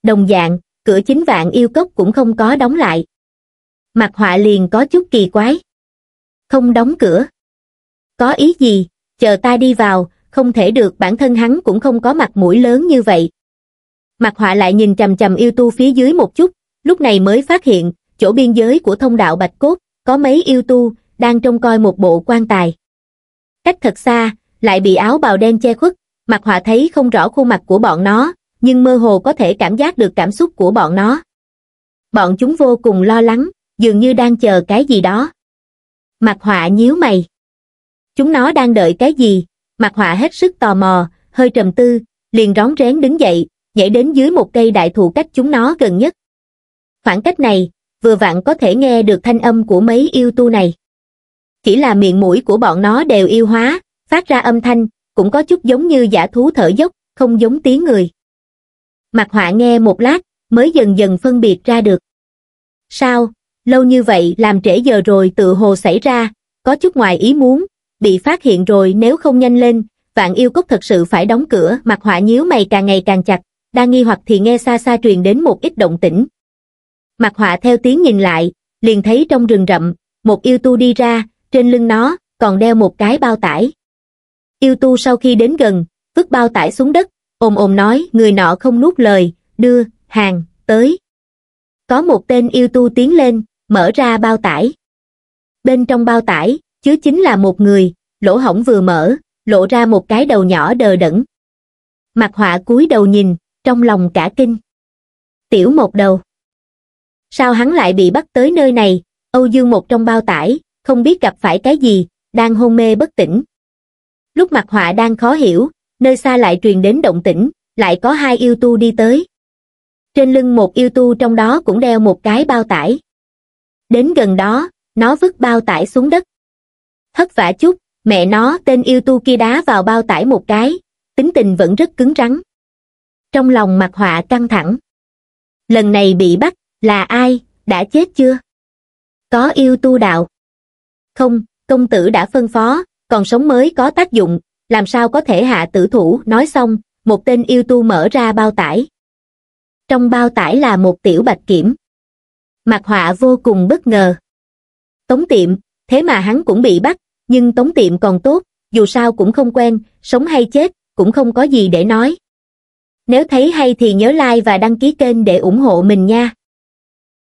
Đồng dạng, cửa chính vạn yêu cốc cũng không có đóng lại. Mặt họa liền có chút kỳ quái. Không đóng cửa. Có ý gì, chờ ta đi vào, không thể được bản thân hắn cũng không có mặt mũi lớn như vậy. Mặt họa lại nhìn chầm chầm yêu tu phía dưới một chút, lúc này mới phát hiện, chỗ biên giới của thông đạo Bạch Cốt, có mấy yêu tu, đang trông coi một bộ quan tài cách thật xa, lại bị áo bào đen che khuất, mặt họa thấy không rõ khuôn mặt của bọn nó, nhưng mơ hồ có thể cảm giác được cảm xúc của bọn nó. Bọn chúng vô cùng lo lắng, dường như đang chờ cái gì đó. Mặt họa nhíu mày. Chúng nó đang đợi cái gì? Mặt họa hết sức tò mò, hơi trầm tư, liền rón rén đứng dậy, nhảy đến dưới một cây đại thụ cách chúng nó gần nhất. Khoảng cách này, vừa vặn có thể nghe được thanh âm của mấy yêu tu này chỉ là miệng mũi của bọn nó đều yêu hóa, phát ra âm thanh, cũng có chút giống như giả thú thở dốc, không giống tiếng người. Mặt họa nghe một lát, mới dần dần phân biệt ra được. Sao, lâu như vậy làm trễ giờ rồi tự hồ xảy ra, có chút ngoài ý muốn, bị phát hiện rồi nếu không nhanh lên, vạn yêu cốc thật sự phải đóng cửa, mặt họa nhíu mày càng ngày càng chặt, đang nghi hoặc thì nghe xa xa truyền đến một ít động tĩnh. Mặt họa theo tiếng nhìn lại, liền thấy trong rừng rậm, một yêu tu đi ra, trên lưng nó còn đeo một cái bao tải. Yêu tu sau khi đến gần, vứt bao tải xuống đất, ồm ồm nói người nọ không nuốt lời, đưa, hàng, tới. Có một tên yêu tu tiến lên, mở ra bao tải. Bên trong bao tải, chứa chính là một người, lỗ hổng vừa mở, lộ ra một cái đầu nhỏ đờ đẫn. Mặt họa cúi đầu nhìn, trong lòng cả kinh. Tiểu một đầu. Sao hắn lại bị bắt tới nơi này? Âu Dương một trong bao tải, không biết gặp phải cái gì, đang hôn mê bất tỉnh. Lúc mặt họa đang khó hiểu, nơi xa lại truyền đến động tĩnh, lại có hai yêu tu đi tới. Trên lưng một yêu tu trong đó cũng đeo một cái bao tải. Đến gần đó, nó vứt bao tải xuống đất. Hất vả chút, mẹ nó tên yêu tu kia đá vào bao tải một cái, tính tình vẫn rất cứng rắn. Trong lòng mặt họa căng thẳng. Lần này bị bắt, là ai, đã chết chưa? Có yêu tu đạo. Không, công tử đã phân phó, còn sống mới có tác dụng, làm sao có thể hạ tử thủ, nói xong, một tên yêu tu mở ra bao tải. Trong bao tải là một tiểu bạch kiểm. Mặt họa vô cùng bất ngờ. Tống tiệm, thế mà hắn cũng bị bắt, nhưng tống tiệm còn tốt, dù sao cũng không quen, sống hay chết, cũng không có gì để nói. Nếu thấy hay thì nhớ like và đăng ký kênh để ủng hộ mình nha.